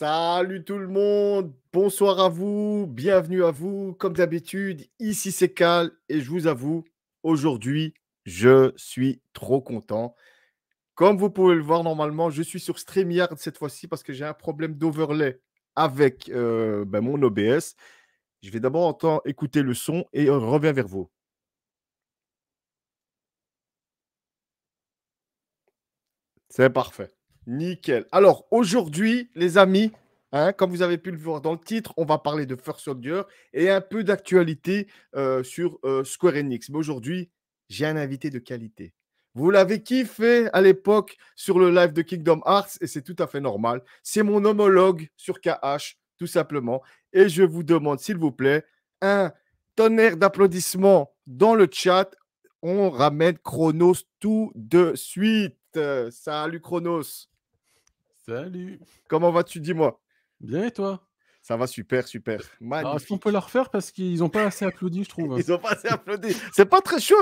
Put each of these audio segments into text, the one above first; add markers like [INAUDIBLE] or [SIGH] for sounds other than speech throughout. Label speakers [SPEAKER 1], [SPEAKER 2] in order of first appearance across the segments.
[SPEAKER 1] Salut tout le monde, bonsoir à vous, bienvenue à vous. Comme d'habitude, ici c'est Cal et je vous avoue, aujourd'hui, je suis trop content. Comme vous pouvez le voir normalement, je suis sur StreamYard cette fois-ci parce que j'ai un problème d'overlay avec euh, ben, mon OBS. Je vais d'abord entendre écouter le son et on revient vers vous. C'est parfait. Nickel. Alors aujourd'hui, les amis, hein, comme vous avez pu le voir dans le titre, on va parler de First Soldier et un peu d'actualité euh, sur euh, Square Enix. Mais aujourd'hui, j'ai un invité de qualité. Vous l'avez kiffé à l'époque sur le live de Kingdom Hearts et c'est tout à fait normal. C'est mon homologue sur KH, tout simplement. Et je vous demande, s'il vous plaît, un tonnerre d'applaudissements dans le chat. On ramène Chronos tout de suite. salut Chronos. Salut. Comment vas-tu, dis-moi Bien et toi ça va super, super. Bah, est-ce qu'on
[SPEAKER 2] peut leur refaire parce qu'ils n'ont pas assez applaudi, je [LAUGHS] trouve. Ils n'ont pas assez applaudi.
[SPEAKER 1] C'est pas très chaud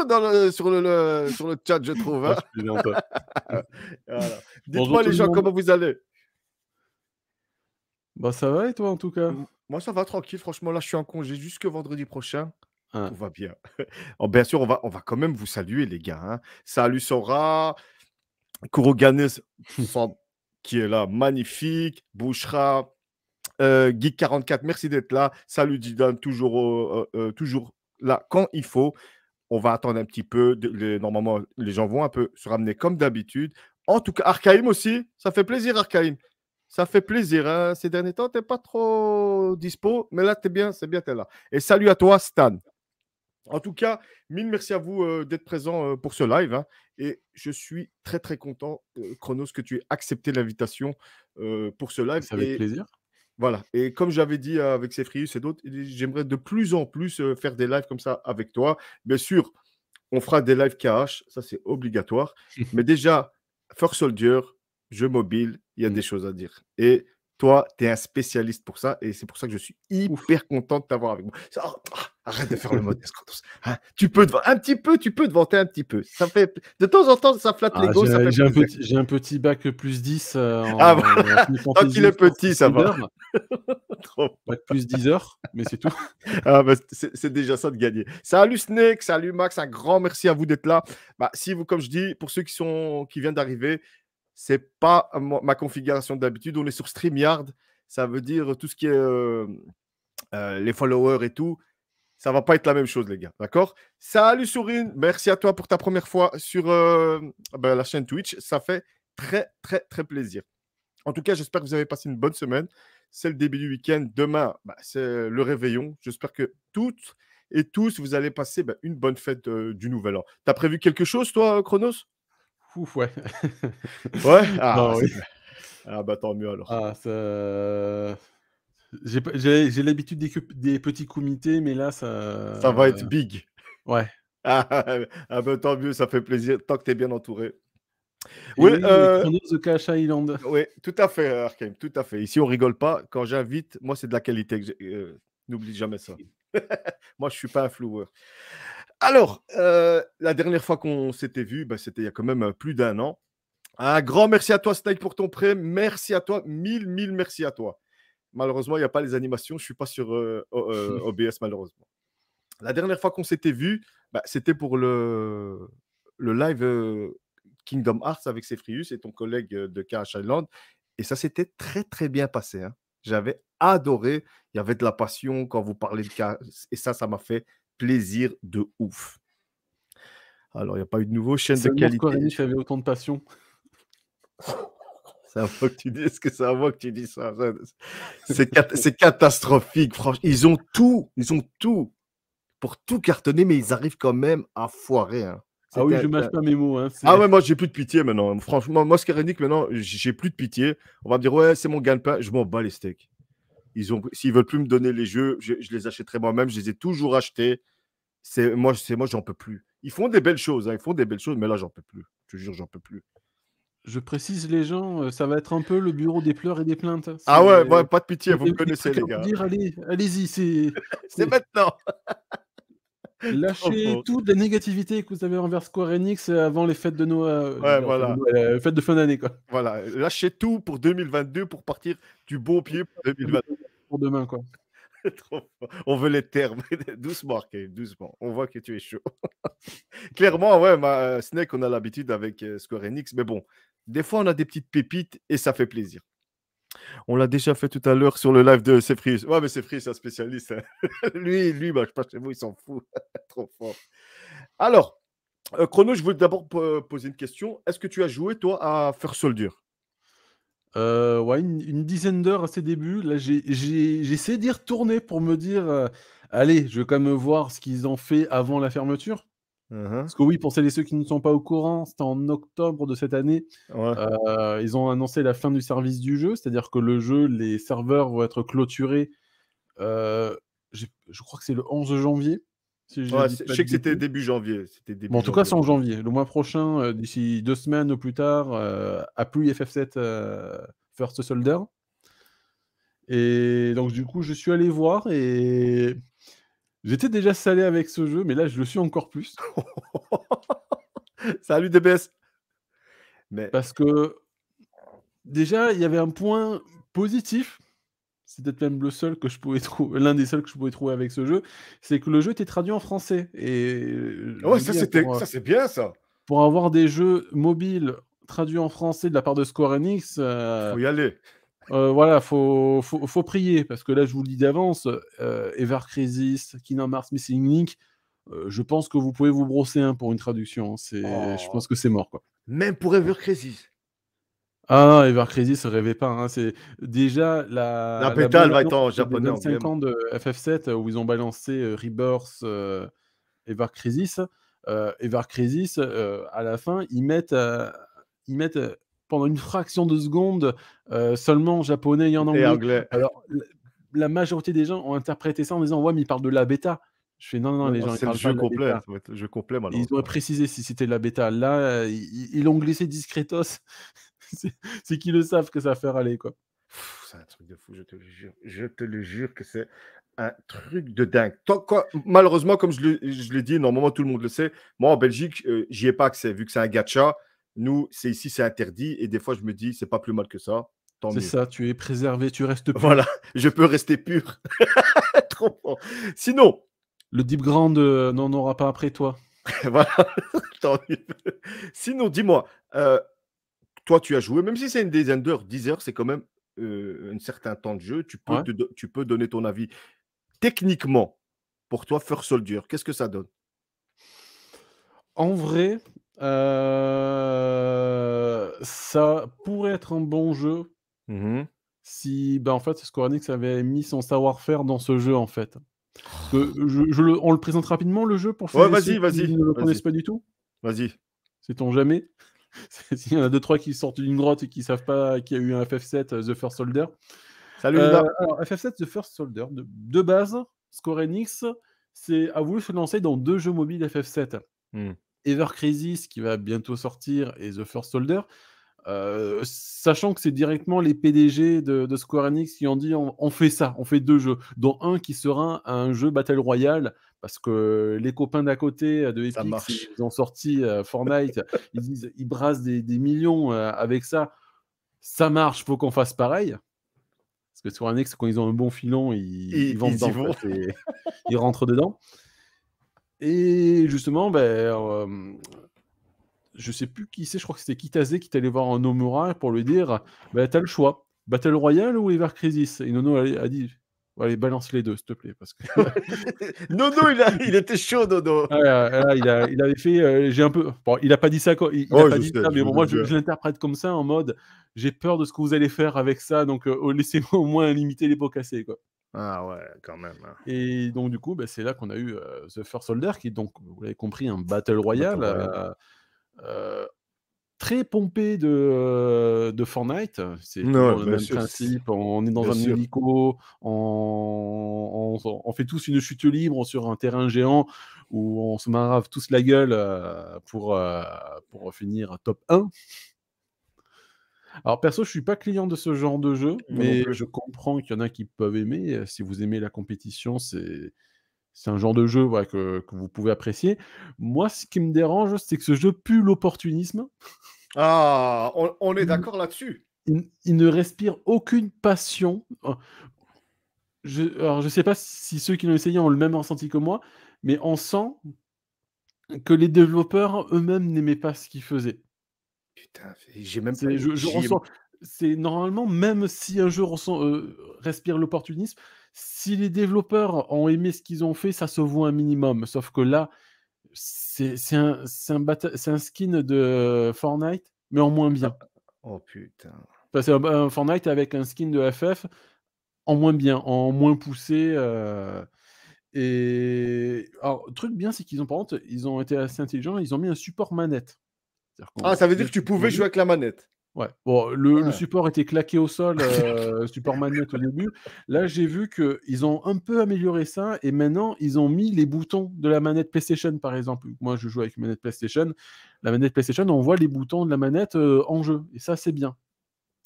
[SPEAKER 1] sur, le, chat, je trouve. Hein. [LAUGHS] Dites-moi les gens comment vous allez.
[SPEAKER 2] Bah ça va et toi en tout
[SPEAKER 1] cas Moi ça va tranquille, franchement là je suis en congé jusque vendredi prochain. Ah. on va bien. [LAUGHS] Oh, bien sûr, on va, on va quand même vous saluer les gars. Hein. Salut Sora, Kuroganes, qui est là, magnifique, Bouchra, euh, Geek44, merci d'être là. Salut Didan, toujours, euh, euh, toujours là quand il faut. On va attendre un petit peu. normalement, les gens vont un peu se ramener comme d'habitude. En tout cas, Arkaïm aussi, ça fait plaisir, Arkaïm. Ça fait plaisir. Hein. Ces derniers temps, tu pas trop dispo, mais là, tu es bien, c'est bien, tu es là. Et salut à toi, Stan. En tout cas, mille merci à vous euh, d'être présent euh, pour ce live. Hein, et je suis très, très content, euh, Chronos, que tu aies accepté l'invitation pour ce live. ça plaisir. Voilà. Et comme j'avais dit avec Sefrius et d'autres, j'aimerais de plus en plus faire des lives comme ça avec toi. Bien sûr, on fera des lives KH, ça c'est obligatoire. [LAUGHS] Mais déjà, First Soldier, jeu mobile, il y a des mmh. choses à dire. Et toi, tu es un spécialiste pour ça et c'est pour ça que je suis hyper content de t'avoir avec moi. Oh, oh, arrête de faire le [LAUGHS] modeste, hein. tu peux te, un petit peu, tu peux te vanter un petit peu. Ça fait, de temps en temps, ça flatte les ah, l'ego. J'ai un, petit, un
[SPEAKER 2] petit bac plus
[SPEAKER 1] 10. Euh, ah bah, [LAUGHS] tant qu'il est petit, ça va. [LAUGHS] bac plus 10 heures, mais c'est tout. Ah bah, c'est déjà ça de gagner. Salut Snake, salut Max, un grand merci à vous d'être là. Bah, si vous, comme je dis, pour ceux qui, sont, qui viennent d'arriver, c'est pas ma configuration d'habitude. On est sur StreamYard, ça veut dire tout ce qui est euh, euh, les followers et tout. Ça va pas être la même chose, les gars. D'accord Salut Sourine, merci à toi pour ta première fois sur euh, ben, la chaîne Twitch. Ça fait très, très, très plaisir. En tout cas, j'espère que vous avez passé une bonne semaine. C'est le début du week-end. Demain, bah, c'est le réveillon. J'espère que toutes et tous, vous allez passer bah, une bonne fête du Nouvel An. T'as prévu quelque chose, toi, Chronos Ouf, ouais. ouais? [LAUGHS] Ah,
[SPEAKER 2] ah, bah tant mieux alors. Ah, euh, j'ai l'habitude des, des, petits
[SPEAKER 1] comités, mais là, ça. Ça va être euh, big. Ouais. [LAUGHS] Ah, ah, bah, tant mieux, ça fait plaisir, tant que tu es bien entouré. oui, euh, Oui, tout à fait, Arkham, tout à fait. Ici, on rigole pas. Quand j'invite, moi, c'est de la qualité. N'oublie jamais ça. [LAUGHS] moi, je suis pas un floueur. Alors, euh, la dernière fois qu'on s'était vu, bah, c'était il y a quand même euh, plus d'un an. Un grand merci à toi, Snake, pour ton prêt. Merci à toi. Mille, mille merci à toi. Malheureusement, il n'y a pas les animations. Je ne suis pas sur euh, OBS, [LAUGHS] malheureusement. La dernière fois qu'on s'était vu, bah, c'était pour le, le live Kingdom Hearts avec Sefrius et ton collègue de KH Island. Et ça s'était très, très bien passé. Hein. J'avais adoré. Il y avait de la passion quand vous parlez de KH. Et ça, ça m'a fait plaisir de ouf. Alors, il n'y a pas eu de nouveau chaîne de qualité. autant de passion. [LAUGHS] C'est un que tu dis, ce que c'est que tu dis ça. C'est catastrophique, franchement. Ils ont tout, ils ont tout pour tout cartonner, mais ils arrivent quand même à foirer. Hein. Ah oui, je mâche pas mes mots. Hein, ah ouais, moi j'ai plus de pitié maintenant. Franchement, moi, ce qui est maintenant, j'ai plus de pitié. On va me dire, ouais, c'est mon de pain je m'en bats les steaks. Ils ont, s'ils veulent plus me donner les jeux, je, les achèterai moi-même. Je les ai toujours achetés. C'est moi, c'est moi, j'en peux plus. Ils font des belles choses, hein, ils font des belles choses, mais là, j'en peux plus. Je te jure, j'en peux plus.
[SPEAKER 2] Je précise les gens, euh, ça va être un peu le bureau des pleurs et des plaintes. Hein. Ah euh, ouais, pas de pitié, vous me connaissez les gars. allez, allez-y, c'est [LAUGHS] c'est maintenant. [LAUGHS] Lâchez tout toute la négativité que vous avez envers Square Enix avant les fêtes de Noël. Euh, voilà. de fin d'année,
[SPEAKER 1] quoi. Voilà, lâchez tout pour 2022 pour partir du bon pied pour 2022 demain, quoi. [LAUGHS] on veut les termes. [LAUGHS] doucement, et doucement. On voit que tu es chaud. [LAUGHS] Clairement, ouais, ma, euh, Snake, on a l'habitude avec euh, Square Enix, mais bon, des fois, on a des petites pépites et ça fait plaisir. On l'a déjà fait tout à l'heure sur le live de Sefrius. Ouais, mais Sefri, c'est un spécialiste. Hein. lui, lui, bah, je pense chez vous, il s'en fout. Trop fort. Alors, euh, Chrono, je voulais d'abord poser une question. Est-ce que tu as joué, toi, à faire Soldier euh, une, dizaine d'heures à ses débuts. Là, j'ai essayé
[SPEAKER 2] d'y retourner pour me dire euh, allez, je vais quand même voir ce qu'ils ont fait avant la fermeture. Uh-huh. Parce que oui, pour celles et ceux qui ne sont pas au courant, c'était en octobre de cette année. Euh, ils ont annoncé la fin du service du jeu, c'est-à-dire que le jeu, les serveurs vont être clôturés. je crois que c'est le 11 janvier je, sais que c'était début
[SPEAKER 1] janvier. en tout cas, c'est
[SPEAKER 2] en janvier. Le mois prochain, euh, d'ici deux semaines ou plus tard, à plus FF7 First Soldier. Et donc, du coup, je suis allé voir et j'étais déjà salé avec ce jeu, mais là, je le suis encore plus. [LAUGHS] Salut DBS Parce que déjà, il y avait un point positif c'est peut-être même le seul que je pouvais [LAUGHS] trouver, l'un des seuls que je pouvais trouver avec ce jeu, c'est que le jeu était traduit en français. Et euh, ah ouais, ça c'était, euh, ça c'est bien ça. Pour avoir des jeux mobiles traduits en français de la part de Square Enix, Il euh, faut y aller. voilà, faut, faut, prier parce que là, je vous le dis d'avance, Ever Crisis, Kingdom Missing Link, je pense que vous pouvez vous brosser un pour une traduction. C'est, oh. je pense que c'est mort quoi.
[SPEAKER 1] Même pour Ever Crisis.
[SPEAKER 2] Ah non, Ever Crisis, rêvez rêvait pas. Hein. C'est déjà la. La pétale, va être en japonais. 25 ans de FF7 euh, où ils ont balancé euh, Rebirth, Ever Crisis. Euh, Ever Crisis, euh, à la fin, ils mettent, ils mettent pendant une fraction de seconde seulement en japonais et en anglais. Alors, la, majorité des gens ont interprété ça en disant Ouais, mais ils parlent de la bêta. Je fais non, non, non les oh, gens. C'est le jeu complet. Le jeu complet, Ils auraient précisé si c'était la bêta. Là, ils l'ont glissé discretos.
[SPEAKER 1] [LAUGHS] c'est qu'ils le savent que ça va faire aller, quoi. C'est un truc de fou, je te le jure. Je te le jure que c'est un truc de dingue. malheureusement, comme je l'ai dit, normalement tout le monde le sait, moi en Belgique, euh, j'y ai pas accès, vu que c'est un gacha. Nous, c'est ici, c'est interdit. Et des fois, je me dis, c'est pas plus mal que ça. C'est ça, tu es préservé, tu restes pur. Voilà, [LAUGHS] je peux rester pur. [LAUGHS] Sinon. Le Deep grand euh, n'en aura pas après toi. voilà, Sinon, dis-moi, euh, toi, tu as joué, même si c'est une dizaine d'heures, 10 heures, c'est quand même un certain temps de jeu. Tu peux, tu peux donner ton avis. Techniquement, pour toi, First Soldier, qu'est-ce que ça donne
[SPEAKER 2] En vrai, ça pourrait être un bon jeu mmh si, ben, en fait, Square Enix avait mis son savoir-faire dans ce jeu, en fait. Oh. je, le, on le présente rapidement le jeu pour faire. Ouais, vas-y, vas-y. ne le connaissent pas du tout. Vas-y. C'est ton jamais. [LAUGHS] S'il y en a deux, trois qui sortent d'une grotte et qui savent pas qu'il y a eu un FF7 euh, The First Soldier. Salut euh, FF7 The First Soldier, de, base, Square Enix a voulu se lancer dans deux jeux mobiles FF7. Hmm. Ever Crisis, qui va bientôt sortir, et The First Soldier. Euh, sachant que c'est directement les PDG de, Square Enix qui ont dit on, fait ça, on fait deux jeux, dont un qui sera un jeu Battle Royale parce que les copains d'à côté euh, de Epic, ils ont sorti euh, Fortnite, [LAUGHS] ils disent, ils brassent des, millions euh, avec ça. Ça marche, faut qu'on fasse pareil. Parce que sur un ex, quand ils ont un bon filon, ils, vont dedans, et, ils rentrent dedans. Et justement, ben, je sais plus qui c'est, je crois que c'était Kitazé qui est allé voir un Nomura pour lui dire, ben, tu as le choix, Battle Royale ou Ever Crisis Et Nono a dit, Allez, balance les deux, s'il te plaît. Parce que... [LAUGHS] Nono, il, était chaud, Nono. il, avait fait. Euh, j'ai un peu. Bon, il n'a pas dit ça, quoi a dit ça mais moi, je, l'interprète comme ça en mode j'ai peur de ce que vous allez faire avec ça, donc euh, oh, laissez-moi au moins limiter les pots cassés. Quoi.
[SPEAKER 1] Ah ouais, quand même. Hein.
[SPEAKER 2] Et donc, du coup, bah, c'est là qu'on a eu euh, The First Soldier, qui donc, vous l'avez compris, un Battle Royale. Battle Royale très pompé de, euh, de Fortnite. C'est le même principe. On est dans un hélico, on, fait tous une chute libre sur un terrain géant où on se marave tous la gueule euh, pour, euh, pour finir top 1. Alors perso, je suis pas client de ce genre de jeu, mais je comprends qu'il y en a qui peuvent aimer. Si vous aimez la compétition, c'est c'est un genre de jeu que, vous pouvez apprécier. Moi, ce qui me dérange, c'est que ce jeu pue l'opportunisme.
[SPEAKER 1] Ah, on, est d'accord là-dessus.
[SPEAKER 2] Il, ne respire aucune passion. Oh, je, alors, je sais pas si ceux qui l'ont essayé ont le même ressenti que moi, mais on sent que les développeurs eux-mêmes n'aimaient pas ce qu'ils faisaient. Putain, j'ai même pas. Je, C'est normalement, même si un jeu euh, respire l'opportunisme, si les développeurs ont aimé ce qu'ils ont fait, ça se voit un minimum. Sauf que là, c'est un, un, un, skin de Fortnite, mais en moins bien. Ah,
[SPEAKER 1] oh putain.
[SPEAKER 2] C'est euh, un, Fortnite avec un skin de FF en moins bien, en moins poussé. Euh, et alors, truc bien, c'est qu'ils ont par ils ont été assez intelligents, ils ont mis un support manette.
[SPEAKER 1] Ah, ça veut dire que tu pouvais jouer
[SPEAKER 2] avec la manette. Ouais. Bon, le, support était claqué au sol, [LAUGHS] euh, support manette au début. Là, j'ai vu qu'ils ont un peu amélioré ça et maintenant, ils ont mis les boutons de la manette PlayStation, par exemple. Moi, je joue avec une manette PlayStation. La manette PlayStation, on voit les boutons de la manette euh, en jeu. Et ça, c'est bien.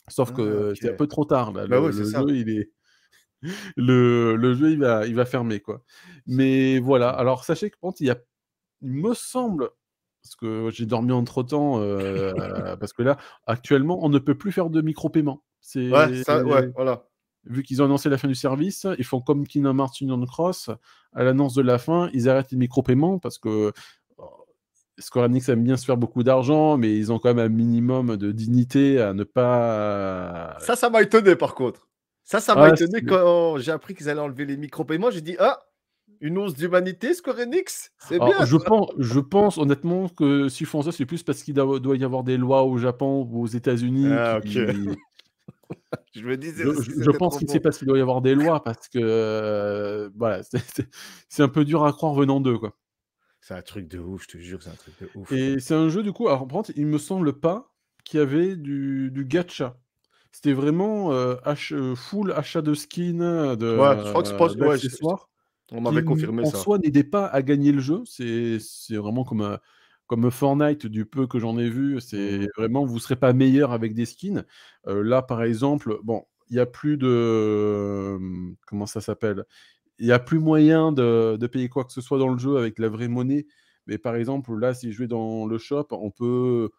[SPEAKER 2] Sauf ah, que c'est un peu trop tard. Là. Bah le, jeu, il est. [LAUGHS] le, jeu, il va, il va fermer. quoi. Mais voilà. Alors, sachez que, quand il y a. Il me semble parce que j'ai dormi entre temps, euh, parce que là, actuellement, on ne peut plus faire de micro-paiement. C'est, ouais, ça, voilà. Vu qu'ils ont annoncé la fin du service, ils font comme of Martin Union Cross. À l'annonce de la fin, ils arrêtent les micro-paiements parce que euh, Square Enix aime bien se faire beaucoup d'argent, mais ils ont quand même un minimum de dignité à
[SPEAKER 1] ne pas. Euh, ça, ça m'a étonné par contre. Ça, ça m'a étonné quand j'ai appris qu'ils allaient enlever les micro-paiements. J'ai dit, ah, une once d'humanité, Square Enix C'est bien. Je pense, je
[SPEAKER 2] pense honnêtement que Si font ça, c'est plus parce qu'il doit y avoir des lois au Japon ou aux États-Unis. Ah, [LAUGHS]
[SPEAKER 3] je me disais. Je, pense qu'il sait pas
[SPEAKER 2] parce qu'il doit y avoir des lois, parce que. Euh, voilà, [LAUGHS] c'est un peu dur à croire venant d'eux, quoi.
[SPEAKER 1] C'est un truc de ouf, je te jure, c'est un truc de ouf.
[SPEAKER 2] Et c'est un jeu, du coup, à reprendre. il me semble pas qu'il y avait du, gacha c'était vraiment euh, euh, full achat de skins, de ouais, je crois que c'est pas, ouais, on m'avait confirmé en ça. En soi, n'aidait pas à gagner le jeu. C'est vraiment comme, euh, comme Fortnite, du peu que j'en ai vu. C'est mmh. vraiment, vous ne serez pas meilleur avec des skins. Euh, là, par exemple, bon, il n'y a plus de. Mmh, comment ça s'appelle Il n'y a plus moyen de, de, payer quoi que ce soit dans le jeu avec la vraie monnaie. Mais par exemple, là, si je vais dans le shop, on peut,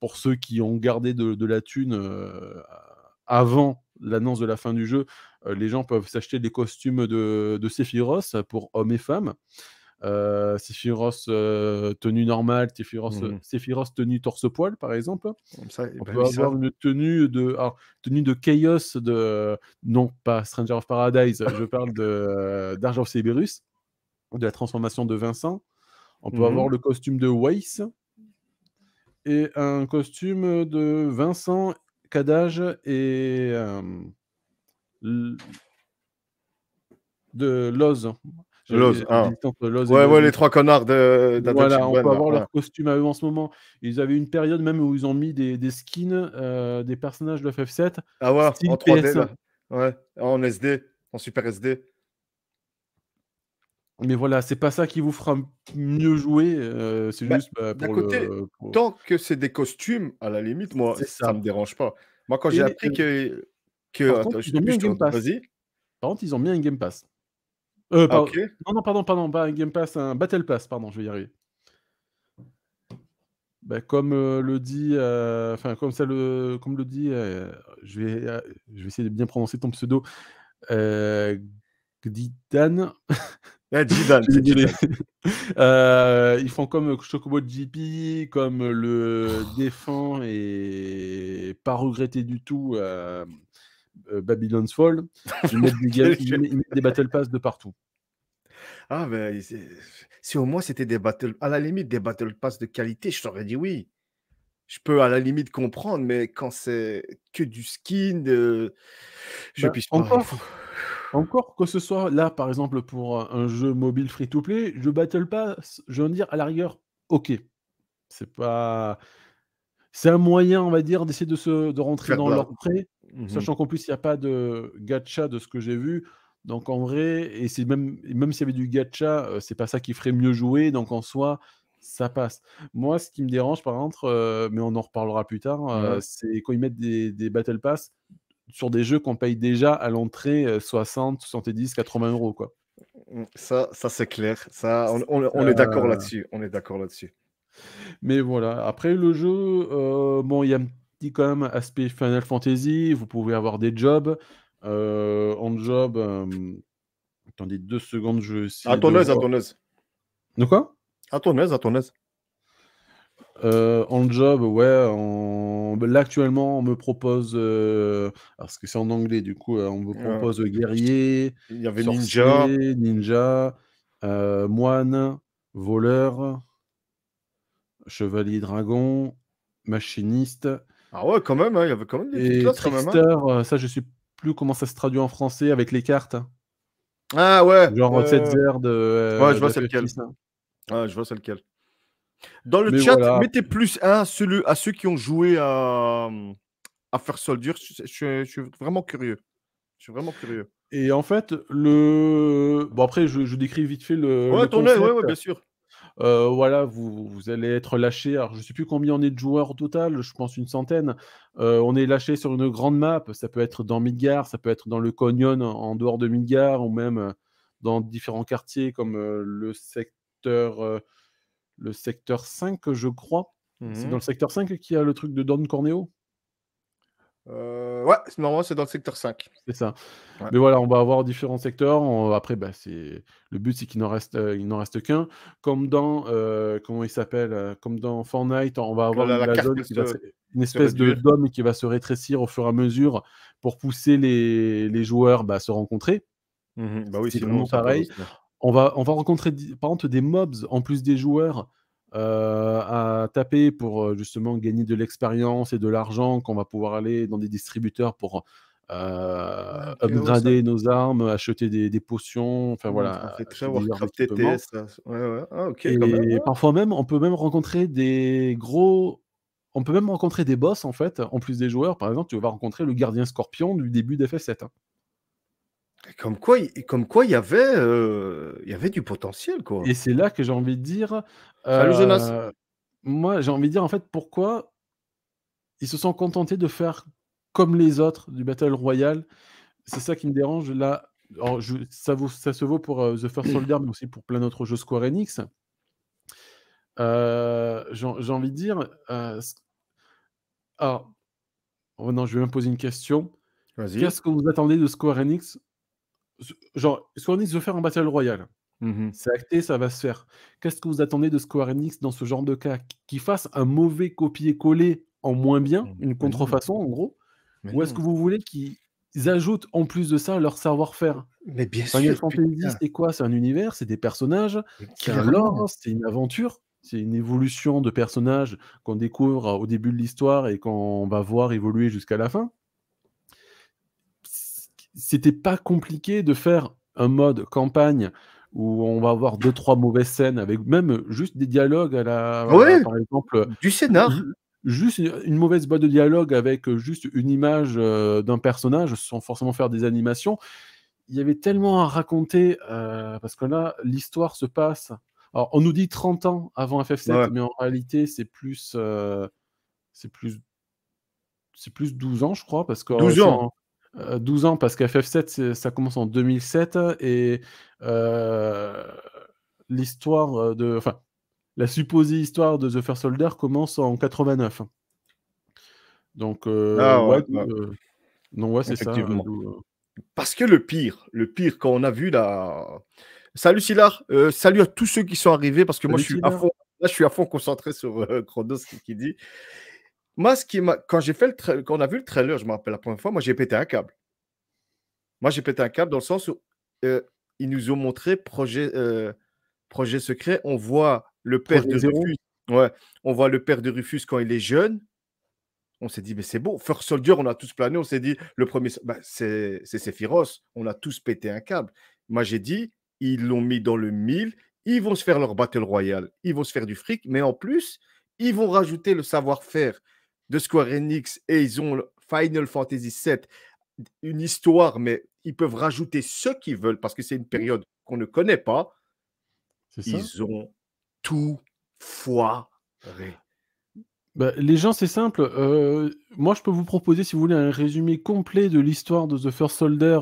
[SPEAKER 2] pour ceux qui ont gardé de, la thune euh, avant l'annonce de la fin du jeu, euh, les gens peuvent s'acheter des costumes de, de Sephiroth pour hommes et femmes. Euh, euh tenue normale, Sephiroth, mmh. tenue torse-poil, par exemple. Eh
[SPEAKER 1] on
[SPEAKER 3] ben peut avoir
[SPEAKER 2] une tenue de, tenue de Chaos, de, non pas Stranger of Paradise, je parle de euh, d'Argent of Cerberus, de la transformation de Vincent. On peut avoir mmh. le costume de Weiss et un costume de Vincent, Cadage et de Loz. Loz, ah. ouais, ouais, les trois connards de, Voilà, on peut avoir leur costume à eux en ce moment. Ils avaient une période même où ils ont mis des, skins euh, des personnages de FF7. Ah ouais, en 3D,
[SPEAKER 1] en SD, en super SD.
[SPEAKER 2] Mais voilà, c'est pas ça qui vous fera mieux jouer. Euh,
[SPEAKER 1] c'est bah, juste bah, pour Tant que c'est des costumes, à la limite, moi, ça me dérange pas. Moi, quand j'ai appris que que. Par contre, ils ont mis un Game Pass. Euh, ah, Par contre, ils ont mis
[SPEAKER 2] un Game Pass. Non, non, pardon, pardon, pas un Game Pass, un Battle Pass, pardon, je vais y arriver. Bah, comme euh, le dit, euh, enfin comme ça le, comme le dit, je vais, je vais essayer de bien prononcer ton pseudo, Gdidan. Ah, [LAUGHS] Gdidan, [LAUGHS] [LAUGHS] ils font comme Chocobo GP, comme le défend et pas regretter du tout euh, Babylon's Fall, [LAUGHS] ils mettent, des, Battle Pass de partout.
[SPEAKER 1] Ah, ben, si au moins c'était des battle, à la limite des battle pass de qualité, je t'aurais dit oui. Je peux à la limite comprendre, mais quand c'est que du skin, je
[SPEAKER 2] ne bah, puisse encore.
[SPEAKER 1] Encore que ce
[SPEAKER 2] soit là, par exemple, pour un jeu mobile free to play, je battle pass, je veux dire à la rigueur, ok. C'est pas. C'est un moyen, on va dire, d'essayer de se rentrer dans leur prêt Mmh Sachant qu'en plus, il n'y a pas de gacha de ce que j'ai vu. Donc en vrai, et même, même s'il y avait du gacha, euh, c'est pas ça qui ferait mieux jouer. Donc en soi, ça passe. Moi, ce qui me dérange par contre, euh, mais on en reparlera plus tard, euh, c'est quand ils mettent des, Battle Pass sur des jeux qu'on paye déjà à l'entrée 60, 70, 80 euros. Quoi.
[SPEAKER 3] Mmh,
[SPEAKER 1] ça, ça c'est clair. Ça, on, est d'accord là-dessus. On est d'accord là-dessus.
[SPEAKER 2] mais voilà. Après, le jeu, bon, il y a comme quand même aspect Final Fantasy. Vous pouvez avoir des jobs. Euh, en job, euh, attendez deux secondes, je. À ton aise, à De quoi À ton euh, en job, ouais, on... actuellement, on me propose, parce que c'est en anglais du coup, on me propose guerrier, il y avait ninja, ninja moine, voleur, chevalier dragon, machiniste,
[SPEAKER 1] ah ouais, quand même,
[SPEAKER 2] hein, il y avait quand même des Et classes, quand même, hein. euh, ça je sais plus comment ça se traduit en français avec les cartes.
[SPEAKER 1] Ah ouais. Genre cette euh, heures de. Euh, ouais, je vois celle lequel. Ah, je vois celle lequel. Dans le chat, mettez plus un à ceux qui ont joué à, à Faire Soldier. Je, suis vraiment curieux. Je suis vraiment curieux. Et en fait,
[SPEAKER 2] le. Bon, après, je, décris vite fait le. Ouais, ton oeil ouais, ouais, bien sûr. Euh, voilà, vous, allez être lâché. Alors, je ne sais plus combien on est de joueurs au total, je pense une centaine. Euh, on est lâché sur une grande map. Ça peut être dans Midgar, ça peut être dans le Cognon en dehors de Midgar, ou même euh, dans différents quartiers comme le secteur le secteur 5, je crois. C'est mmh dans le secteur 5 qu'il y a le truc de Don Corneo
[SPEAKER 1] euh, ouais, normalement, c'est dans le secteur 5.
[SPEAKER 2] C'est ça. Mais voilà, on va avoir différents secteurs. Après, bah, c'est... le but, c'est qu'il n'en reste, euh, il reste qu'un. Comme dans, euh, comment il s'appelle euh, Comme dans Fortnite, on va avoir zone une espèce de dôme qui va se rétrécir au fur et à mesure pour pousser les, les joueurs bah, à se rencontrer. Mhm. Bah oui, c'est vraiment pareil. Hein. On va, on va rencontrer, par exemple, des mobs en plus des joueurs euh, à taper pour euh, justement gagner de l'expérience et de l'argent qu'on va pouvoir aller dans des distributeurs pour euh, upgrader nos armes, acheter des, potions, enfin voilà. et parfois même, on peut même rencontrer des gros. On peut même rencontrer des boss en fait, en plus des joueurs. Par exemple, tu vas rencontrer le gardien scorpion du début d'FF7. Hein. Comme quoi, comme quoi, il y avait, il y avait du potentiel, quoi. Et c'est là que j'ai envie de dire, euh, moi, j'ai envie de dire en fait pourquoi ils se sont contentés de faire comme les autres du Battle Royale. C'est ça qui me dérange. Là, oh, ça, ça, se vaut pour euh, The First Soldier, mais aussi pour plein d'autres jeux Square Enix. Euh, j'ai envie de dire. alors, oh non, je vais même poser une question. Qu'est-ce que vous attendez de Square Enix Genre, Square Enix veut faire un Battle Royale. Mmh c'est acté, ça va se faire. Qu'est-ce que vous attendez de Square Enix dans ce genre de cas Qu'ils fassent un mauvais copier-coller en moins bien, une contrefaçon en gros Ou est-ce que vous voulez qu'ils ajoutent en plus de ça leur savoir-faire Mais bien sûr. Fantasy, c'est quoi C'est un univers, c'est des personnages, c'est c'est une aventure. C'est une évolution de personnages qu'on découvre au début de l'histoire et qu'on va voir évoluer jusqu'à la fin. C'était pas compliqué de faire un mode campagne où on va avoir deux trois mauvaises scènes avec même juste des dialogues à la par exemple du scénar juste une, mauvaise boîte de dialogue avec juste une image euh, d'un personnage sans forcément faire des animations il y avait tellement à raconter euh, parce que là l'histoire se passe alors on nous dit 30 ans avant FF7 mais en réalité c'est plus euh, c'est plus c'est plus 12 ans je crois parce que 12 ans 12 ans parce qu'FF7 ça commence en 2007 et euh, l'histoire euh, de. Enfin, la supposée histoire de The First Soldier commence en 89.
[SPEAKER 1] Donc, euh, ah ouais, non, ouais, c'est ça. Parce que le pire, le pire quand on a vu la... Salut Silar, salut à tous ceux qui sont arrivés parce que moi je suis à fond, là je suis à fond concentré sur Chronos qui, qui, dit. Moi, ce qui quand j'ai fait le trailer, quand on a vu le trailer, je me rappelle la première fois, moi j'ai pété un câble. Moi j'ai pété un câble dans le sens où ils nous ont montré projet, euh, projet secret. On voit le père de Rufus. Ouais, on voit le père de Rufus quand il est jeune. On s'est dit, mais c'est beau. First Soldier, on a tous plané. On s'est dit, le premier, bah, c'est Sephiroth. On a tous pété un câble. Moi, j'ai dit, ils l'ont mis dans le mille. Ils vont se faire leur battle royale. Ils vont se faire du fric. Mais en plus, ils vont rajouter le savoir-faire de Square Enix et ils ont Final Fantasy VII, une histoire, mais ils peuvent rajouter ce qu'ils veulent parce que c'est une mmh. période qu'on ne connaît pas. Ils ont tout foiré.
[SPEAKER 2] Bah, les gens, c'est simple. Euh, moi, je peux vous proposer, si vous voulez, un résumé complet de l'histoire de The First Soldier,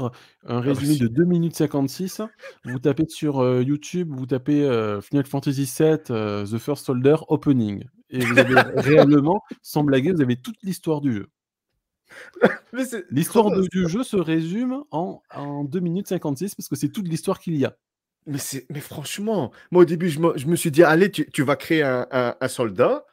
[SPEAKER 2] un ah, bah, résumé de 2 minutes 56. Vous tapez sur euh, YouTube, vous tapez euh, Final Fantasy VII, The First Soldier Opening. Et vous avez [LAUGHS] réellement, sans blaguer, vous avez toute l'histoire du jeu. [LAUGHS] l'histoire du jeu se résume en, en 2 minutes 56 parce que c'est toute
[SPEAKER 1] l'histoire qu'il y a. Mais, mais franchement, moi au début, je me, je me suis dit, allez, tu, tu vas créer un, un, soldat.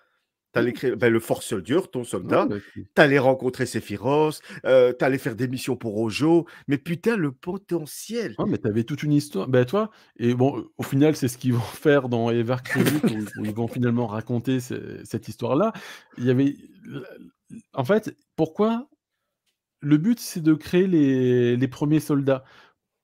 [SPEAKER 1] T'allais créer ben, le Force Soldier, ton soldat. tu ouais. T'allais rencontrer Sephiroth. Euh, T'allais faire des missions pour Ojo. Mais putain, le potentiel. Non, mais t'avais
[SPEAKER 2] toute une histoire. Ben toi, et bon, au final, c'est ce qu'ils vont [LAUGHS] faire dans Ever où, où, ils vont finalement raconter cette histoire-là. Il y avait en fait, pourquoi le but c'est de créer les, premiers soldats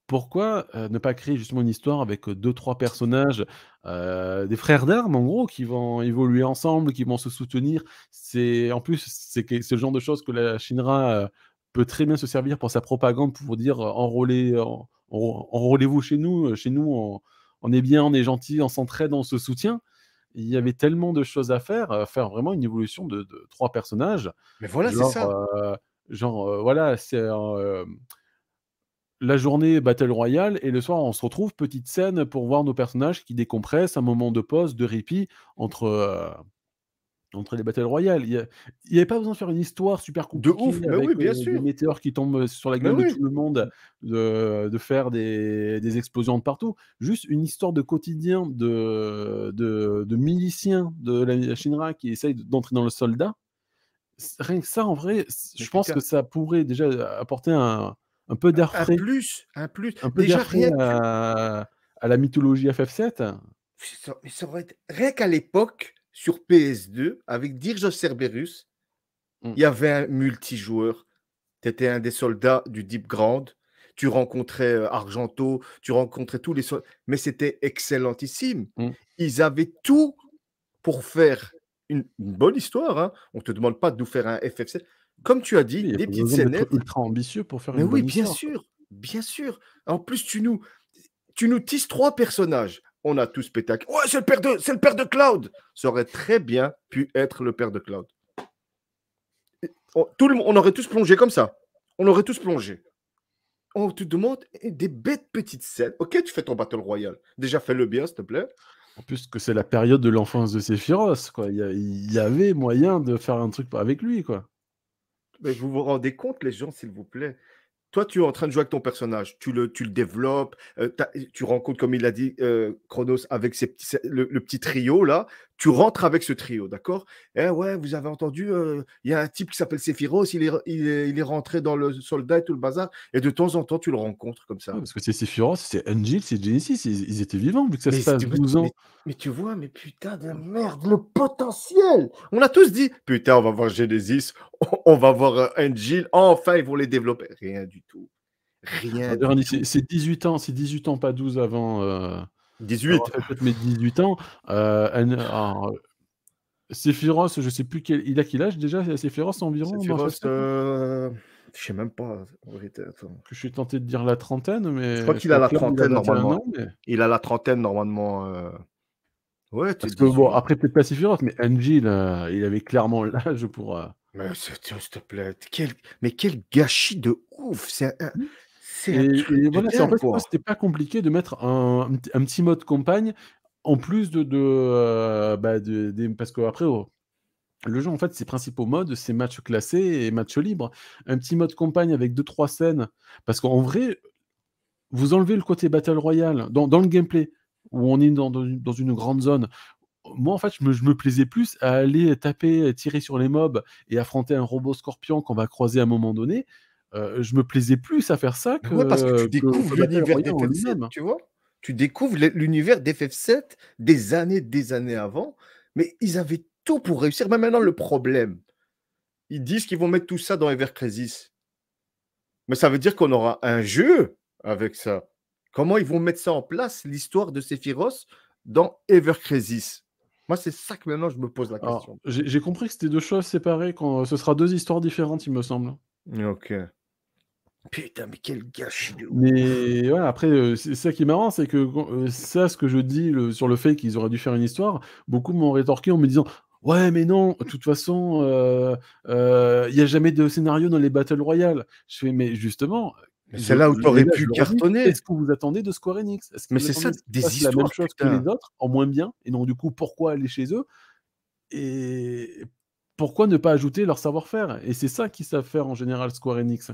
[SPEAKER 2] pourquoi euh, ne pas créer justement une histoire avec euh, deux, trois personnages, euh, des frères d'armes en gros, qui vont évoluer ensemble, qui vont se soutenir C'est En plus, c'est ce genre de choses que la Shinra peut très bien se servir pour sa propagande, pour dire enrôlez, enrôlez-vous chez nous, chez nous on, est bien, on est gentil, on s'entraide, on se soutient il y avait tellement de choses à faire, à faire vraiment une évolution de, trois personnages. Mais voilà, c'est ça. Euh, genre, euh, voilà, c'est euh, la journée Battle Royale et le soir, on se retrouve, petite scène pour voir nos personnages qui décompressent, un moment de pause, de répit entre dans les Battle Royale. Il n'y avait pas besoin de faire une histoire super compliquée. De ouf, avec, bien Des météores qui tombent euh, sur la gueule de tout le monde, de, faire des, explosions de partout. Juste une histoire de quotidien de, de, de miliciens de la Shinra qui essayent d'entrer dans le soldat. Rien que ça, en vrai, je pense que ça pourrait déjà apporter un, peu d'air frais. Un plus,
[SPEAKER 1] un plus. Un peu déjà, rien
[SPEAKER 2] à, la mythologie
[SPEAKER 1] FF7. mais ça Rien qu'à l'époque, sur PS2 avec Dirge Cerberus. Mm. Il y avait un multijoueur. Tu étais un des soldats du Deep Ground. Tu rencontrais euh, Argento, tu rencontrais tous les soldats. Mais c'était excellentissime. Mm. Ils avaient tout pour faire une, bonne histoire. Hein. On ne te demande pas de nous faire un ff Comme tu as dit, des petites scénettes.
[SPEAKER 2] ultra ambitieux pour faire Mais une oui, bien
[SPEAKER 1] sûr. Bien sûr. En plus, tu nous, tu nous tisses trois personnages on a tous pété Ouais, c'est le père de, c'est le père de Cloud. Ça aurait très bien pu être le père de Cloud. On, on aurait tous plongé comme ça. On aurait tous plongé. On te demande des bêtes petites scènes. Ok, tu fais ton battle royal. Déjà, fais-le bien, s'il te plaît.
[SPEAKER 2] En plus, que c'est la période de l'enfance de Sephiroth, quoi. Il y, y, avait moyen de faire un truc avec lui, quoi.
[SPEAKER 1] Mais vous vous rendez compte, les gens, s'il vous plaît toi, tu es en train de jouer avec ton personnage, tu le, tu le développes, euh, tu rencontres, comme il l'a dit, euh, Chronos avec le, petit trio là, tu rentres avec ce trio, d'accord Eh ouais, vous avez entendu, euh, il y a un type qui s'appelle Sephiros, il est, rentré dans le soldat et tout le bazar, et de temps en temps, tu le rencontres comme ça.
[SPEAKER 2] parce que c'est Sephiros, c'est
[SPEAKER 1] Angel, c'est Genesis, ils, étaient vivants, vu que ça mais se 12 ans. Mais, tu vois, mais putain de merde, le potentiel On a tous dit, putain, on va voir Genesis, [LAUGHS] on va voir Angel, euh, enfin, ils vont les développer. Rien du tout. Rien. C'est
[SPEAKER 2] 18 ans, c'est 18 ans, pas 12 avant. Euh, 18. mais 18 ans. Euh, euh, Sephiroth, je sais plus quel. Il a quel âge déjà Sephiroth environ Sephiroth,
[SPEAKER 1] euh... je sais même pas.
[SPEAKER 2] Je suis tenté de dire la trentaine, mais. Je crois qu'il a, la trentaine normalement.
[SPEAKER 1] Il a la trentaine normalement. Euh. Ouais, Parce
[SPEAKER 2] que bon, après peut-être pas Sephiroth, mais Angie, il avait clairement l'âge pour. Euh, mais s'il te plaît, quel... mais quel gâchis de
[SPEAKER 1] ouf hmm.
[SPEAKER 3] C'est
[SPEAKER 2] c'était pas compliqué de mettre un, petit mode campagne en plus de, euh, bah, parce qu'après après oh, le jeu en fait ses principaux modes c'est match classé et match libre un petit mode campagne avec deux trois scènes parce qu'en vrai vous enlevez le côté battle royale dans, le gameplay où on est dans, une grande zone moi, en fait, je me, je me, plaisais plus à aller taper, tirer sur les mobs et affronter un robot scorpion qu'on va croiser à un moment donné, euh, je me plaisais plus à faire ça que. Ouais, parce que tu découvres l'univers d'FF7,
[SPEAKER 1] tu vois. Tu découvres l'univers d'FF7 des années, des années avant, mais ils avaient tout pour réussir. Mais maintenant, le problème, ils disent qu'ils vont mettre tout ça dans Evercrisis. Mais ça veut dire qu'on aura un jeu avec ça. Comment ils vont mettre ça en place, l'histoire de Sephiroth, dans Evercrisis moi, c'est ça que maintenant je me pose la question.
[SPEAKER 2] J'ai compris que c'était deux choses séparées. Quand... Ce sera deux histoires différentes, il me semble.
[SPEAKER 1] Ok.
[SPEAKER 3] Putain, mais quel gâchis
[SPEAKER 2] Mais
[SPEAKER 1] ouais, après, euh, c'est ça
[SPEAKER 2] qui est marrant, c'est que euh, ça, ce que je dis sur le fait qu'ils auraient dû faire une histoire, beaucoup m'ont rétorqué en me disant Ouais, mais non, de toute façon, il euh, y n'y a jamais de scénario dans les Battle Royale. Je fais Mais justement. C'est là où tu aurais pu cartonner. Est-ce que vous attendez de Square Enix -ce Mais c'est ça, des histoires. la même chose que les autres, en moins bien. Et donc, du coup, pourquoi aller chez eux Et pourquoi ne pas ajouter leur savoir-faire Et c'est ça qu'ils savent faire en général Square Enix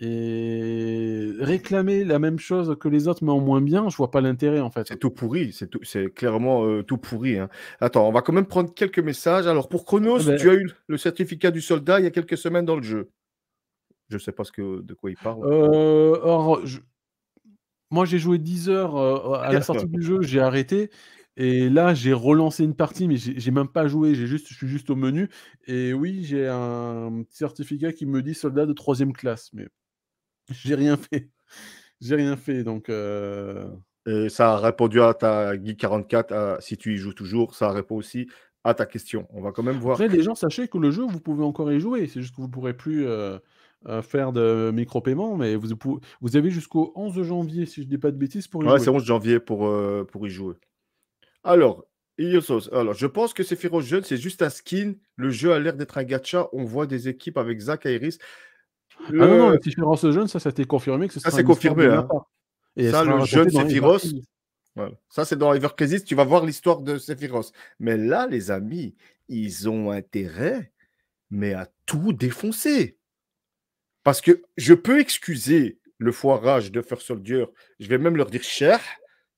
[SPEAKER 2] et réclamer la même chose que les autres mais
[SPEAKER 1] en moins bien, je vois pas l'intérêt en fait. C'est tout pourri, c'est c'est clairement euh, tout pourri. Hein. Attends, on va quand même prendre quelques messages. Alors pour Chronos, ah ben. tu as eu le certificat du soldat il y a quelques semaines dans le jeu. Je sais pas ce que, de quoi il parle. Euh, moi j'ai
[SPEAKER 2] joué 10 heures euh, à la sortie du jeu, j'ai arrêté. Et là, j'ai relancé une partie, mais j'ai, j'ai même pas joué. J'ai juste, je suis juste au menu. Et oui, j'ai un certificat qui me dit soldat de troisième classe. Mais j'ai rien fait. J'ai rien fait, donc. Euh,
[SPEAKER 1] et ça a répondu à ta Guy 44, si tu y joues toujours, ça répond aussi à ta question. On va quand même voir. Après,
[SPEAKER 2] les gens, sachez que le jeu, vous pouvez encore y jouer. C'est juste que vous ne pourrez plus euh, euh, faire de micro-paiement, mais vous, vous avez jusqu'au 11 janvier, si je ne dis pas de
[SPEAKER 1] bêtises, pour y jouer. Ouais, c'est 11 janvier pour, pour y jouer. Alors, Iosos, alors je pense que Sephiroth Jeune, c'est juste un skin. Le jeu a l'air d'être un gacha. On voit des équipes avec Zach Iris. Ah non, non, euh, la
[SPEAKER 2] différence jeune ça, ça a été confirmé que Ça, c'est confirmé. Hein.
[SPEAKER 1] Et ça, le jeune Sephiroth. Ça, c'est dans Crisis tu vas voir l'histoire de Sephiroth. Mais là, les amis, ils ont intérêt, mais à tout défoncer. Parce que je peux excuser le foirage de First Soldier, je vais même leur dire cher,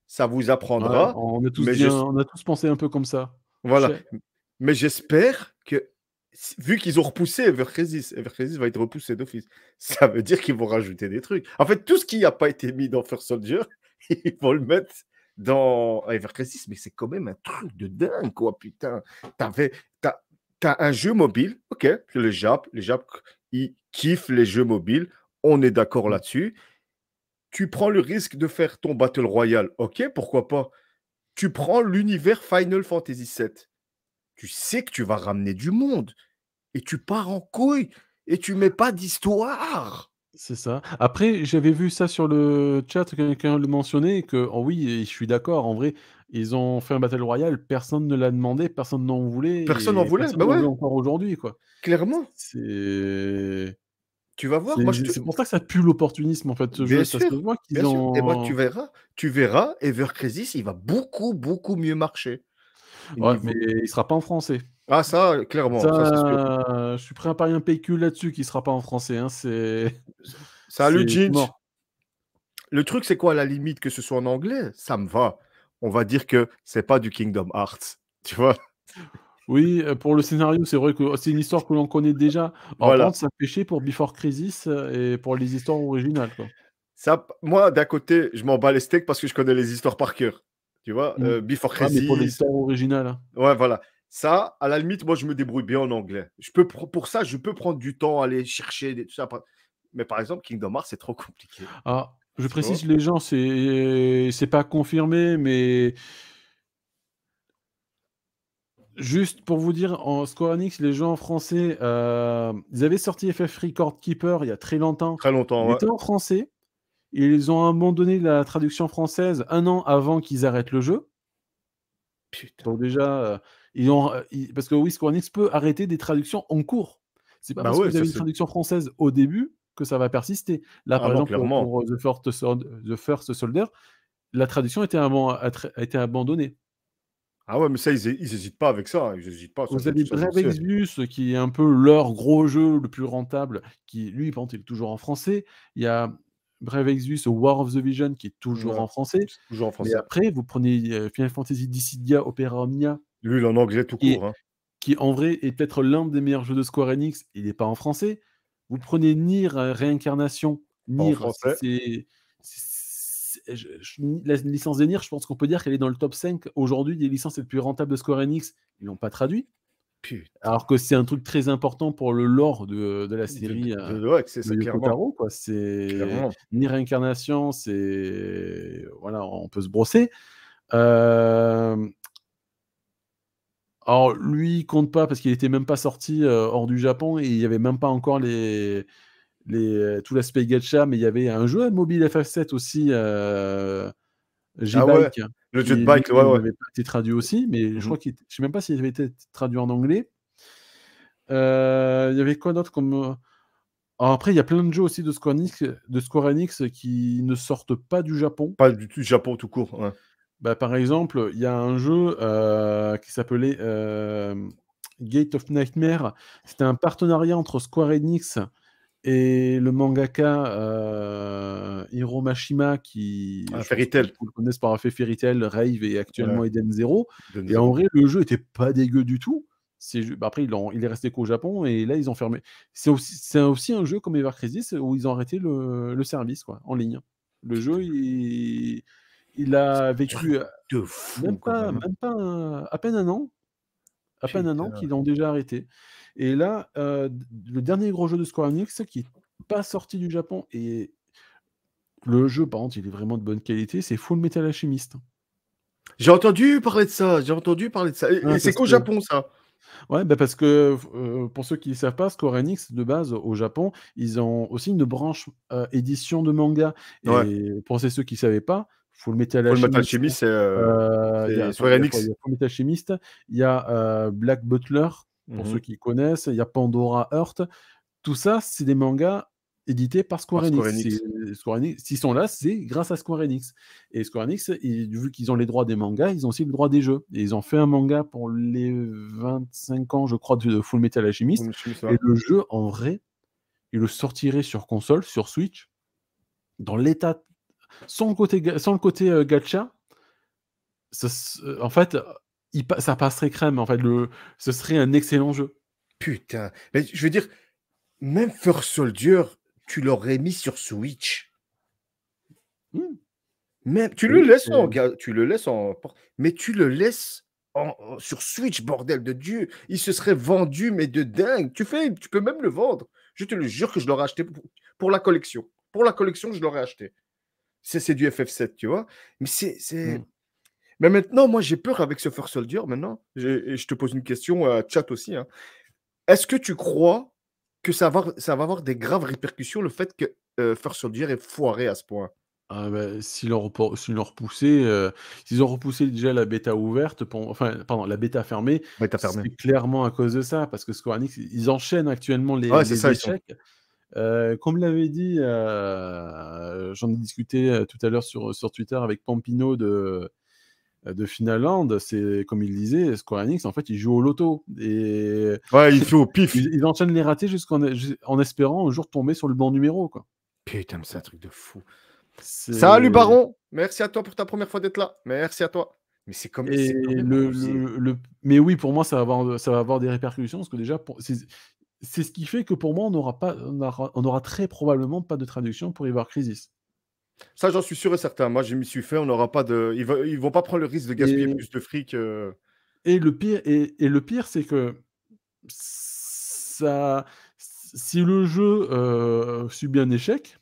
[SPEAKER 1] ça vous apprendra. on, a tous
[SPEAKER 2] pensé un peu comme ça.
[SPEAKER 1] Voilà. Mais j'espère que vu qu'ils ont repoussé Evercrisis Evercrisis va être repoussé d'office. Ça veut dire qu'ils vont rajouter des trucs. En fait, tout ce qui n'a pas été mis dans First Soldier, [LAUGHS] ils vont le mettre dans Evercrisis Mais c'est quand même un truc de dingue, quoi, putain. T'avais, t'as, as un jeu mobile, ok, le Jap, les Jap, ils kiffent les jeux mobiles, on est d'accord là-dessus. Tu prends le risque de faire ton Battle Royale, ok, pourquoi pas. Tu prends l'univers Final Fantasy VII tu sais que tu vas ramener du monde et tu pars en couille et tu mets pas d'histoire. C'est ça.
[SPEAKER 2] Après, j'avais vu ça sur le chat, quelqu'un le mentionnait, que oh oui, je suis d'accord, en vrai, ils ont fait un Battle Royale, personne ne l'a demandé, personne n'en voulait. Personne n'en voulait, bah encore aujourd'hui, quoi. Clairement. C'est.
[SPEAKER 1] Tu vas voir. C'est pour
[SPEAKER 2] ça que ça pue l'opportunisme, en fait, bien Et tu verras,
[SPEAKER 1] tu verras, Ever Crisis, il va beaucoup, beaucoup mieux marcher. Ouais, mais il sera pas en français. Ah, ça, clairement. je suis prêt à parier un PQ là-dessus qui sera pas en français. Hein, c'est. [LAUGHS] Salut, Jinch. Le truc, c'est quoi la limite que ce soit en anglais Ça me va. On va dire que c'est pas du Kingdom Hearts. [LAUGHS] Tu vois Oui, euh, pour le scénario, c'est vrai que oh, c'est une histoire que l'on connaît déjà. En ça fait chier pour
[SPEAKER 2] Before Crisis euh, et pour les histoires originales.
[SPEAKER 1] Ça, moi, d'un côté, je m'en bats les steaks parce que je connais les histoires par cœur. Tu vois, mmh. euh, Before Crazy. Ah, mais pour hein. Ouais, voilà. Ça, à la limite, moi, je me débrouille bien en anglais. Je peux, pour ça, je peux prendre du temps, à aller chercher tout Mais par exemple, Kingdom Hearts, c'est trop compliqué.
[SPEAKER 2] Ah, je précise, les gens, c'est, c'est pas confirmé, mais juste pour vous dire, en Square Enix, les gens français, euh, ils avaient sorti FF Record Keeper il y a très longtemps. Très longtemps, ouais. en français. Ils ont abandonné la traduction française un an avant qu'ils arrêtent le jeu. Putain. Donc déjà, euh, ils ont, euh, parce que oui, peut arrêter des traductions en cours. C'est pas bah parce que vous avez une traduction française au début que ça va persister. Là, ah par exemple, pour, euh, The First, Soldier, First la traduction était avant, a, été abandonnée.
[SPEAKER 1] Ah ouais, mais ça, ils n'hésitent pas avec ça. Ils n'hésitent pas. Vous avez Brave Exvius,
[SPEAKER 2] qui est un peu leur gros jeu le plus rentable, qui lui, il est toujours en français. Il y a Bref, Exus, War of the Vision, qui est toujours en français. Toujours en français. après, vous prenez euh, Final Fantasy Dissidia, Opera Omnia. Lui, il en anglais tout court. Hein. Qui, en vrai, est peut-être l'un des meilleurs jeux de Square Enix. Il n'est pas en français. Vous prenez Nier euh, Réincarnation. Nier, c'est. la licence Nier, je pense qu'on peut dire qu'elle est dans le top 5 aujourd'hui des licences les plus rentables de Square Enix. Ils l'ont pas traduit. Alors que c'est un truc très important pour le lore de, de la série. Hein. c'est ça, C'est ni réincarnation, c'est. Voilà, on peut se brosser. Alors, lui, il compte pas parce qu'il était même pas sorti euh, hors du Japon et il y avait même pas encore les, les, euh, tout l'aspect gacha, mais il y avait un jeu mobile FF7 aussi, euh, g Ah ouais. Le jeu de bike, ouais, avait été traduit aussi, mais je mm. crois qu'il. sais même pas s'il avait été traduit en anglais. Euh, il y avait quoi d'autre comme. Euh, ah, après, il y a plein de jeux aussi de Square, Enix, de Square Enix qui ne sortent pas du Japon. Pas du tout, du Japon tout court. Bah, par exemple, il y a un jeu euh, qui s'appelait Gate of Nightmare. C'était un partenariat entre Square Enix et le mangaka euh, Hiromashima Hiro Mashima qui ah, Fairy Tail. Vous connaissez par un fait Fairy Tail, Rave et actuellement Eden Zero. et en vrai, le jeu était pas dégueu du tout. C'est bah, après il, est resté qu'au Japon et là ils ont fermé. C'est aussi, c'est aussi un jeu comme Ever Crisis où ils ont arrêté le, service quoi, en ligne. Le jeu il, a vécu euh, de fou, même pas, à peine un an, à peine un an qu'ils l'ont déjà arrêté. Et là, euh, le dernier gros jeu de Square Enix, qui n'est pas sorti du Japon, et le jeu, par contre, il est vraiment de bonne qualité, c'est Full Metal Alchemist.
[SPEAKER 1] J'ai entendu parler de ça, j'ai entendu parler de ça. Et c'est qu'au Japon,
[SPEAKER 2] ça Ouais, bah, parce que euh, pour ceux qui ne savent pas, Square Enix, de base, au Japon, ils ont aussi une branche euh, édition de manga. Et pour ceux qui ne savaient pas, Full Metal Alchemist, Full Metal Alchemist, il y a Black Butler, pour mmh ceux qui connaissent. Il y a Pandora Heart. Tout ça, c'est des mangas édités par Square, Square Enix. S'ils sont là, c'est grâce à Square Enix. Et Square Enix, vu qu'ils ont les droits des mangas, ils ont aussi le droit des jeux. Et ils ont fait un manga pour les 25 ans, je crois, de Full Metal Alchemist. et le jeu, en vrai, il le sortirait sur console, sur Switch, dans l'état. Sans le côté, sans côté euh, gacha, en fait, ça passerait crème. En fait,
[SPEAKER 1] le, ce serait un excellent jeu. Putain. Mais je veux dire, même First Soldier, tu l'aurais mis sur Switch. Hmm. tu, le laisses en, tu le laisses en. Mais tu le laisses en, sur Switch, bordel de Dieu. Il se serait vendu, mais de dingue. Tu, fais, tu peux même le vendre. Je te le jure que je l'aurais acheté pour, la collection. Pour la collection, je l'aurais acheté. C'est du FF7, tu vois. Mais c'est. c'est hmm. Mais maintenant, moi, j'ai peur avec ce First Soldier. Maintenant, je, te pose une question, à euh, chat aussi. Hein. Est-ce que tu crois que ça va, ça va avoir des graves répercussions le fait que euh, First Soldier est foiré à ce point Si ah, ben, s'ils ont,
[SPEAKER 2] repoussé, euh, s'ils ont repoussé déjà la bêta ouverte, pour, enfin pardon, la bêta fermée, clairement à cause de ça, parce que Square Enix, ils enchaînent actuellement les, échecs. comme l'avait dit, j'en ai discuté tout à l'heure sur, sur Twitter avec Pampino de, euh, de Finlande, c'est comme il disait, Square Enix, en fait, il joue au loto. Et... Ouais, il fait au pif. il, enchaîne les ratés jusqu'en en espérant un jour tomber sur le bon numéro. Quoi.
[SPEAKER 1] Putain, c'est un truc de fou. Salut Baron, merci à toi pour ta première fois d'être là. Merci à toi. Mais c'est comme. Mais
[SPEAKER 2] oui, pour moi, ça va avoir, ça va avoir des répercussions parce que déjà, c'est ce qui fait que pour moi, on n'aura pas, on aura, très probablement pas de traduction pour y voir Crisis.
[SPEAKER 1] Ça, j'en suis sûr et certain. Moi, je m'y suis fait. On n'aura pas de. Ils, vont pas prendre le risque de gaspiller plus de fric. Euh. Et le pire, et, le pire, c'est que ça, si le jeu
[SPEAKER 2] euh, subit un échec,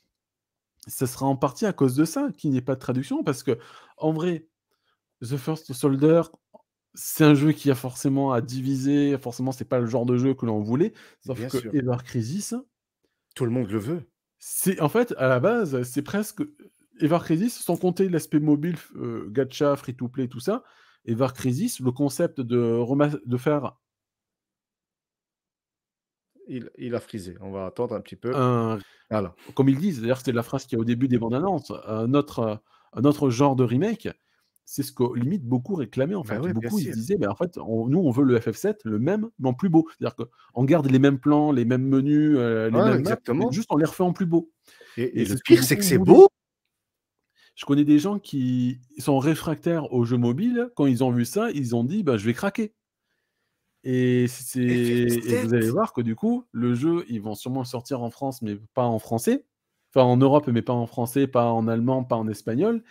[SPEAKER 2] ça sera en partie à cause de ça qu'il n'y ait pas de traduction, parce que en vrai, The First Soldier, c'est un jeu qui a forcément à diviser. Forcément, c'est pas le genre de jeu que l'on voulait. Sauf Bien que Ever Crisis, tout le monde le veut. C'est en fait à la base, c'est presque Evar Crisis, sans compter l'aspect mobile, euh, gacha, free to play, tout ça. Evar Crisis, le concept de,
[SPEAKER 1] faire. Il, a frisé. On va attendre un petit peu.
[SPEAKER 2] Comme ils disent, d'ailleurs, c'était la phrase qu'il y a au début des bandes annonces, un autre genre de remake c'est ce que limite beaucoup réclamaient en bah fait. beaucoup ils disaient, mais en fait, nous on veut le FF7 le même, mais en plus beau. C'est-à-dire qu'on garde les mêmes plans, les mêmes menus, euh, les mêmes exactement. juste on les refait en plus beau. Et, le pire, c'est que c'est beau. Je connais des gens qui sont réfractaires aux jeux mobiles. Quand ils ont vu ça, ils ont dit, bah, je vais craquer. Et, et vous allez voir que du coup, le jeu, ils vont sûrement sortir en France, mais pas en français enfin en Europe, mais pas en français, pas en allemand, pas en espagnol.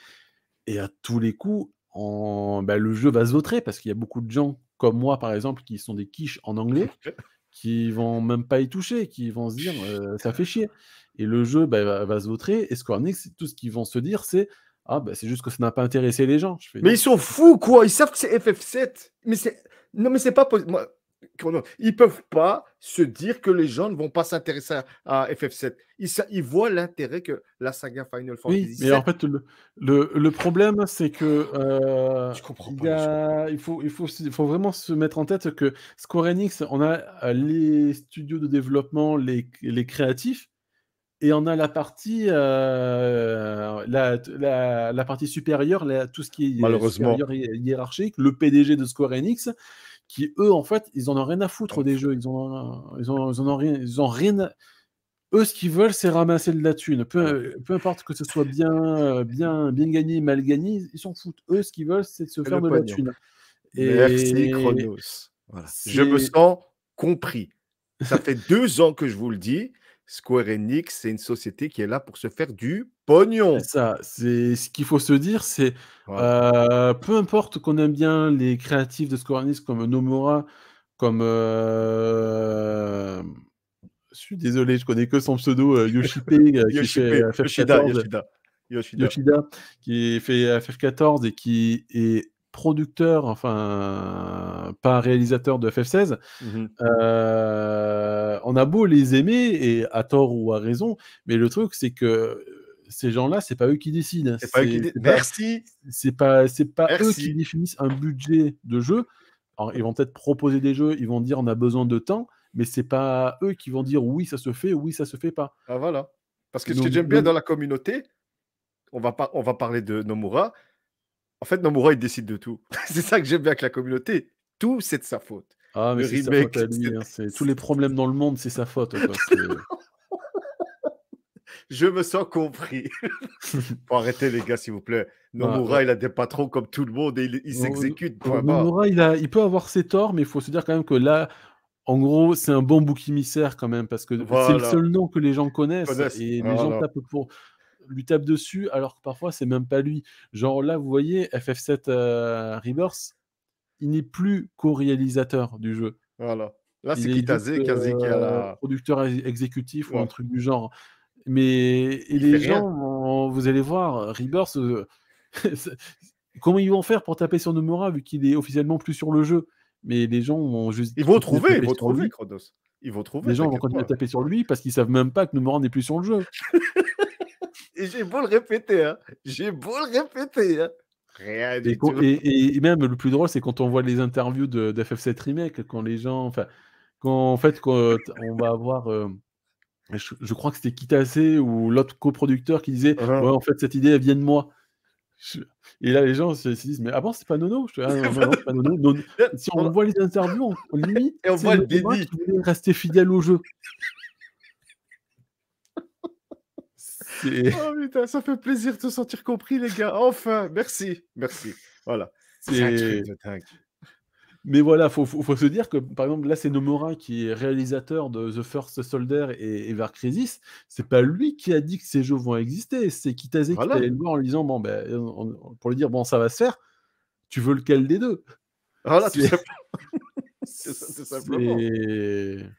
[SPEAKER 2] Et à tous les coups, en, bah, le jeu va se vautrer parce qu'il y a beaucoup de gens comme moi, par exemple, qui sont des quiches en anglais, [LAUGHS] qui vont même pas y toucher, qui vont se dire ça fait chier. Et le jeu bah, va, se vautrer. Et Square Enix, tout ce qu'ils vont se dire, c'est ah, bah, c'est juste que ça n'a pas intéressé les gens. Je mais
[SPEAKER 1] ils sont fous, quoi. Ils savent que c'est FF7. Mais c'est. Non, mais c'est pas possible. Moi, ils peuvent pas se dire que les gens ne vont pas s'intéresser à, FF7. Ils, voient l'intérêt que la saga Final Fantasy. Oui, mais en
[SPEAKER 2] fait, le, problème, c'est que euh, Je comprends il, faut, il, faut, il faut vraiment se mettre en tête que Square Enix, on a euh, les studios de développement, les, créatifs, et on a la partie, euh, la, partie supérieure, tout ce qui est Malheureusement. hiérarchique, le PDG de Square Enix, qui eux, en fait, ils en ont rien à foutre des jeux. Ils ont ils ils ont rien, ils ont rien. Eux, ce qu'ils veulent, c'est ramasser de la thune. Peu, importe que ce soit bien, bien, bien gagné, mal gagné, ils s'en foutent. Eux, ce qu'ils veulent, c'est se faire de la thune.
[SPEAKER 3] Merci Chronos. Je me
[SPEAKER 1] sens compris. Ça fait deux ans que je vous le dis. Square Enix, c'est une société qui est là pour se faire du pognon. ça, c'est ce qu'il faut se dire,
[SPEAKER 2] c'est euh, peu importe qu'on aime bien les créatifs de Square Enix comme Nomura, comme euh, je suis désolé, je connais que son pseudo euh, [LAUGHS] Yoshipe, euh, qui fait Yoshida, Yoshida. qui fait FF14 et qui est producteur, enfin pas réalisateur de FF16, mmh euh, on a beau les aimer et à tort ou à raison, mais le truc c'est que ces gens-là, c'est pas eux qui décident. C'est Merci. C'est pas pas eux qui définissent un budget de jeu. Alors, ils vont peut-être proposer des jeux, ils vont dire on a besoin de temps, mais c'est pas eux qui vont dire oui ça se fait, oui ça se fait pas.
[SPEAKER 1] Ah voilà. Parce que ce que j'aime bien dans la communauté, on va, on va parler de Nomura, en fait, Nomura, il décide de tout. [LAUGHS] c'est ça que j'aime bien avec la communauté. Tout, c'est de sa faute. Ah, mais c'est Tous les
[SPEAKER 2] problèmes dans le monde, c'est sa faute. [LAUGHS]
[SPEAKER 1] Je me sens compris. [LAUGHS] Arrêtez, les gars, s'il vous plaît. Nomura, ah, il a des patrons comme tout le monde et il, s'exécute. Nomura,
[SPEAKER 2] il, peut avoir ses torts, mais il faut se dire quand même que là, en gros, c'est un bon bouc émissaire quand même, parce que c'est le seul nom que les gens connaissent, et les gens tapent pour lui tape dessus, alors que parfois c'est même pas lui. Genre là, vous voyez, FF7 euh, Rebirth, il n'est plus co-réalisateur du jeu. Voilà. Là, c'est Kitazé, quasi qui la... Euh, producteur exécutif ou un truc du genre. Mais les gens, vous allez voir, Rebirth, euh,
[SPEAKER 1] [LAUGHS]
[SPEAKER 2] comment ils vont faire pour taper sur Nomura vu qu'il est officiellement plus sur le jeu Mais les gens vont juste. Ils vont trouver, ils vont trouver,
[SPEAKER 1] Ils vont trouver. Les gens vont continuer à
[SPEAKER 2] taper sur lui parce qu'ils savent même pas que Nomura n'est plus sur le jeu. [LAUGHS]
[SPEAKER 1] j'ai beau le répéter, hein. j'ai beau le répéter. Hein. Rien et, du tout.
[SPEAKER 2] Et, même le plus drôle, c'est quand on voit les interviews de d'FF7 Remake, quand les gens. Enfin, quand en fait, quand on va avoir. Euh, je, crois que c'était Kitase ou l'autre coproducteur qui disait uh-huh. En fait, cette idée, elle vient de moi. Et là, les gens se, disent, mais avant, ah bon, c'est pas Nono. si on voit les interviews, on limite. Et on voit le débit. « rester fidèle au jeu. Oh
[SPEAKER 1] putain, ça fait plaisir de se sentir compris, les gars. Enfin, merci, merci. Voilà.
[SPEAKER 2] Mais voilà, faut, faut, se dire que par exemple, là, c'est Nomura qui est réalisateur de The First Soldier et Ever Crisis. C'est pas lui qui a dit que ces jeux vont exister. C'est Kitase qui est dit en lui disant bon, ben,
[SPEAKER 1] pour lui dire bon, ça va se faire. Tu veux lequel des deux Voilà,
[SPEAKER 3] c'est simplement.
[SPEAKER 1] [LAUGHS] [LAUGHS]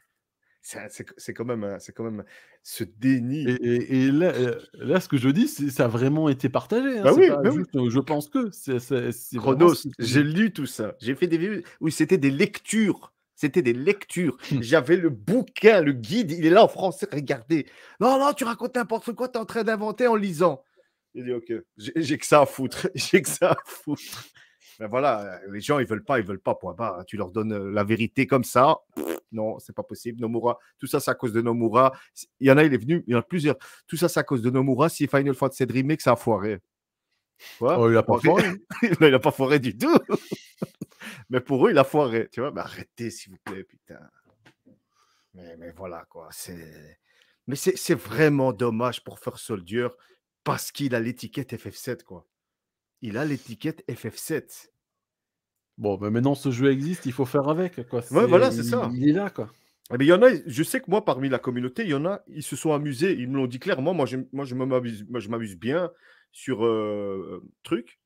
[SPEAKER 1] c'est quand même, c'est quand même ce déni. Et, là, euh, là, ce que je dis, ça a vraiment été partagé. Hein, bah oui, bah euh, Je pense que. c'est j'ai lu tout ça. J'ai fait des vidéos où c'était des lectures. C'était des lectures. [LAUGHS] J'avais le bouquin, le guide. Il est là en français. Regardez. Non, non, tu racontes n'importe quoi. Tu es en train d'inventer en lisant. Il dit OK, j'ai que ça à foutre. [LAUGHS] J'ai que ça à foutre. Mais ben voilà, euh, les gens, ils veulent pas, ils veulent pas, point bah Tu leur donnes euh, la vérité comme ça. Non, c'est pas possible. Nomura, tout ça, c'est à cause de Nomura. Il y en a, il est venu, il y en a plusieurs. Tout ça, c'est à cause de Nomura. Si Final Fantasy Dream ça a foiré. il a pas foiré. [LAUGHS] il a pas foiré du tout. [LAUGHS] mais pour eux, il a foiré. Tu vois, arrêtez, s'il vous plaît, putain. Mais, mais voilà, quoi. C'est. Mais c'est vraiment dommage pour faire Soldier parce qu'il a l'étiquette FF7, quoi il a l'étiquette FF7. Bon, mais maintenant ce jeu existe, il faut faire avec. voilà, euh, c'est ça. Il est là, quoi. Eh ben, y en a, je sais que moi, parmi la communauté, il y en a, ils se sont amusés, ils me l'ont dit clairement. Moi, je, moi, je m'amuse bien sur euh, truc,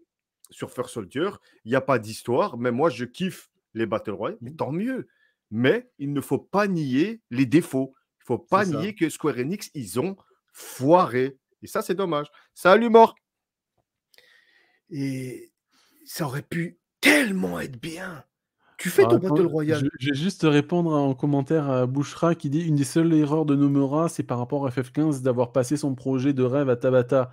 [SPEAKER 1] sur First Soldier. Il n'y a pas d'histoire, mais moi, je kiffe les Battle Royale, mais mhm. tant mieux. Mais il ne faut pas nier les défauts. Il ne faut pas nier que Square Enix, ils ont foiré. Et ça, c'est dommage. Salut, Mork
[SPEAKER 3] et ça aurait pu tellement être bien. Tu fais ah, ton Battle Royale.
[SPEAKER 2] Je, vais juste répondre en commentaire à Bouchra qui dit Une des seules erreurs de Nomura, c'est par rapport à FF15 d'avoir passé son projet de rêve à Tabata,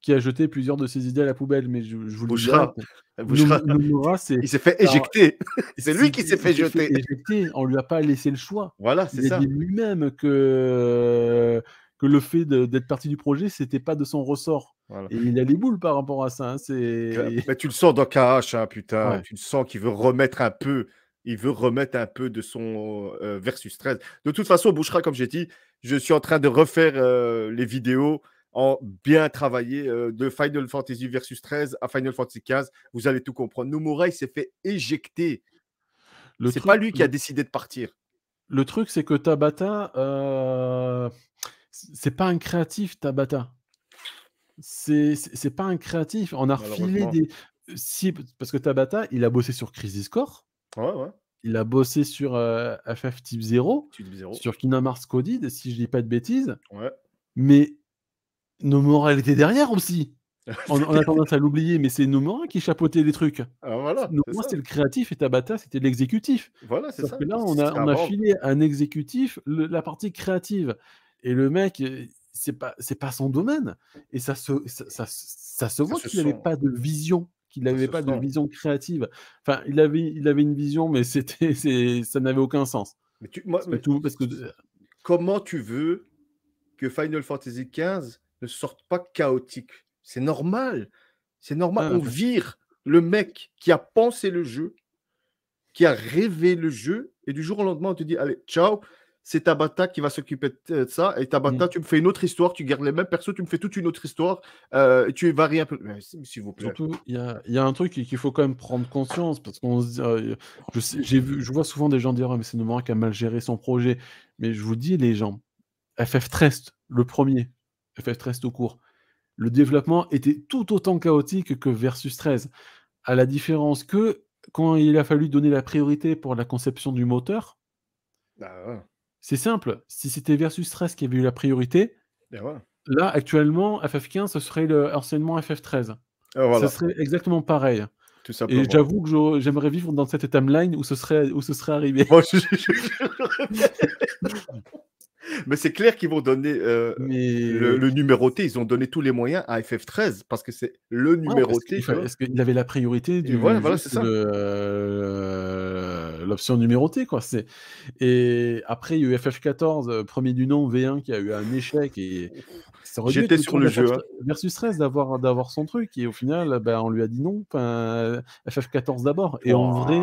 [SPEAKER 2] qui a jeté plusieurs de ses idées à la poubelle. Mais je, vous Bouchra, le dis. Euh, Bouchra, Nomura, il s'est fait éjecter. [LAUGHS]
[SPEAKER 1] c'est lui qui s'est fait jeter.
[SPEAKER 2] On éjecter. On lui a pas laissé le choix. Voilà, c'est ça. Il dit lui-même que que le fait d'être parti du projet, c'était pas de son ressort. Et il a les boules par rapport à ça. Hein,
[SPEAKER 1] [LAUGHS] mais tu le sens dans KH, hein, putain. Tu le sens qu'il veut remettre un peu. Il veut remettre un peu de son euh, versus 13. De toute façon, Bouchera, comme j'ai dit, je suis en train de refaire euh, les vidéos en bien travaillé euh, de Final Fantasy versus 13 à Final Fantasy 15. Vous allez tout comprendre. Nomura, s'est fait éjecter. C'est pas lui qui a décidé de partir.
[SPEAKER 2] Le truc, c'est que Tabata, c'est pas un créatif, Tabata. C'est pas un créatif. On a refilé des. Si, parce que Tabata, il a bossé sur Crisis Core. Il a bossé sur FF euh, Type 0, sur Kina Hearts si je dis pas de bêtises. Ouais. Mais nos elle était derrière aussi. [LAUGHS] on, a tendance à l'oublier, mais c'est Nomura qui chapeautait les trucs. Ah, voilà, c'était le créatif et Tabata, c'était l'exécutif. Voilà, c'est ça. Que là, on a, on a filé un exécutif la partie créative. Et le mec, euh, c'est pas, c'est pas son domaine. Et ça se, ça, se voit qu'il n'avait pas de vision qu'il n'avait pas de vision créative. Enfin, il avait, il avait une vision, mais c'était, [LAUGHS]
[SPEAKER 1] ça n'avait aucun sens. Mais moi, tout, parce que... Euh, comment tu veux que Final Fantasy XV ne sorte pas chaotique C'est normal. C'est normal. Ah, on vire le mec qui a pensé le jeu, qui a rêvé le jeu, et du jour au lendemain, on te dit, allez, ciao, c'est Tabata qui va s'occuper de euh, ça. Et Tabata, mm. tu me fais une autre histoire, tu gardes les mêmes persos, tu me fais toute une autre histoire, euh, tu varies un peu. vous
[SPEAKER 2] il y a, un truc qu'il faut quand même prendre conscience, parce qu'on se ah, je, vois souvent des gens dire, ah, mais c'est Nomura qui a mal géré son projet. Mais je vous dis, les gens, FF 13 le premier, FF 13 au cours, le développement était tout autant chaotique que Versus 13, à la différence que quand il a fallu donner la priorité pour la conception du moteur, ah c'est simple. Si c'était Versus 13 qui avait eu la priorité, ben là, actuellement, FF15, ce serait le FF13. Ah, ce serait exactement pareil. Tout Et j'avoue que j'aimerais vivre dans cette timeline où ce serait, où ce serait arrivé.
[SPEAKER 1] Mais c'est clair qu'ils vont donner euh, le, numéroté. Ils ont donné tous les moyens à FF13 parce que c'est le numéroté. Est-ce
[SPEAKER 2] qu'il avait la priorité du l'option numérotée, quoi. C'est... Et après, il y a eu FF14, euh, premier du nom, V1, qui a eu un échec. Et J'étais sur le jeu. Hein. Versus 13 d'avoir, d'avoir son truc. Et au final, eh ben, on lui a dit non, FF14 d'abord. Et en vrai,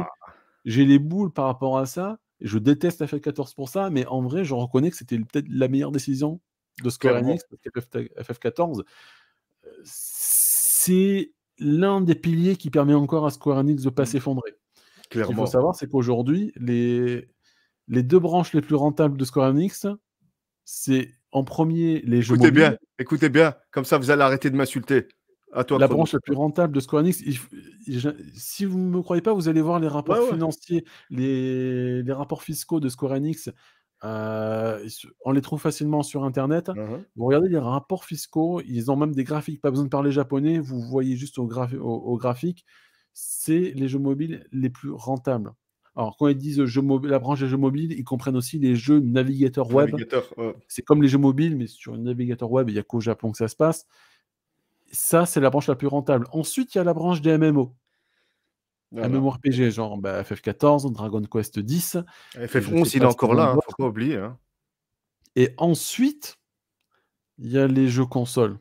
[SPEAKER 2] j'ai les boules par rapport à ça. Je déteste FF14 pour ça, mais en vrai, je reconnais que c'était peut-être la meilleure décision de Square Enix, FF14, c'est l'un des piliers qui permet encore à Square Enix de pas mmh. s'effondrer. Il faut savoir, c'est qu'aujourd'hui, les... les deux branches les plus rentables de Square Enix, c'est en premier
[SPEAKER 1] les jeux écoutez bien, écoutez bien, comme ça vous allez arrêter de m'insulter. À toi, la branche la
[SPEAKER 2] plus rentable de Square Enix, si vous ne me croyez pas, vous allez voir les rapports financiers, Les, les, rapports fiscaux de Square Enix. Euh, on les trouve facilement sur Internet. Uh-huh. Vous regardez les rapports fiscaux, ils ont même des graphiques, pas besoin de parler japonais, vous voyez juste au, au graphique c'est les jeux mobiles les plus rentables. Alors, quand ils disent la branche des jeux mobiles, ils comprennent aussi les jeux navigateurs web. C'est comme les jeux mobiles, mais sur un navigateur web, il n'y a qu'au Japon que ça se passe. Ça, c'est la branche la plus rentable. Ensuite, il y a la branche des MMO. Voilà. MMORPG, genre bah, FF14, Dragon Quest 10.
[SPEAKER 1] FF11, il est encore là, il ne hein, faut pas oublier. Hein.
[SPEAKER 2] Et ensuite, il y a les jeux consoles.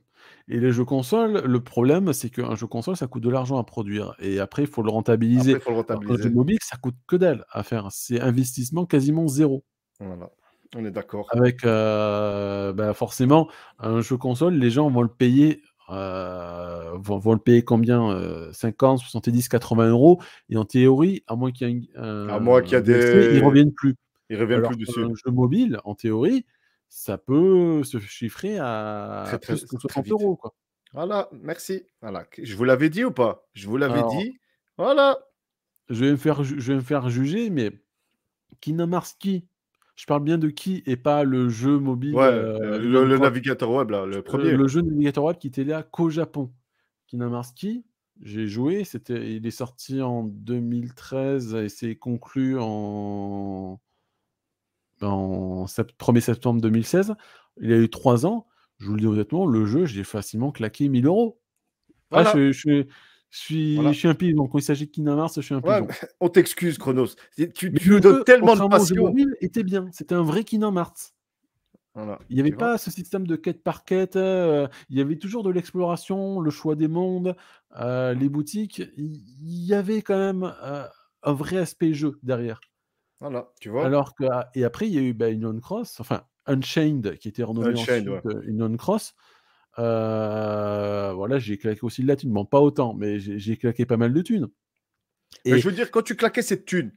[SPEAKER 2] Et les jeux consoles, le problème, c'est qu'un jeu console, ça coûte de l'argent à produire. Et après, il faut le rentabiliser. Un faut le mobile, ça coûte que dalle à faire. C'est investissement quasiment zéro. Voilà. On est d'accord. Avec euh, ben, forcément un jeu console, les gens vont le payer. Euh, vont, le payer combien 50, 70, 80 euros. Et en théorie, à moins qu'il y ait un, à moins qu'il a des... Ils reviennent plus. Ils reviennent plus dessus. Un jeu mobile, en théorie, ça peut se chiffrer
[SPEAKER 1] à 60 euros. Voilà, merci. Voilà. Je vous l'avais dit ou
[SPEAKER 2] pas Je vous l'avais dit. Voilà. Je vais, me faire, je vais me faire juger, mais Kinamarski, je parle bien de qui et pas le jeu mobile. Euh, le, navigateur
[SPEAKER 1] web, là, le euh, premier. Le, jeu
[SPEAKER 2] navigateur web qui était là qu'au Japon. Kinamarski, j'ai joué, c'était, il est sorti en 2013 et c'est conclu en en 1er septembre 2016. Il y a eu 3 ans. Je vous le dis honnêtement, le jeu, j'ai facilement claqué 1000 euros. je, suis, je un pigeon. Quand il s'agit de Kinamars, je suis un pigeon. On t'excuse, Chronos. Tu, tu donnes tellement de passion. Le était bien. C'était un vrai Kinamars. Il n'y avait pas ce système de quête par quête. Euh, il y avait toujours de l'exploration, le choix des mondes, euh, les boutiques. Il y, avait quand même euh, un vrai aspect jeu derrière tu vois. Alors que, ah, et après, il y a eu bah, une cross enfin, Unchained, qui était renommé en ensuite euh, une cross euh, voilà, j'ai claqué aussi de la thune. pas autant, mais
[SPEAKER 1] j'ai claqué pas mal de thunes. Et... je veux dire, quand tu claquais cette thune,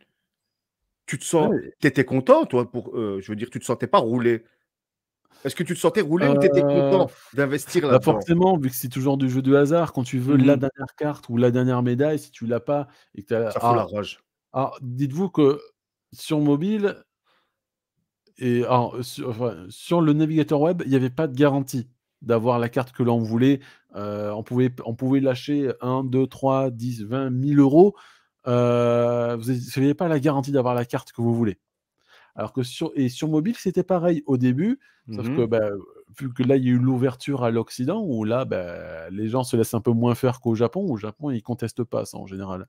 [SPEAKER 1] tu te sens. tu T'étais content, toi, pour. Euh, je veux dire, tu te sentais pas roulé. Est-ce que tu te sentais roulé ou tu content d'investir bah, là-dedans Forcément,
[SPEAKER 2] vu que c'est toujours du jeu de hasard, quand tu veux la mmh dernière carte ou la dernière médaille, si tu l'as pas et Ça ah la rage. Alors, dites-vous que sur mobile et sur, le navigateur web, il n'y avait pas de garantie d'avoir la carte que l'on voulait. on, pouvait, on pouvait lâcher 1, 2, 3, 10, 20, 1000 euros. vous n'aviez pas la garantie d'avoir la carte que vous voulez. Alors que sur, et sur mobile, c'était pareil au début, mmh sauf que bah, vu que là, il y a eu l'ouverture à l'Occident, où là, bah, les gens se laissent un peu moins faire qu'au Japon. Au Japon, ils ne contestent pas ça en général.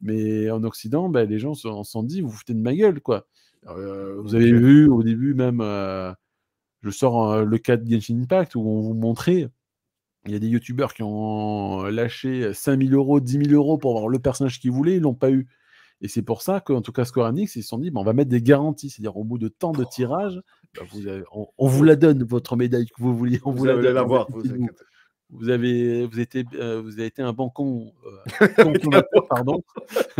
[SPEAKER 2] Mais en Occident, bah, les gens s'en sont dit, vous vous foutez de ma gueule, quoi. Euh, vous avez vu au début même, euh, je sors euh, le cas de Genshin Impact où on vous montrait, il y a des youtubeurs qui ont lâché 5000 euros, 10 000 euros pour avoir le personnage qu'ils voulaient, ils ne l'ont pas eu. Et c'est pour ça qu'en tout cas Square Enix, ils se sont dit, on va mettre des garanties, c'est-à-dire au bout de tant de oh. tirages, bah, on, vous la donne, votre médaille que vous vouliez, on vous, la donne vous avez, euh, vous, avez été un bancon euh, [LAUGHS] pardon. [LAUGHS]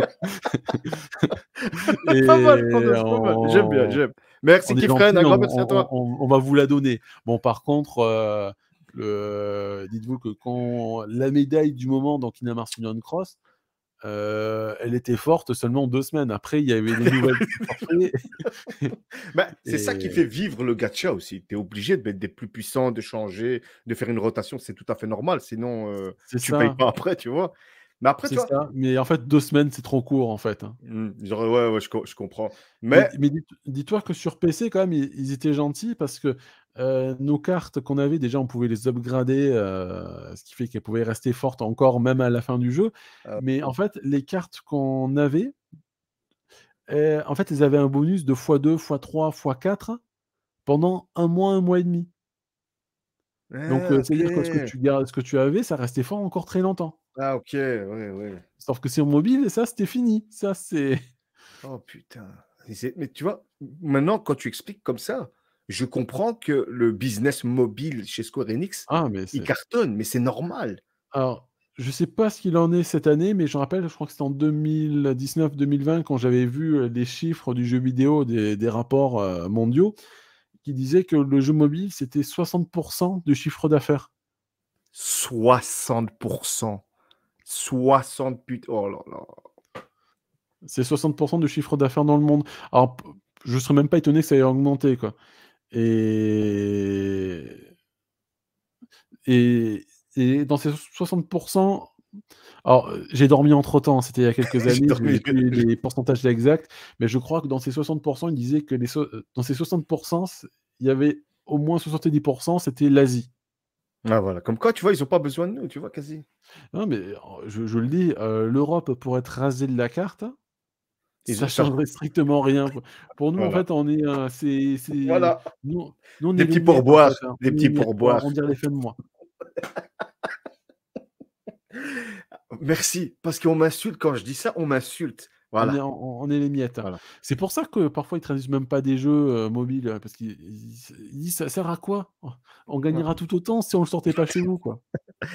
[SPEAKER 1] pas mal, J'aime bien, j'aime. Merci Kifren, un grand merci à toi.
[SPEAKER 2] On, va vous la donner. Bon, par contre, euh, dites-vous que quand la médaille du moment dans Kinamar Hearts Cross, euh, elle était forte seulement deux semaines. Après, il y avait des nouvelles.
[SPEAKER 3] [LAUGHS]
[SPEAKER 1] Bah, c'est ça qui fait vivre le gacha aussi. Tu es obligé de mettre des plus puissants, de changer, de faire une rotation. C'est tout à fait normal. Sinon, euh, tu payes pas après, tu vois. Mais après,
[SPEAKER 2] Mais en fait, deux semaines, c'est trop court, en fait. Hein.
[SPEAKER 1] Mmh. ouais, ouais, je, comprends.
[SPEAKER 2] Mais, dis-toi que sur PC, quand même, ils étaient gentils parce que euh, nos cartes qu'on avait déjà, on pouvait les upgrader, euh, ce qui fait qu'elles pouvaient rester fortes encore même à la fin du jeu. Ah, mais en fait, les cartes qu'on avait, euh, en fait, elles avaient un bonus de x2, x3, x4 pendant un mois, un mois et demi.
[SPEAKER 1] Donc, ah, c'est-à-dire que ce que, tu
[SPEAKER 2] gardes, ce que tu avais, ça restait fort encore très longtemps.
[SPEAKER 1] Ah, ok, ouais, ouais. Sauf que c'est au mobile et ça, c'était fini. Ça, c'est. Oh putain. Mais tu vois, maintenant, quand tu expliques comme ça, je comprends que le business mobile chez Square Enix, ah, il cartonne, mais c'est normal. Alors, je sais pas ce qu'il en est
[SPEAKER 2] cette année, mais je rappelle, je crois que c'était en 2019-2020 quand j'avais vu les euh, chiffres du jeu vidéo des, rapports euh, mondiaux qui disaient que le jeu mobile, c'était 60% du chiffre d'affaires. 60% 60
[SPEAKER 1] Oh là là.
[SPEAKER 2] C'est 60% du chiffre d'affaires dans le monde. Alors, je serais même pas étonné que ça ait augmenté, quoi. Et, et, dans ces 60%, alors, euh, j'ai dormi entre temps, c'était il y a quelques [LAUGHS] années, plus les pourcentages exacts, mais je crois que dans ces 60%, il disait que euh, dans ces 60%, il y avait au moins 70%, c'était l'Asie. Ah voilà, comme quoi, tu vois, ils n'ont pas besoin de nous, tu vois, quasi. Non, mais euh, je, le dis, l'Europe pourrait être rasée de la carte, hein. Et ça ne changerait strictement rien. Pour nous, en fait, on est. Euh, voilà. Nous, des, petits pourboires, des petits pourboires. On
[SPEAKER 1] dirait les fins de mois. [LAUGHS] Merci, parce qu'on m'insulte quand je dis ça, on m'insulte. Voilà. On, est, les miettes. C'est pour ça que
[SPEAKER 2] parfois ils traduisent même pas des jeux euh, mobiles, hein, parce qu'ils disent ça sert à quoi On gagnera tout autant si on le sortait pas chez nous, quoi.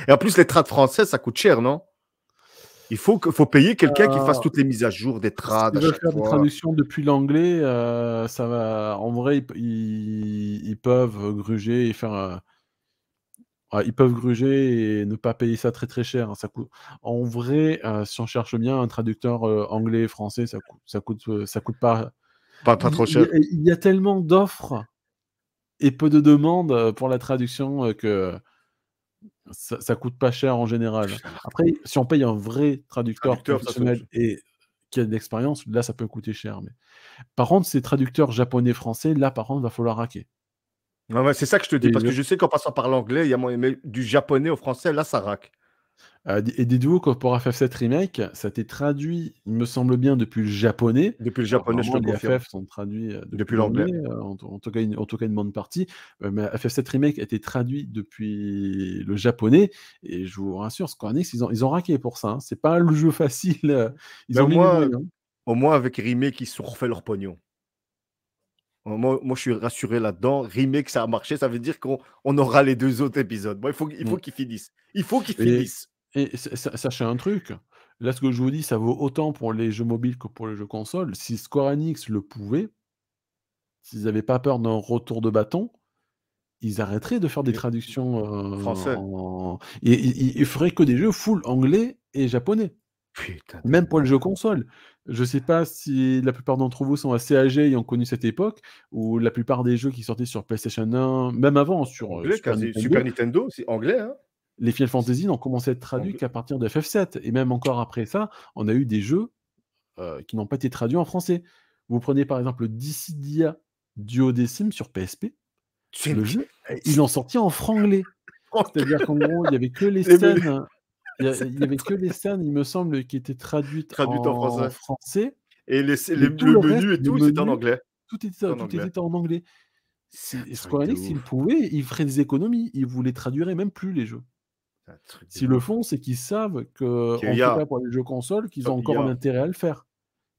[SPEAKER 1] Et en plus, les trades français, ça coûte cher, non il faut, faut payer quelqu'un qui fasse euh, toutes les mises à jour des trades. Si tu des traductions
[SPEAKER 2] depuis l'anglais, euh, ça va. En vrai, ils, peuvent gruger et faire. Euh, ils peuvent gruger et ne pas payer ça très très cher. Hein. Ça coûte... En vrai, si on cherche bien un traducteur anglais français, ça coûte, ça coûte, ça coûte pas... pas. Pas, trop cher. Il, il y a tellement d'offres et peu de demandes pour la traduction que ça, coûte pas cher en général. Après, si on paye un vrai traducteur, professionnel et qui a de l'expérience, là, ça peut coûter cher. Mais... Par contre, ces traducteurs japonais-français, là, par contre, va falloir raquer.
[SPEAKER 1] c'est ça que je te dis, parce que je sais qu'en passant par l'anglais, il y a moins du japonais au français, là, ça raque.
[SPEAKER 2] Euh, et et vous que pour FF7 Remake, ça a été traduit, il me semble bien, depuis le japonais. Depuis le japonais, je te Les FF sont traduits euh, depuis, l'anglais. Euh, en, tout cas, une, bonne partie. mais FF7 Remake a été traduit depuis le japonais. Et je vous rassure, Square Enix, ils ont, ils ont raqué pour ça. Hein. C'est pas le jeu facile. Ils ben, ont moi, hein.
[SPEAKER 1] au moins, avec Remake, ils se refait leur pognon. Moi, je suis rassuré là-dedans. Remake, ça a marché. Ça veut dire qu'on on aura les deux autres épisodes. Bon, il faut, faut qu'ils finissent. Il faut qu'ils finissent.
[SPEAKER 2] Et sachez un truc, là ce que je vous dis, ça vaut autant pour les jeux mobiles que pour les jeux consoles. Si Square Enix le pouvait, s'ils n'avaient pas peur d'un retour de bâton, ils arrêteraient de faire des traductions françaises. français. Euh, ils, feraient que des jeux full anglais et japonais. Même pour les jeux consoles. Je sais pas si la plupart d'entre vous sont assez âgés et ont connu cette époque où la plupart des jeux qui sortaient sur PlayStation 1, même avant sur, euh, Super, Nintendo, Super, Nintendo, c'est anglais. Hein les Final Fantasy n'ont commencé à être traduits qu'à partir de FF7. Et même encore après ça, on a eu des jeux euh, qui n'ont pas été traduits en français. Vous prenez par exemple Dissidia Duo sur PSP. Le jeu, il l'ont sorti en franglais. [LAUGHS] C'est-à-dire qu'en gros, il n'y avait que les eh ben, scènes. Il n'y avait que les scènes, il me semble, qui étaient traduites, en, français. Et les, les, le, tout, c'était en anglais. Tout était en anglais. Était en Square Enix, s'ils pouvaient, ils des économies. Ils vous les même plus, les jeux. S'ils le font, c'est qu'ils savent que, fait, en pour les jeux consoles, qu'ils ont encore un intérêt à le faire.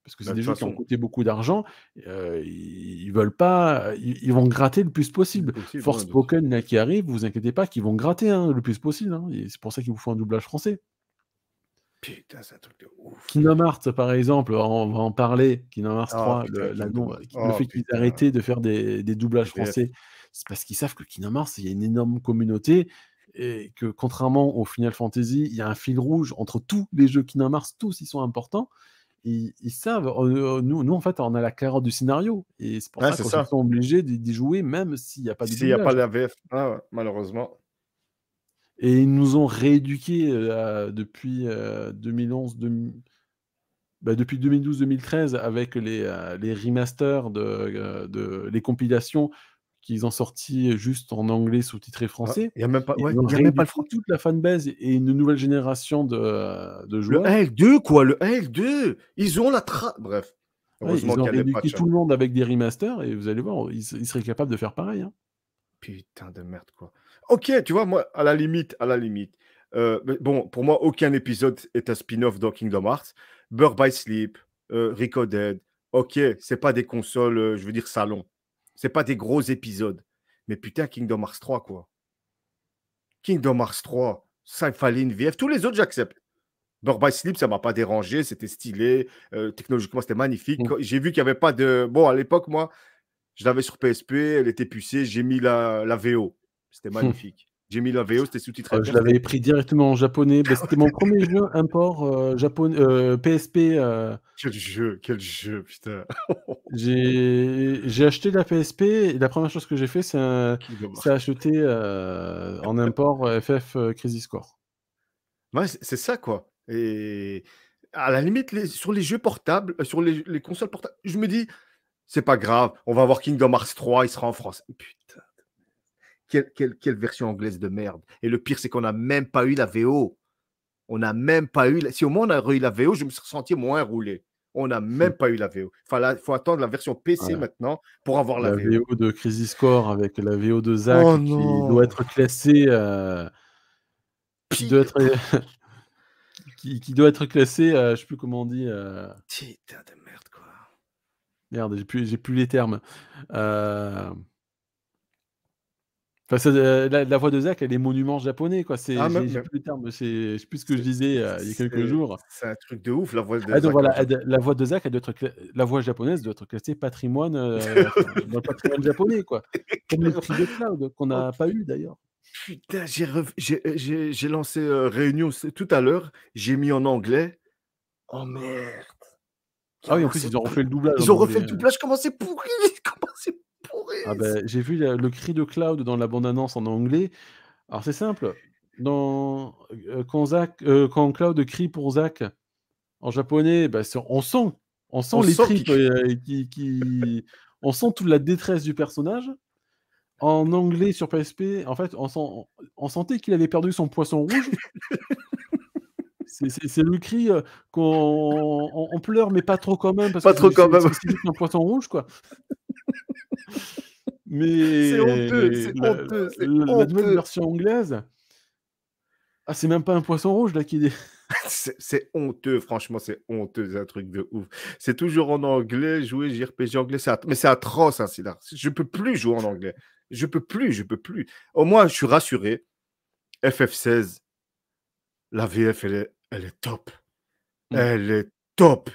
[SPEAKER 2] Parce que c'est bah, des jeux qui ont coûté beaucoup d'argent, euh, ils, veulent pas, ils, vont gratter le plus possible. Force Spoken là qui arrive, vous inquiétez pas, qu'ils vont gratter hein, le plus possible. Hein, c'est pour ça qu'il vous font un doublage français. Putain, c'est un truc de ouf. Kingdom par exemple, on va en parler. Kingdom 3, le, oh, fait qu'ils aient de faire des, doublages français, c'est parce qu'ils savent que Kingdom il y a une énorme communauté et que contrairement au Final Fantasy, il y a un fil rouge entre tous les jeux Kingdom mars tous ils sont importants. Ils, savent, euh, euh, nous, nous en fait, on a la clarté du scénario et c'est pour ça qu'ils sont obligés d'y jouer, même s'il n'y a pas de. Il n'y a pas la VF, ah malheureusement. Et ils nous ont rééduqués euh, depuis 2011, bah, depuis 2012-2013 avec les, remasters, de, de, les compilations qu'ils ont sorti juste en anglais sous-titré ah, français. Il n'y a même pas, y a même pas le fond. Toute la fanbase et une nouvelle génération de, de joueurs. Le L2, quoi, le L2 Ils ont la trappe. Bref.
[SPEAKER 3] Heureusement ils ont rééduqué tout le
[SPEAKER 2] monde avec
[SPEAKER 1] des remasters et vous allez voir, ils, seraient capables de faire pareil. Hein. Putain de merde, quoi. Ok, tu vois, moi, à la limite, à la limite. Euh, bon, pour moi, aucun épisode est un spin-off dans Kingdom Hearts. Burr by Sleep, Rico euh, Recoded, ok, c'est pas des consoles, euh, je veux dire, salon. C'est pas des gros épisodes. Mais putain, Kingdom Hearts 3, quoi. Kingdom Hearts 3, Symphaline, VF, tous les autres, j'accepte. Burby Sleep, ça m'a pas dérangé, c'était stylé, euh, technologiquement, c'était magnifique. Mm. J'ai vu qu'il n'y avait pas de. Bon, à l'époque, moi, je l'avais sur PSP, elle était pucée, j'ai mis la, VO. C'était hmm. magnifique. J'ai mis la VO, c'était sous-titré. Euh, je l'avais
[SPEAKER 2] pris directement en japonais. c'était mon premier jeu import euh, PSP. Euh, quel jeu, quel jeu, putain. [LAUGHS] j'ai acheté la PSP et la première chose que j'ai fait, c'est acheter
[SPEAKER 1] en import FF Crisis Core. Ouais, c'est ça, quoi. Et à la limite, sur les jeux portables, sur les, les consoles portables, je me dis, c'est pas grave, on va avoir Kingdom Hearts 3, il sera en France. Putain quelle, version anglaise de merde. Et le pire, c'est qu'on n'a même pas eu la VO. On n'a même pas eu. La... Si au moins on a eu la VO, je me serais senti moins roulé. On n'a hmm. même pas eu la VO. Il faut attendre la version PC maintenant pour avoir la, la VO.
[SPEAKER 2] de Crisis Core avec la VO de Zach qui doit être classée. Qui doit être. qui, doit être classée, je ne sais plus comment on dit. Euh. Putain de merde, quoi. Merde, j'ai plus, les termes. Euh, euh, la, voix de Zach, elle est monument japonais, quoi. C'est, ah, plus sais plus ce que je disais euh, il y a quelques jours.
[SPEAKER 1] C'est un truc de ouf, la voix
[SPEAKER 2] de Zach. la voix japonaise doit être classée patrimoine,
[SPEAKER 1] euh, [LAUGHS] patrimoine japonais, quoi. Comme de Cloud, qu'on n'a pas eu d'ailleurs. Putain, j'ai, lancé Réunion tout à l'heure, j'ai mis en anglais. Oh merde. Ah oui, en plus, ils ont refait le doublage. Ils ont refait le hein. doublage, comment c'est
[SPEAKER 3] pourri, [LAUGHS] comment c'est
[SPEAKER 2] ah ben, J'ai vu le, cri de Cloud dans la bande-annonce en anglais. Alors c'est simple. Dans, quand, Cloud crie pour Zach en japonais, ben, on sent, on sent les qui, on sent toute la détresse du personnage. En anglais sur PSP, en fait, on, sent, on sentait qu'il avait perdu son poisson rouge. C'est le cri qu'on pleure, mais pas trop quand même. Parce pas trop quand même. C'est un poisson rouge, quoi. Mais c'est honteux, c'est honteux, la,
[SPEAKER 1] version anglaise. Ah, c'est même pas un poisson rouge là qui [LAUGHS] c'est honteux, franchement, c'est honteux, c'est un truc de ouf. C'est toujours en anglais, jouer JRPG anglais, mais c'est atroce, hein, là. Je peux plus jouer en anglais. Je peux plus, je peux plus. Au moins, je suis rassuré. FF16, la VF, elle est, elle est top. Mm. Elle est top.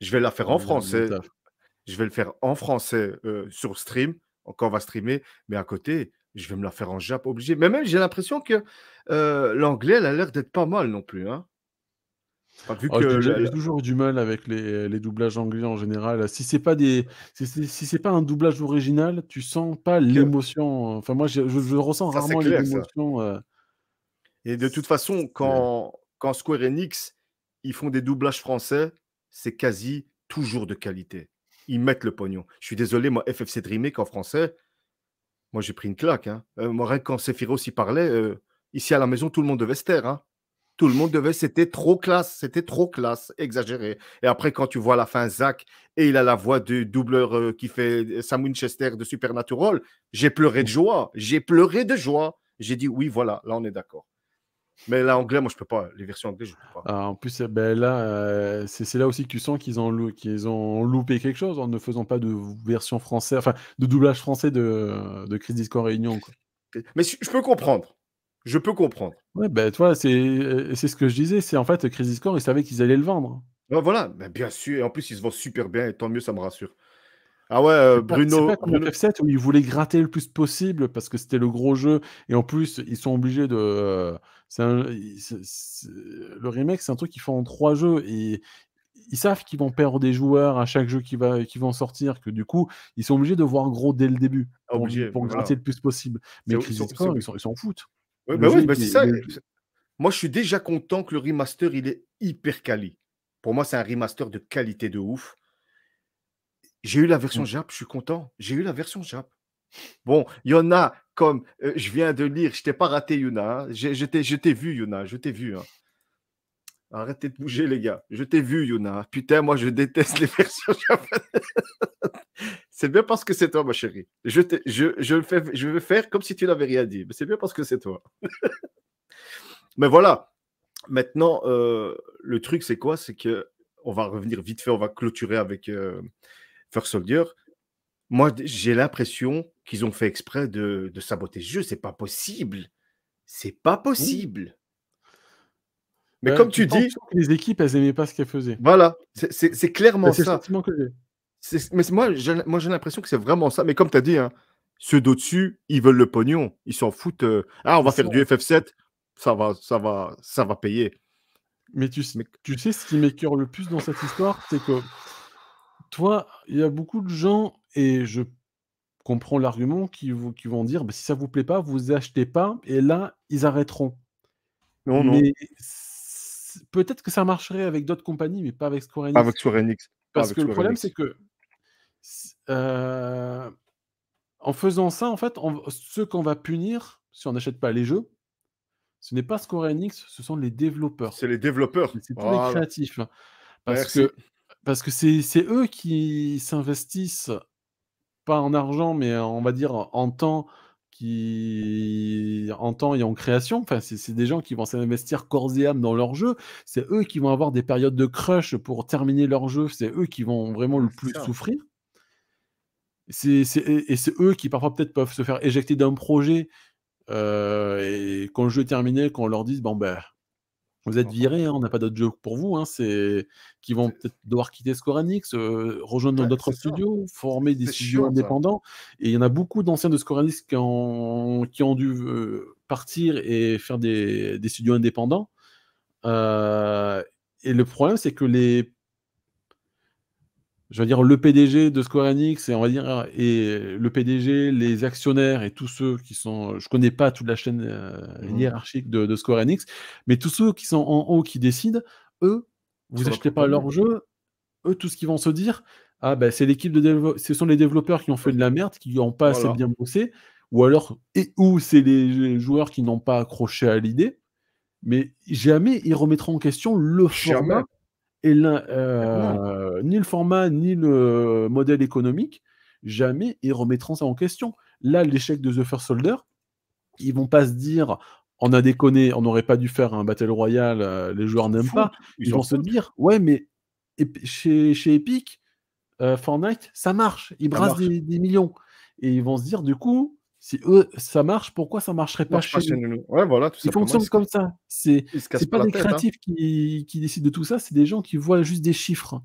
[SPEAKER 1] Je vais la faire en français je vais le faire en français sur stream, encore on va streamer, mais à côté, je vais me la faire en jap obligé. Mais même, j'ai l'impression que l'anglais, elle a l'air d'être pas mal non plus. Hein. vu oh, j'ai
[SPEAKER 2] toujours du mal avec les, doublages anglais en général. Si c'est pas des, si c'est pas un doublage original, tu sens pas l'émotion. Enfin moi, je, ressens rarement l'émotion.
[SPEAKER 1] Et de toute façon, quand quand Square Enix ils font des doublages français, c'est quasi toujours de qualité ils mettent le pognon. Je suis désolé, moi, FFC Dreaming, en français, moi, j'ai pris une claque. Hein. Euh, moi, quand Sephiroth s'y parlait, euh, ici à la maison, tout le monde devait se taire. Hein. Tout le monde devait, c'était trop classe, c'était trop classe, exagéré. Et après, quand tu vois la fin Zach et il a la voix du doubleur euh, qui fait Sam Winchester de Supernatural, j'ai pleuré de mmh. joie, j'ai pleuré de joie. J'ai dit oui, voilà, là on est d'accord. Mais l'anglais, moi, je peux pas. Les versions anglaises, je peux pas. Ah, en plus, eh ben
[SPEAKER 2] là, euh, c'est là aussi que tu sens qu'ils ont, ont loupé quelque chose en ne faisant pas de version française, enfin, de doublage français de, de Chris Discord Réunion. Quoi.
[SPEAKER 1] Mais je peux comprendre. Je peux comprendre.
[SPEAKER 2] Ouais, ben, toi, c'est euh, ce que je disais. C'est en fait, Chris Discord, ils savaient qu'ils allaient le vendre.
[SPEAKER 1] Ben, voilà, ben, bien sûr. Et en plus, ils se vendent super bien. Et tant mieux, ça me rassure. Ah ouais, euh, Bruno.
[SPEAKER 2] C'est pas où ils voulaient gratter le plus possible parce que c'était le gros jeu. Et en plus, ils sont obligés de. Euh, le remake, c'est un truc qu'ils font en trois jeux. Et ils savent qu'ils vont perdre des joueurs à chaque jeu qui va qui vont sortir, que du coup, ils sont obligés de voir gros dès le début pour, gratter le plus possible. Mais ils s'en foutent.
[SPEAKER 1] Bah bah c'est ça. Moi, je suis déjà content que le remaster, il est hyper quali. Pour moi, c'est un remaster de qualité de ouf. J'ai eu la version mmh. Jap, je suis content. J'ai eu la version Jap. Bon, il comme euh, je viens de lire, je t'ai pas raté, Yuna. Hein. Je t'ai vu, Yuna, je t'ai vu. Hein. Arrêtez de bouger, les gars. Je t'ai vu, Yuna. Putain, moi, je déteste les [LAUGHS] versions JAP. c'est bien parce que c'est toi, ma chérie. Je, je, fais, je vais faire comme si tu n'avais rien dit. Mais c'est bien parce que c'est toi. [LAUGHS] mais voilà. Maintenant, euh, le truc, c'est quoi C'est que on va revenir vite fait, on va clôturer avec, euh, First Soldier, moi, j'ai l'impression qu'ils ont fait exprès de, saboter ce jeu. C'est pas possible. C'est pas mmh. possible. Mais bah, comme tu dis. les équipes, elles n'aimaient pas ce qu'elles faisaient. Voilà, c'est clairement ça. C'est Mais moi, j'ai l'impression que c'est vraiment ça. Mais comme tu as dit, hein, ceux d'au-dessus, ils veulent le pognon. Ils s'en foutent. Euh, ah, on va faire du FF7. Ça va, ça va, ça va payer. Mais tu, mais... tu sais,
[SPEAKER 2] ce qui m'écœure le plus dans cette histoire, c'est que toi, il y a beaucoup de gens, et je comprends l'argument, qui, vont dire bah, si ça ne vous plaît pas, vous achetez pas, et là, ils arrêteront. Non, non. Mais peut-être que ça marcherait avec d'autres compagnies, mais pas avec Square Enix. Avec Square Enix. Parce que le problème, c'est que euh, en faisant ça, en fait, ceux qu'on va punir, si on n'achète pas les jeux, ce n'est pas Square Enix, ce sont les développeurs. C'est les développeurs. C'est tous les créatifs. Parce que parce que c'est eux qui s'investissent, pas en argent, mais on va dire en temps, qui en temps et en création, enfin, c'est des gens qui vont s'investir corps et âme dans leur jeu. C'est eux qui vont avoir des périodes de crush pour terminer leur jeu. C'est eux qui vont vraiment le plus souffrir. et c'est eux qui parfois peut-être peuvent se faire éjecter d'un projet. Euh, et quand le jeu est terminé, qu'on leur dise bon ben vous êtes viré, hein, on n'a pas d'autres jeux pour vous. Hein, c'est qui vont peut-être devoir quitter Square euh, rejoindre d'autres studios, former des studios indépendants. Et il y en a beaucoup d'anciens de Scoranix qui ont, dû euh, partir et faire des, studios indépendants. Euh, et le problème, c'est que les je veux dire, le PDG de Square Enix et on va dire et le PDG, les actionnaires et tous ceux qui sont, je ne connais pas toute la chaîne euh, mhm. hiérarchique de, de, Enix, mais tous ceux qui sont en haut qui décident, eux, vous achetez pas leur jeu, eux, tout ce qu'ils vont se dire, ah ben c'est l'équipe de ce sont les développeurs qui ont fait de la merde, qui n'ont pas assez bien bossé, ou alors et ou c'est les joueurs qui n'ont pas accroché à l'idée, mais jamais ils remettront en question le format et euh, ni le format, ni le modèle économique, jamais ils remettront ça en question. Là, l'échec de The First Soldier, ils vont pas se dire on a déconné, on n'aurait pas dû faire un Battle Royale, euh, les joueurs n'aiment pas. Ils, vont se dire ouais, mais chez, chez Epic, euh, Fortnite, ça marche, ils brassent des, millions. Et ils vont se dire du coup, si eux, ça marche, pourquoi ça marcherait pas, chez, nous, voilà, Ils fonctionnent comme ça.
[SPEAKER 1] C'est pas, pas des hein. créatifs
[SPEAKER 2] qui, décident de tout ça, c'est des gens qui voient juste des chiffres,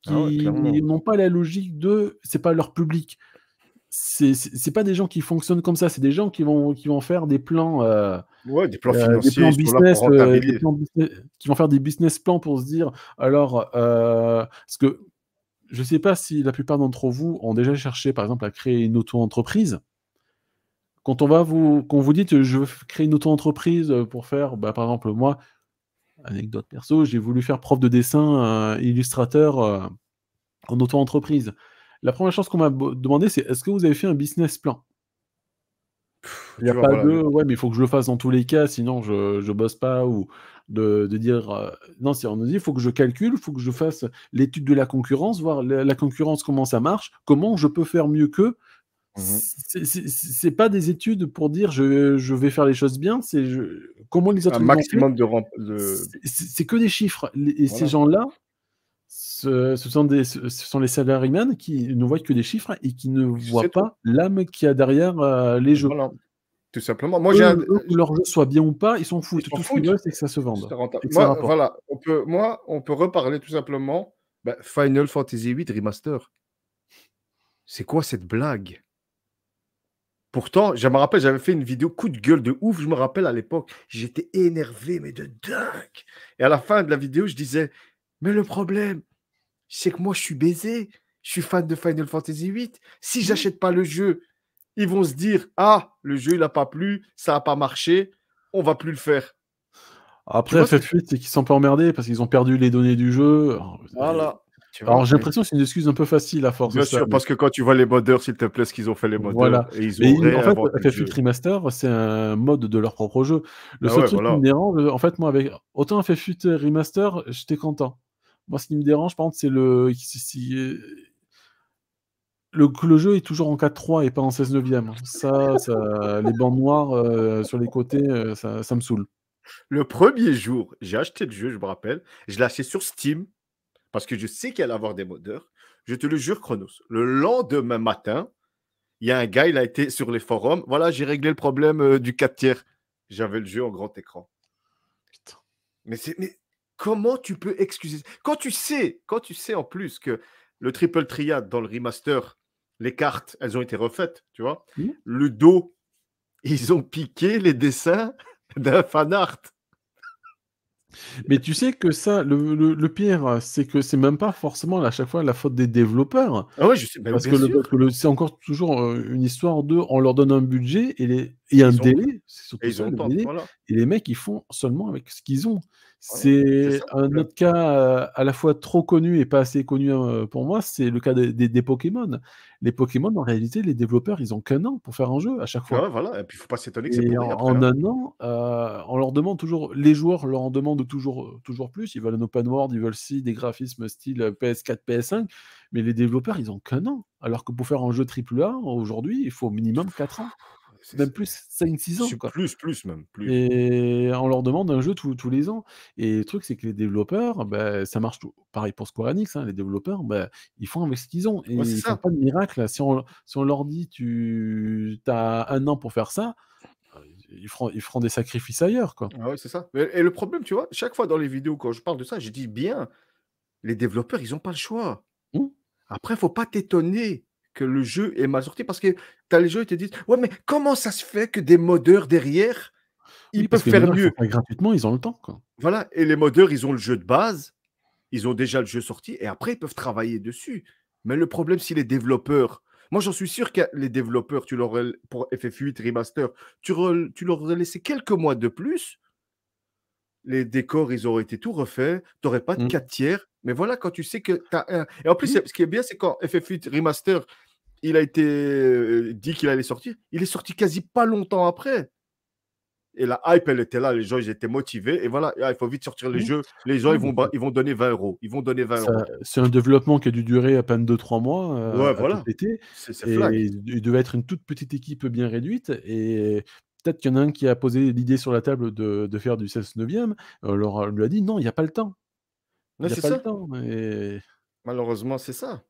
[SPEAKER 1] qui ah n'ont
[SPEAKER 2] pas la logique de. C'est pas leur public. C'est pas des gens qui fonctionnent comme ça, c'est des gens qui vont, qui vont faire des plans. Euh, ouais, des plans euh, financiers, euh, des plans business, qui vont faire des business plans pour se dire alors, parce que je sais pas si la plupart d'entre vous ont déjà cherché, par exemple, à créer une auto-entreprise. Quand on va vous, qu'on vous dit je veux créer une auto-entreprise euh, pour faire, bah, par exemple, moi, anecdote perso, j'ai voulu faire prof de dessin, euh, illustrateur euh, en auto-entreprise. La première chose qu'on m'a demandé, c'est est-ce que vous avez fait un business plan il n'y a pas de ouais, mais il faut que je le fasse dans tous les cas, sinon je ne bosse pas. Ou de, de dire non, si on nous dit il faut que je calcule, il faut que je fasse l'étude de la concurrence, voir la, la, concurrence, comment ça marche, comment je peux faire mieux qu'eux, Mmh c'est pas des études pour dire je, je, vais faire les choses bien, c'est comment les autres. Un maximum de. C'est que des chiffres. Et ces gens-là, ce, sont des, sont les salariés qui ne voient que des chiffres et qui ne voient pas l'âme qu'il y a derrière euh, les jeux. Tout simplement. Moi, que leur jeu soit bien ou pas, ils s'en foutent. tout ce qu'ils veulent, c'est que ça se vende. voilà.
[SPEAKER 1] on peut, moi, on peut reparler tout simplement bah, Final Fantasy VIII Remaster. C'est quoi cette blague Pourtant, je me rappelle, j'avais fait une vidéo coup de gueule de ouf, je me rappelle à l'époque, j'étais énervé, mais de dingue. Et à la fin de la vidéo, je disais, mais le problème, c'est que moi, je suis baisé, je suis fan de Final Fantasy VIII. Si j'achète pas le jeu, ils vont se dire, ah, le jeu, il n'a pas plu, ça n'a pas marché, on va plus le faire.
[SPEAKER 2] Après, cette 8 c'est qu'ils sont pas emmerdés parce qu'ils ont perdu les données
[SPEAKER 1] du jeu. Oh, voilà. Alors j'ai l'impression
[SPEAKER 2] que c'est une excuse un peu facile à force. Bien sûr, parce
[SPEAKER 1] que quand tu vois les modders s'il te plaît, ce qu'ils ont fait les modders. Et ils ont en fait,
[SPEAKER 2] Remaster, c'est un mode de leur propre jeu. Le ah seul truc qui me dérange, en fait, moi, avec autant fut Remaster, j'étais content. Moi, ce qui me dérange, par contre, c'est le. Le, jeu est toujours en 4-3 et pas en 16 9 Ça, ça les bandes noires euh, sur les côtés, euh, ça, ça, me saoule.
[SPEAKER 1] Le premier jour, j'ai acheté le jeu, je me rappelle. Je l'ai acheté sur Steam parce que je sais qu'il va avoir des modeurs. Je te le jure, Chronos. Le lendemain matin, il y a un gars, il a été sur les forums. Voilà, j'ai réglé le problème euh, du 4 tiers. J'avais le jeu en grand écran. Putain. Mais, mais comment tu peux excuser Quand tu sais, quand tu sais en plus que le triple triade dans le remaster, les cartes, elles ont été refaites, tu vois. Mmh. Le dos, ils ont piqué les dessins d'un fan art.
[SPEAKER 2] Mais tu sais que ça, le, pire, c'est que c'est même pas forcément à chaque fois la faute des développeurs. Ah ouais, je sais, bah parce, que c'est encore toujours euh, une histoire de, on leur donne un budget et, un délai. Et les mecs, ils font seulement avec ce qu'ils ont. C'est un autre cas euh, à la fois trop connu et pas assez connu euh, pour moi, c'est le cas des, Pokémon. Les Pokémon, en réalité, les développeurs, ils ont qu'un an pour faire un jeu à chaque fois. voilà,
[SPEAKER 1] et puis il ne faut pas s'étonner que c'est en, après, en hein. un
[SPEAKER 2] an, euh, on leur demande toujours, les joueurs leur en demandent toujours, toujours plus. Ils veulent un open world, ils veulent si des graphismes style PS4, PS5, mais les développeurs, ils ont qu'un an. Alors que pour faire un jeu AAA, aujourd'hui, il faut au minimum 4 ans même plus 5-6 ans. Plus, plus même. Et on leur demande un jeu tous les ans. Et le truc, c'est que les développeurs, bah, ça marche tout. pareil pour Square Enix, hein, les développeurs, bah, ils font avec ce qu'ils ont. Et c'est pas de miracle. Si on, leur dit, tu as un an pour faire ça, euh, ils feront, ils feront des sacrifices
[SPEAKER 1] ailleurs. Quoi. Ah c'est ça. Et, le problème, tu vois, chaque fois dans les vidéos, quand je parle de ça, je dis bien, les développeurs, ils n'ont pas le choix. Mmh. Après, faut pas t'étonner que le jeu est mal sorti parce que tu as les jeux qui te disent Ouais, mais comment ça se fait que des modeurs derrière, ils peuvent faire mieux
[SPEAKER 2] Gratuitement, ils ont le temps. Quoi.
[SPEAKER 1] Voilà, et les modeurs, ils ont le jeu de base, ils ont déjà le jeu sorti et après, ils peuvent travailler dessus. Mais le problème, si les développeurs. Moi, j'en suis sûr que les développeurs, tu leur, pour FF8 Remaster, tu, leur aurais laissé quelques mois de plus. Les décors, ils auraient été tout refaits. Tu n'aurais pas de 4 mmh. tiers. Mais voilà, quand tu sais que tu as un. Et en plus, mmh. ce qui est bien, c'est quand FF8 Remaster, il a été euh, dit qu'il allait sortir. Il est sorti quasi pas longtemps après. Et la hype, elle était là, les gens, ils étaient motivés. Et voilà, ah, il faut vite sortir les jeux. Les gens, ils vont, ils vont donner 20 euros. Ils vont donner 20 euros.
[SPEAKER 2] C'est un développement qui a dû durer à peine 2-3 mois. Euh, voilà. Il devait être une toute petite équipe bien réduite. Et peut-être qu'il y en a un qui a posé l'idée sur la table de, faire du 16 9 e On lui a dit non, il n'y a pas le temps. Il n'y ça. le temps.
[SPEAKER 1] Malheureusement, c'est ça.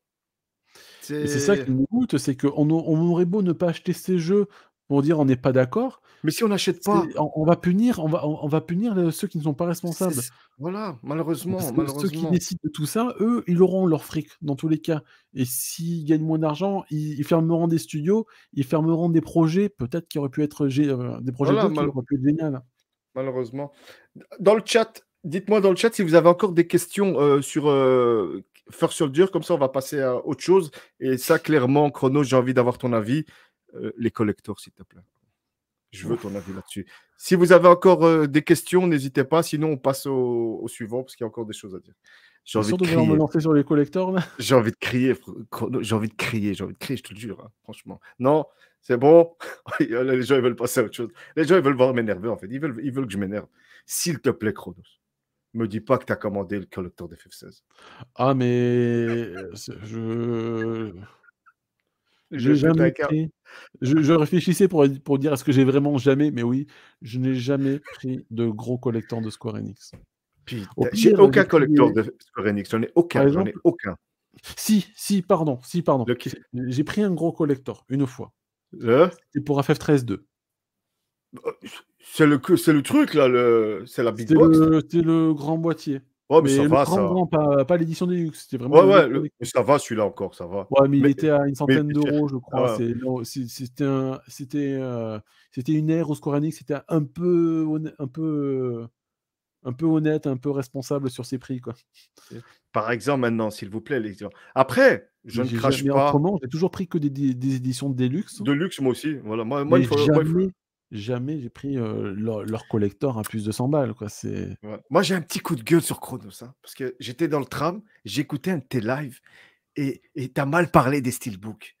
[SPEAKER 1] C'est ça qui
[SPEAKER 2] me goûte, c'est qu'on aurait beau ne pas acheter ces jeux pour dire on n'est pas d'accord. Mais si on n'achète pas, on, va punir, on va, on, va punir ceux qui ne sont pas responsables.
[SPEAKER 1] Voilà, malheureusement, Ceux qui décident
[SPEAKER 2] de tout ça, eux, ils auront leur fric dans tous les cas. Et s'ils gagnent moins d'argent, ils, fermeront des studios, ils fermeront des projets, peut-être qui auraient pu être euh, des projets voilà,
[SPEAKER 1] génial. Malheureusement. Dans le chat, dites-moi dans le chat si vous avez encore des questions euh, sur euh, First dur, comme ça on va passer à autre chose. Et ça, clairement, Chrono, j'ai envie d'avoir ton avis. Euh, les collecteurs, s'il te plaît. Je veux ton avis là-dessus. Si vous avez encore euh, des questions, n'hésitez pas. Sinon, on passe au, suivant parce qu'il y a encore des choses à dire. J'ai envie de crier. me lancer sur les collecteurs. J'ai envie de crier, j'ai envie de crier, j'ai envie de crier, je te le jure, hein, franchement. Non, c'est bon. [LAUGHS] les gens, ils veulent passer à autre chose. Les gens, ils veulent voir m'énerver, en fait. Ils veulent, ils veulent que je m'énerve. S'il te plaît, Chronos me dis pas que tu as commandé le collector de
[SPEAKER 3] FF16.
[SPEAKER 2] Ah, mais euh, je.
[SPEAKER 3] Je, jamais
[SPEAKER 2] je, réfléchissais pour, pour dire est-ce que j'ai vraiment jamais, mais oui, je n'ai jamais pris de gros collecteur de Square Enix. puis j'ai aucun collecteur de
[SPEAKER 1] Square Enix, j'en ai aucun, j'en ai
[SPEAKER 2] aucun. Si, si, pardon, si, pardon. J'ai pris un gros collector une fois. Le... pour FF13 2. C'est
[SPEAKER 1] le, c'est le truc, là, le, c'est la box. C'était le, grand boîtier. Ouais, mais, ça va, ça. Grand,
[SPEAKER 2] pas, l'édition Deluxe. C'était vraiment. Ouais, ouais,
[SPEAKER 1] ça va, celui-là encore, ça va. Ouais, mais, il était à une centaine d'euros, je
[SPEAKER 2] crois. Ah. Euh, c'était une ère au Square c'était un peu, un peu, un peu honnête, un peu responsable sur ses prix, quoi.
[SPEAKER 1] Par exemple, maintenant, s'il vous plaît, les... Après, je ne crache pas.
[SPEAKER 2] j'ai toujours pris que des,
[SPEAKER 1] des, éditions de Deluxe. moi aussi. Voilà, moi, il faut. il faut
[SPEAKER 2] jamais j'ai pris leur,
[SPEAKER 1] leur, collector à plus de 100 balles. Quoi. Moi, j'ai un petit coup de gueule sur Chronos, hein, parce que j'étais dans le tram, j'écoutais un de tes lives, et as mal parlé des steelbooks.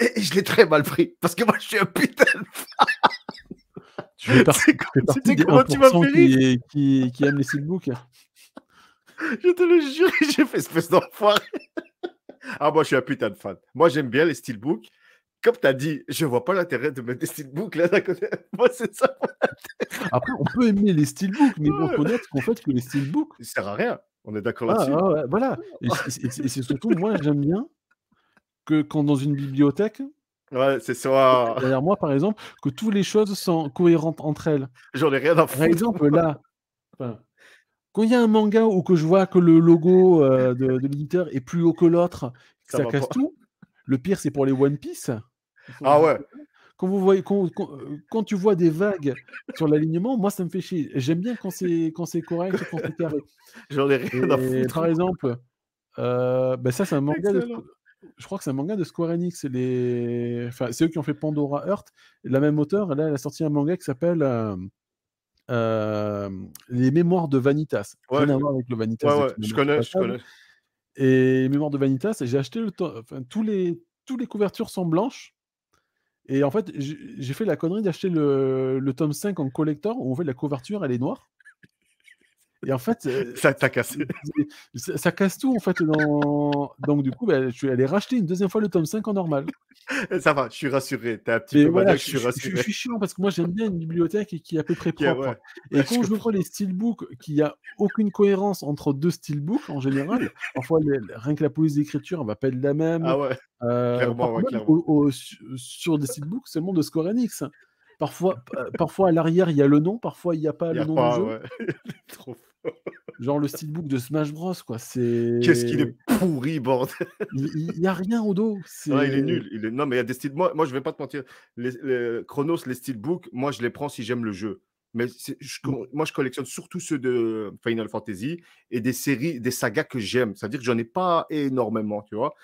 [SPEAKER 1] Et, je l'ai très mal pris, parce que moi, je suis un putain de fan. [LAUGHS] Tu fais partie, comment tu m'as fait qui,
[SPEAKER 2] qui, qui, aime les steelbooks.
[SPEAKER 1] je te le jure, [LAUGHS] j'ai fait espèce d'enfoiré. ah, moi, je suis un putain de fan. Moi, j'aime bien les steelbooks comme tu as dit, je vois pas l'intérêt de mettre des steelbooks là d'un [LAUGHS] Moi, c'est ça. Après, on peut aimer les steelbooks, mais ouais. reconnaître qu'en fait que les steelbooks. Ils servent à rien. On est
[SPEAKER 2] d'accord ah, là-dessus. Ah, voilà. [LAUGHS] Et, c'est surtout, moi, j'aime bien que quand dans une bibliothèque, Ouais,
[SPEAKER 1] c'est ça.
[SPEAKER 2] Derrière moi, par exemple, que toutes les choses sont cohérentes entre elles.
[SPEAKER 1] J'en ai rien à foutre. Par exemple, là,
[SPEAKER 2] quand il y a un manga où que je vois que le logo euh, de, l'éditeur est plus haut que l'autre, ça, casse tout, le pire, c'est pour les One Piece. Ah ouais. Quand, vous voyez, euh, quand, tu vois des vagues sur l'alignement, moi, ça me fait chier. J'aime bien quand c'est, correct, quand c'est carré.
[SPEAKER 1] J'en ai rien à
[SPEAKER 2] Par exemple, euh, ben ça, c'est un manga. De, je crois que c'est un manga de Square Enix. Les... c'est eux qui ont fait Pandora Earth La même auteur, elle a sorti un manga qui s'appelle. Euh, les mémoires de Vanitas. Ouais, Ouais, je connais, Et mémoires de Vanitas, j'ai acheté le enfin, tous les tous les couvertures sont blanches et en fait, j'ai fait la connerie d'acheter le, tome 5 en collector où en fait la couverture elle est noire. Et en
[SPEAKER 1] fait, euh, ça t'a cassé.
[SPEAKER 2] Ça, casse tout en fait. Dans... Donc du coup, je ben, suis allé racheter une deuxième fois le tome 5 en normal.
[SPEAKER 1] Ça va, je suis rassuré. voilà, je, suis rassuré. Je, suis chiant
[SPEAKER 2] parce que moi j'aime bien une bibliothèque qui est à peu près propre. Et quand je, vois les steelbooks, qu'il n'y a aucune cohérence entre deux steelbooks en général, [LAUGHS] parfois rien que la police d'écriture, on va pas être la même. Ah ouais. Euh, sur des steelbooks, seulement de score Enix. Parfois, euh, parfois à l'arrière, il y a le nom, parfois il n'y a pas le nom du jeu. [LAUGHS] Genre le steelbook de Smash Bros, quoi. C'est. Qu'est-ce qu'il est
[SPEAKER 1] pourri, bordel. Il n'y a rien au dos. il est nul. Il est... Non, mais il y a des Moi, moi, je vais pas te mentir. Les, Chronos, les steelbooks, moi, je les prends si j'aime le jeu. Mais moi, je collectionne surtout ceux de Final Fantasy et des séries, des sagas que j'aime. C'est-à-dire que j'en ai pas énormément, tu vois.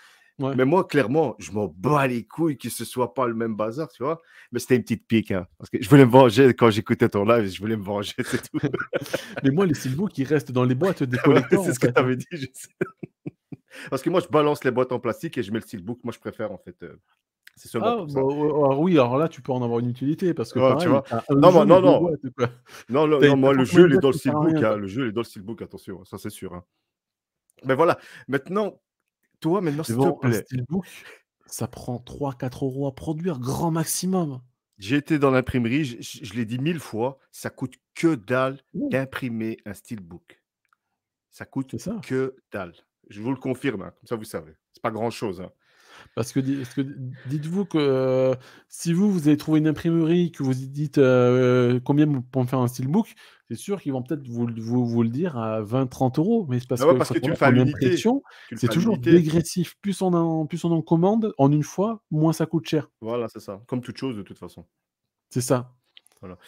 [SPEAKER 1] Mais moi, clairement, je m'en bats les couilles que ce soit pas le même bazar, tu vois. Mais c'était une petite pique, hein, parce que je voulais me venger quand j'écoutais ton live, je voulais me venger, tout. [LAUGHS] mais moi, les steelbooks, ils restent dans les boîtes des [LAUGHS] collecteurs. c'est ce que tu hein. avais dit, je sais. parce que moi, je balance les boîtes en plastique et je mets le steelbook. Moi, je préfère, en fait. Euh, c'est
[SPEAKER 2] ah, bah, oh, oui, alors là, tu peux en avoir une utilité parce que. tu vois. Non, non, non. non, non, moi, hein, le jeu, il est dans le steelbook. le
[SPEAKER 1] jeu, il est dans le steelbook, attention, hein. ça, c'est sûr. Mais voilà, maintenant, toi, maintenant, s'il bon, Un
[SPEAKER 2] ça prend 3-4 euros à produire, grand maximum.
[SPEAKER 1] J'ai été dans l'imprimerie, je, l'ai dit mille fois, ça coûte que dalle d'imprimer un steelbook. Ça coûte que dalle. Je vous le confirme, hein, comme ça vous savez. C'est pas grand chose. Hein. Parce que,
[SPEAKER 2] dites-vous que euh, si vous, vous avez trouvé une imprimerie, que vous dites euh, combien pour me faire un steelbook, c'est sûr qu'ils vont peut-être vous, le dire à 20-30 euros, mais c'est parce, ah que que, tu c'est toujours dégressif. Plus on, en, plus on en commande en une fois, moins ça coûte cher.
[SPEAKER 1] Voilà, c'est ça. Comme toute chose, de toute façon. C'est ça. Voilà.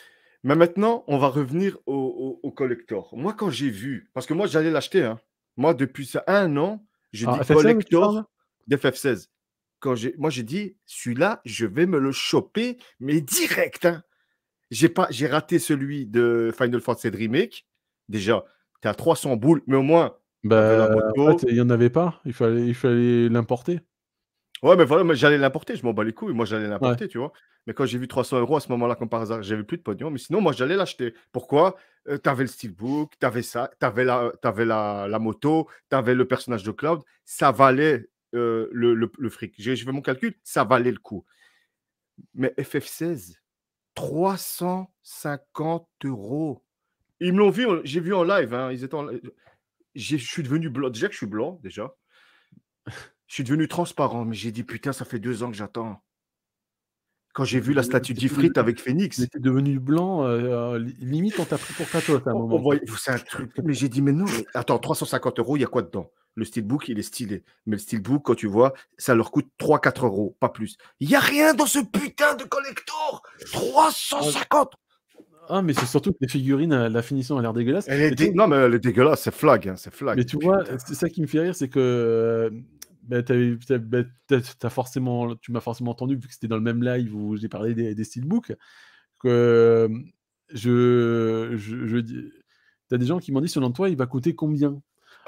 [SPEAKER 1] Mais maintenant, on va revenir au, collector. Moi, quand j'ai vu, parce que moi, j'allais l'acheter. Hein. Moi, depuis un an, j'ai ah, dit collector d'FF16. moi, j'ai dit, celui-là, je vais me le choper, mais direct. Hein j'ai pas, j'ai raté celui de Final Fantasy Remake. Déjà, tu as 300 boules, mais au moins.
[SPEAKER 2] Bah, il n'y en avait pas. Il fallait, il fallait l'importer.
[SPEAKER 1] Ouais, mais voilà, j'allais l'importer. Je m'en bats les couilles. Moi, j'allais l'importer, tu vois. Mais quand j'ai vu 300 euros à ce moment-là, comme par hasard, j'avais plus de pognon. Mais sinon, moi, j'allais l'acheter. Pourquoi euh, Tu avais le steelbook, t'avais ça, t'avais la, avais la, la moto, t'avais le personnage de Cloud. Ça valait euh, le, fric. Je fait mon calcul, ça valait le coup. Mais FF16, 350 euros. Ils me l'ont vu, j'ai vu en live. Hein, ils en... Je suis devenu blanc. Déjà que je suis blanc, déjà. Je suis devenu transparent, mais j'ai dit putain, ça fait deux ans que j'attends. Quand j'ai vu la statue d'Ifrit avec Phoenix. t'es devenu blanc, euh, limite on t'a pris pour ta à un moment. C'est un truc. Mais j'ai dit, mais non, attends, 350 euros, il y a quoi dedans le steelbook, il est stylé. Mais le steelbook, quand tu vois, ça leur coûte 3-4 euros, pas plus. Il n'y a rien dans ce putain de collector 350 ah,
[SPEAKER 2] mais c'est surtout que les figurines, euh, la finition a l'air dégueulasse. Elle Non, mais elle est dégueulasse, c'est flag, hein, c'est flag. Mais tu vois, c'est ça qui me fait rire, c'est que euh, bah, bah, forcément, tu m'as forcément entendu, vu que c'était dans le même live où j'ai parlé des, steelbooks, que euh, je, je, je, tu as des gens qui m'ont dit, selon toi, il va coûter combien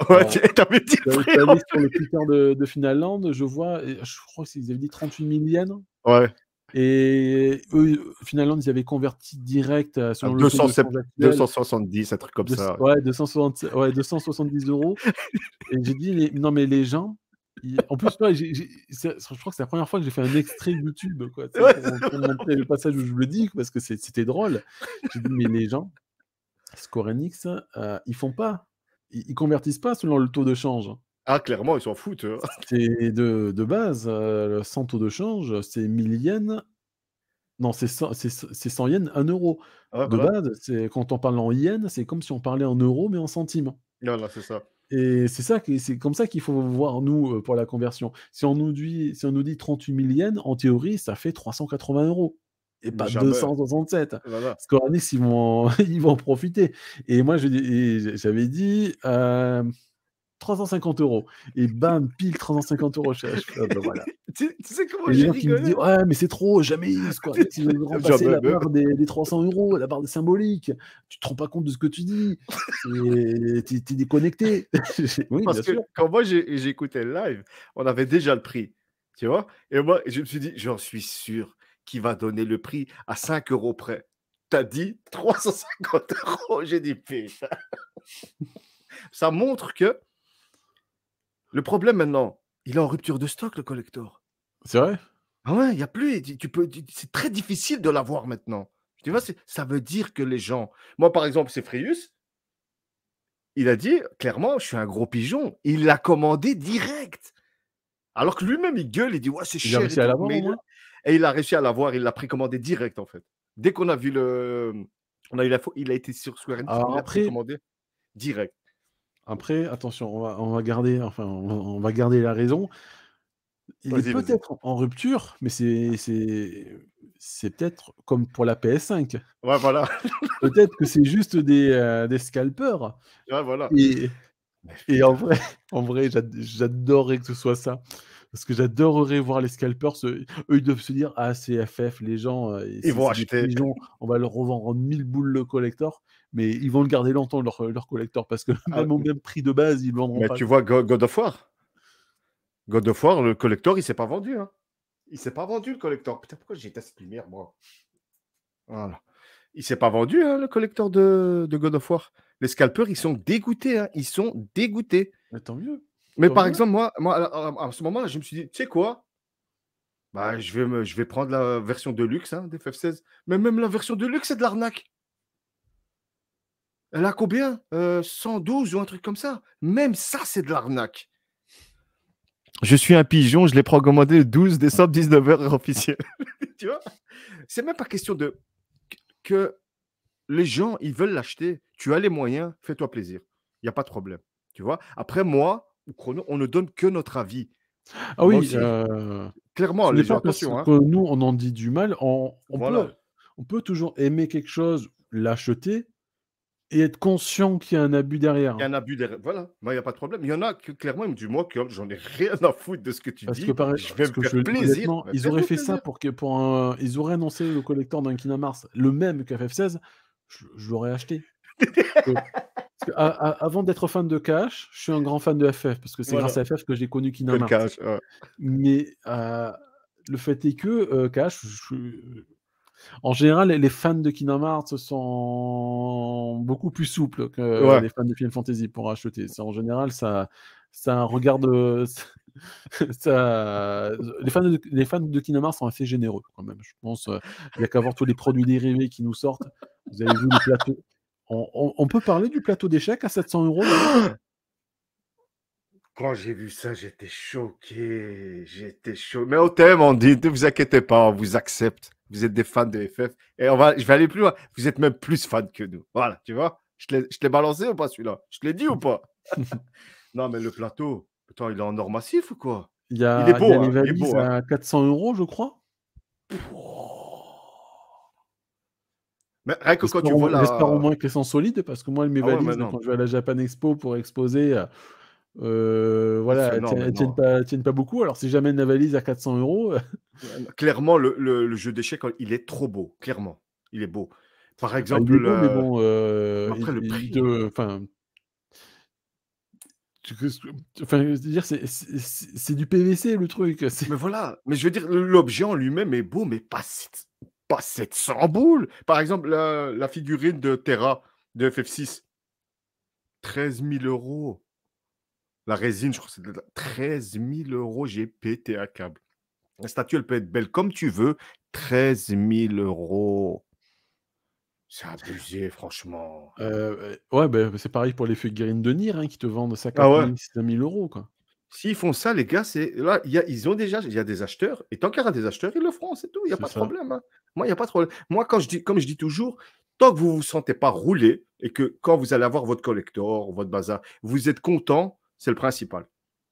[SPEAKER 2] Ouais, le prix. Sur le Twitter de, de Finlande, je vois, je crois qu'ils avaient dit 38 000 yens. Ouais. Et eux, Finlande, ils avaient converti direct euh, sur selon 270, un truc comme ça. Ouais, 270, ouais, 270 euros. Et j'ai dit, non, mais les gens, en plus, je crois que c'est la première fois que j'ai fait un extrait YouTube, quoi, le passage où je le dis, parce que c'était drôle. J'ai dit, mais les gens, Score Enix, euh, ils font pas ils, convertissent pas selon le taux de change.
[SPEAKER 1] Ah, clairement, ils s'en foutent. Hein. [LAUGHS]
[SPEAKER 2] c'est de, base, euh, sans taux de change, c'est 1000 yens. Non, c'est 100, yens, 1 euro. Ah, de base, c'est, quand on parle en yens, c'est comme si on parlait en euros, mais en centimes.
[SPEAKER 1] Voilà, c'est ça.
[SPEAKER 2] Et c'est ça, c'est comme ça qu'il faut voir nous euh, pour la conversion. Si on nous dit, si on nous dit 38 000 yens, en théorie, ça fait 380 euros et pas 267. Voilà. Scoranix, ils vont, [LAUGHS] ils vont en profiter. Et moi, j'avais dit euh, 350 euros. Et bam, pile 350 euros chez ah, ben voilà.
[SPEAKER 3] [LAUGHS] tu, tu, sais comment j'ai rigolé me disent,
[SPEAKER 2] hein? Ouais, mais c'est trop, jamais [LAUGHS] tu ils vont la barre des, des, 300 euros, la barre des symboliques. Tu te rends pas compte de ce que tu dis. Tu es, déconnecté. Parce que
[SPEAKER 1] quand moi, j'ai écouté le live, on avait déjà le prix. Tu vois Et moi, je me suis dit J'en suis sûr qui va donner le prix à 5 euros près. T'as dit 350 [LAUGHS] euros, j'ai dit pif. [LAUGHS] Ça montre que le problème maintenant, il est en rupture de stock, le collector. C'est vrai Ah ouais, il n'y a plus. peux, c'est très difficile de l'avoir maintenant. Tu vois, ça veut dire que les gens. Moi, par exemple, c'est Frius. Il a dit clairement, je suis un gros pigeon. Il l'a commandé direct. Alors que lui-même, il gueule, il dit Ouais, c'est cher. Et il a réussi à l'avoir, il l'a précommandé direct, en fait. Dès qu'on a vu le. On a eu la il a été sur Square Enix, il l'a précommandé direct.
[SPEAKER 2] Après, attention, on va, garder, enfin, on va, garder la raison.
[SPEAKER 1] Il est peut-être
[SPEAKER 2] en rupture, mais c'est peut-être comme pour la PS5. Ouais, voilà. peut-être que c'est juste des, euh, scalpeurs. Ouais, voilà. Bah, et [LAUGHS] en vrai, en vrai j'adorerais que ce soit ça. Parce que j'adorerais voir les scalpers. Eux, ils doivent se dire Ah, c'est FF, les gens. Euh, ils vont acheter. [LAUGHS] on va leur revendre 1000 boules le collector. Mais ils vont le garder longtemps, leur, euh, leur collector. Parce que [LAUGHS] ah même au même prix de base, ils vont vendront mais tu vois,
[SPEAKER 1] God of War. God of War, le collector, il s'est pas vendu. Hein. Il s'est pas vendu, le collector. Putain, pourquoi j'ai cette lumière, moi Voilà. Il s'est pas vendu, hein, le collector de, de God of War les scalpers, ils sont dégoûtés. Hein. Ils sont dégoûtés. Mais tant mieux. Mais par exemple, moi, en ce moment-là, je me suis dit, tu sais quoi bah, je, vais je vais prendre la version de luxe hein, d'FF16. Mais même la version de luxe, c'est de l'arnaque. Elle a combien 112 euh, ou un truc comme ça. Même ça, c'est de l'arnaque. Je suis un pigeon, je l'ai programmé le 12 décembre, 19h officiel. [LAUGHS] tu vois C'est même pas question de que les gens, ils veulent l'acheter. Tu as les moyens, fais-toi plaisir. Il n'y a pas de problème. Tu vois Après, moi, ou Chrono, on ne donne que notre avis. Ah oui, euh, clairement, les gens, attention. Hein. Que nous,
[SPEAKER 2] on en dit du mal. On, peut, toujours aimer quelque chose, l'acheter, et être conscient qu'il y a un abus derrière. Il
[SPEAKER 1] y a un abus derrière. Voilà, bah, il n'y a pas de problème. Il y en a que clairement, ils me disent Moi, j'en ai rien à foutre de ce que tu parce dis. Que Ils auraient fait ça
[SPEAKER 2] pour que pour Ils auraient annoncé le collecteur d'un Kina Mars, le même ff 16 je, l'aurais acheté. avant d'être fan de Cash, je suis un grand fan de FF parce que c'est grâce à FF que j'ai connu Kinama. Mais euh, le fait est que euh, Cash, en général, les fans de Kingdom sont beaucoup plus souples que les fans de Final Fantasy pour acheter. En général, ça, ça de... [LAUGHS] Euh, les, fans de, les fans de sont assez généreux quand même. Je pense euh, il n'y a qu'à voir tous les produits dérivés qui nous sortent. Vous avez vu le plateau. On, peut parler du plateau d'échecs à 700 euros
[SPEAKER 1] quand j'ai vu ça, j'étais choqué. J'étais choqué. Mais au thème, on dit, ne vous inquiétez pas, on vous accepte. Vous êtes des fans de FF. Et on va, je vais aller plus loin. Vous êtes même plus fans que nous. Voilà, tu vois. Je te l'ai balancé ou pas celui-là Je te l'ai dit ou pas [LAUGHS] Non, mais le plateau. Attends, il est en or massif ou quoi il, y a,
[SPEAKER 2] il est beau. Il hein, les valises est hein. à 400 euros, je crois.
[SPEAKER 1] Mais rien quand tu vois
[SPEAKER 2] la... J'espère au moins qu'elles sont solides parce que moi, mes ah valises, quand je vais à la Japan Expo pour exposer, euh, euh, voilà, elles ne tiennent, pas, pas, beaucoup. Alors, si jamais la valise à 400 euros. Euh,
[SPEAKER 1] clairement, le, jeu d'échecs, il est trop beau. Clairement, il est beau. Par exemple,
[SPEAKER 2] le... Après, le prix. De
[SPEAKER 1] dire, c'est du PVC le truc. [LAUGHS] Mais voilà, mais je veux dire, l'objet en lui-même est beau, mais pas, pas 700 boules. Par exemple, la, figurine de Terra de FF6, 13 000 euros. La résine, je crois que c'est 13 000 euros, j'ai pété un câble. La statue, elle peut être belle comme tu veux, 13 000 euros. C'est abusé, franchement. ouais,
[SPEAKER 2] bah, bah, c'est pareil pour les figurines de Nier qui te vendent ça 000 ah
[SPEAKER 1] euros. S'ils font ça, les gars, c'est là, ils ont déjà, il y a des acheteurs, et tant qu'il y aura des acheteurs, ils le feront, c'est tout, il n'y hein. a pas de problème. Moi, il a pas de Moi, quand je dis, comme je dis toujours, tant que vous ne vous sentez pas roulé, et que quand vous allez avoir votre collector, votre bazar, vous êtes content, c'est le principal.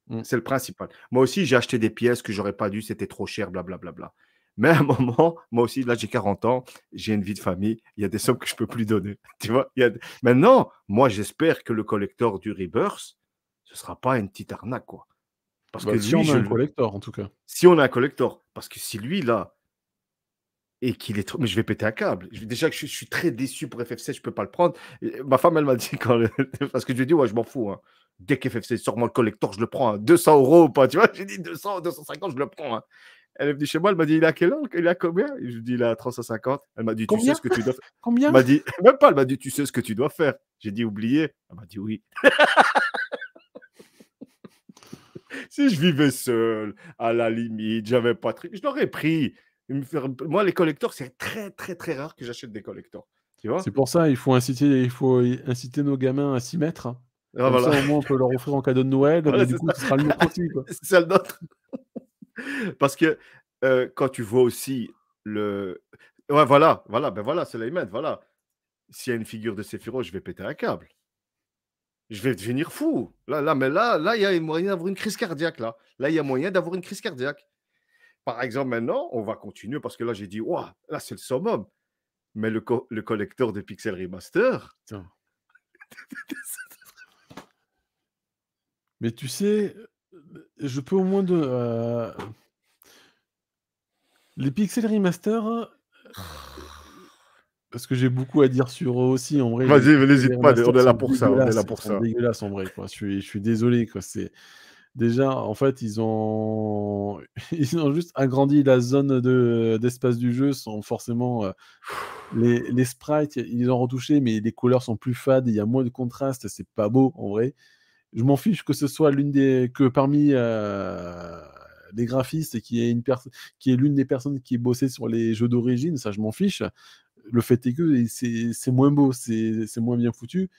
[SPEAKER 1] Mmh. C'est le principal. Moi aussi, j'ai acheté des pièces que j'aurais pas dû, c'était trop cher, blablabla. Mais à un moment, moi aussi, là, j'ai 40 ans, j'ai une vie de famille, il y a des sommes que je ne peux plus donner. [LAUGHS] Tu vois Maintenant, moi, j'espère que le collector du Rebirth, ce ne sera pas une petite arnaque, quoi. Parce bah, que si on a un collector, en tout cas. Si on a un collector, parce que si lui, là, et qu'il est trop... Mais je vais péter un câble. Déjà que je, suis très déçu pour FFC, je ne peux pas le prendre. ma femme, elle m'a [LAUGHS] dit, quand [LAUGHS] parce que je lui ai dit, ouais, je m'en fous. Hein. Dès qu'FFC sort moi le collector, je le prends. 200 hein. euros ou pas, tu vois J'ai dit 200, 250, je le prends. Hein. Elle est venue chez moi, elle m'a dit, il a quel an Il a combien Je lui dit, il a 350. Elle m'a dit, tu sais ce que tu dois [LAUGHS] faire. Combien Elle m'a dit, [LAUGHS] même pas, elle m'a dit, tu sais ce que tu dois faire. J'ai dit, oublier. Elle m'a dit, oui. [LAUGHS] si je vivais seul, à la limite, j'avais pas Je l'aurais pris. Moi, les collecteurs, c'est très, très, très rare que j'achète des collecteurs. C'est pour ça,
[SPEAKER 2] il faut inciter, il faut inciter nos gamins à s'y mettre. Ah, au moins, on peut leur offrir en cadeau de Noël.
[SPEAKER 1] du coup, ça. ce sera le possible. C'est ça le nôtre. [LAUGHS] Parce que quand tu vois aussi le. voilà, voilà, ben voilà, c'est l'Aïmed, voilà. S'il y a une figure de Sephiroth, je vais péter un câble. Je vais devenir fou. Là, là, mais là, là, il y a moyen d'avoir une crise cardiaque, là. Là, il y a moyen d'avoir une crise cardiaque. Par exemple, maintenant, on va continuer parce que là, j'ai dit, waouh, là, c'est le summum. Mais le, le collecteur de Pixel Remaster.
[SPEAKER 2] mais tu sais, je peux au moins de. Euh, les Pixel Remaster. Parce que j'ai beaucoup à dire sur eux aussi, en vrai. Vas-y, n'hésite pas, on est là pour ça. On est là pour ça. dégueulasse, en vrai. Je, suis, je suis désolé. Quoi. C'est... Déjà, en fait, ils ont... [LAUGHS] ils ont juste agrandi la zone de... d'espace du jeu sans forcément. Euh, les... les sprites, ils ont retouché, mais les couleurs sont plus fades, il y a moins de contraste, c'est pas beau, en vrai je m'en fiche que ce soit l'une des que parmi euh, les graphistes qui est une personne qui est l'une des personnes qui est bossée sur les jeux d'origine, ça je m'en fiche. Le fait est que c'est moins beau, c'est moins bien foutu.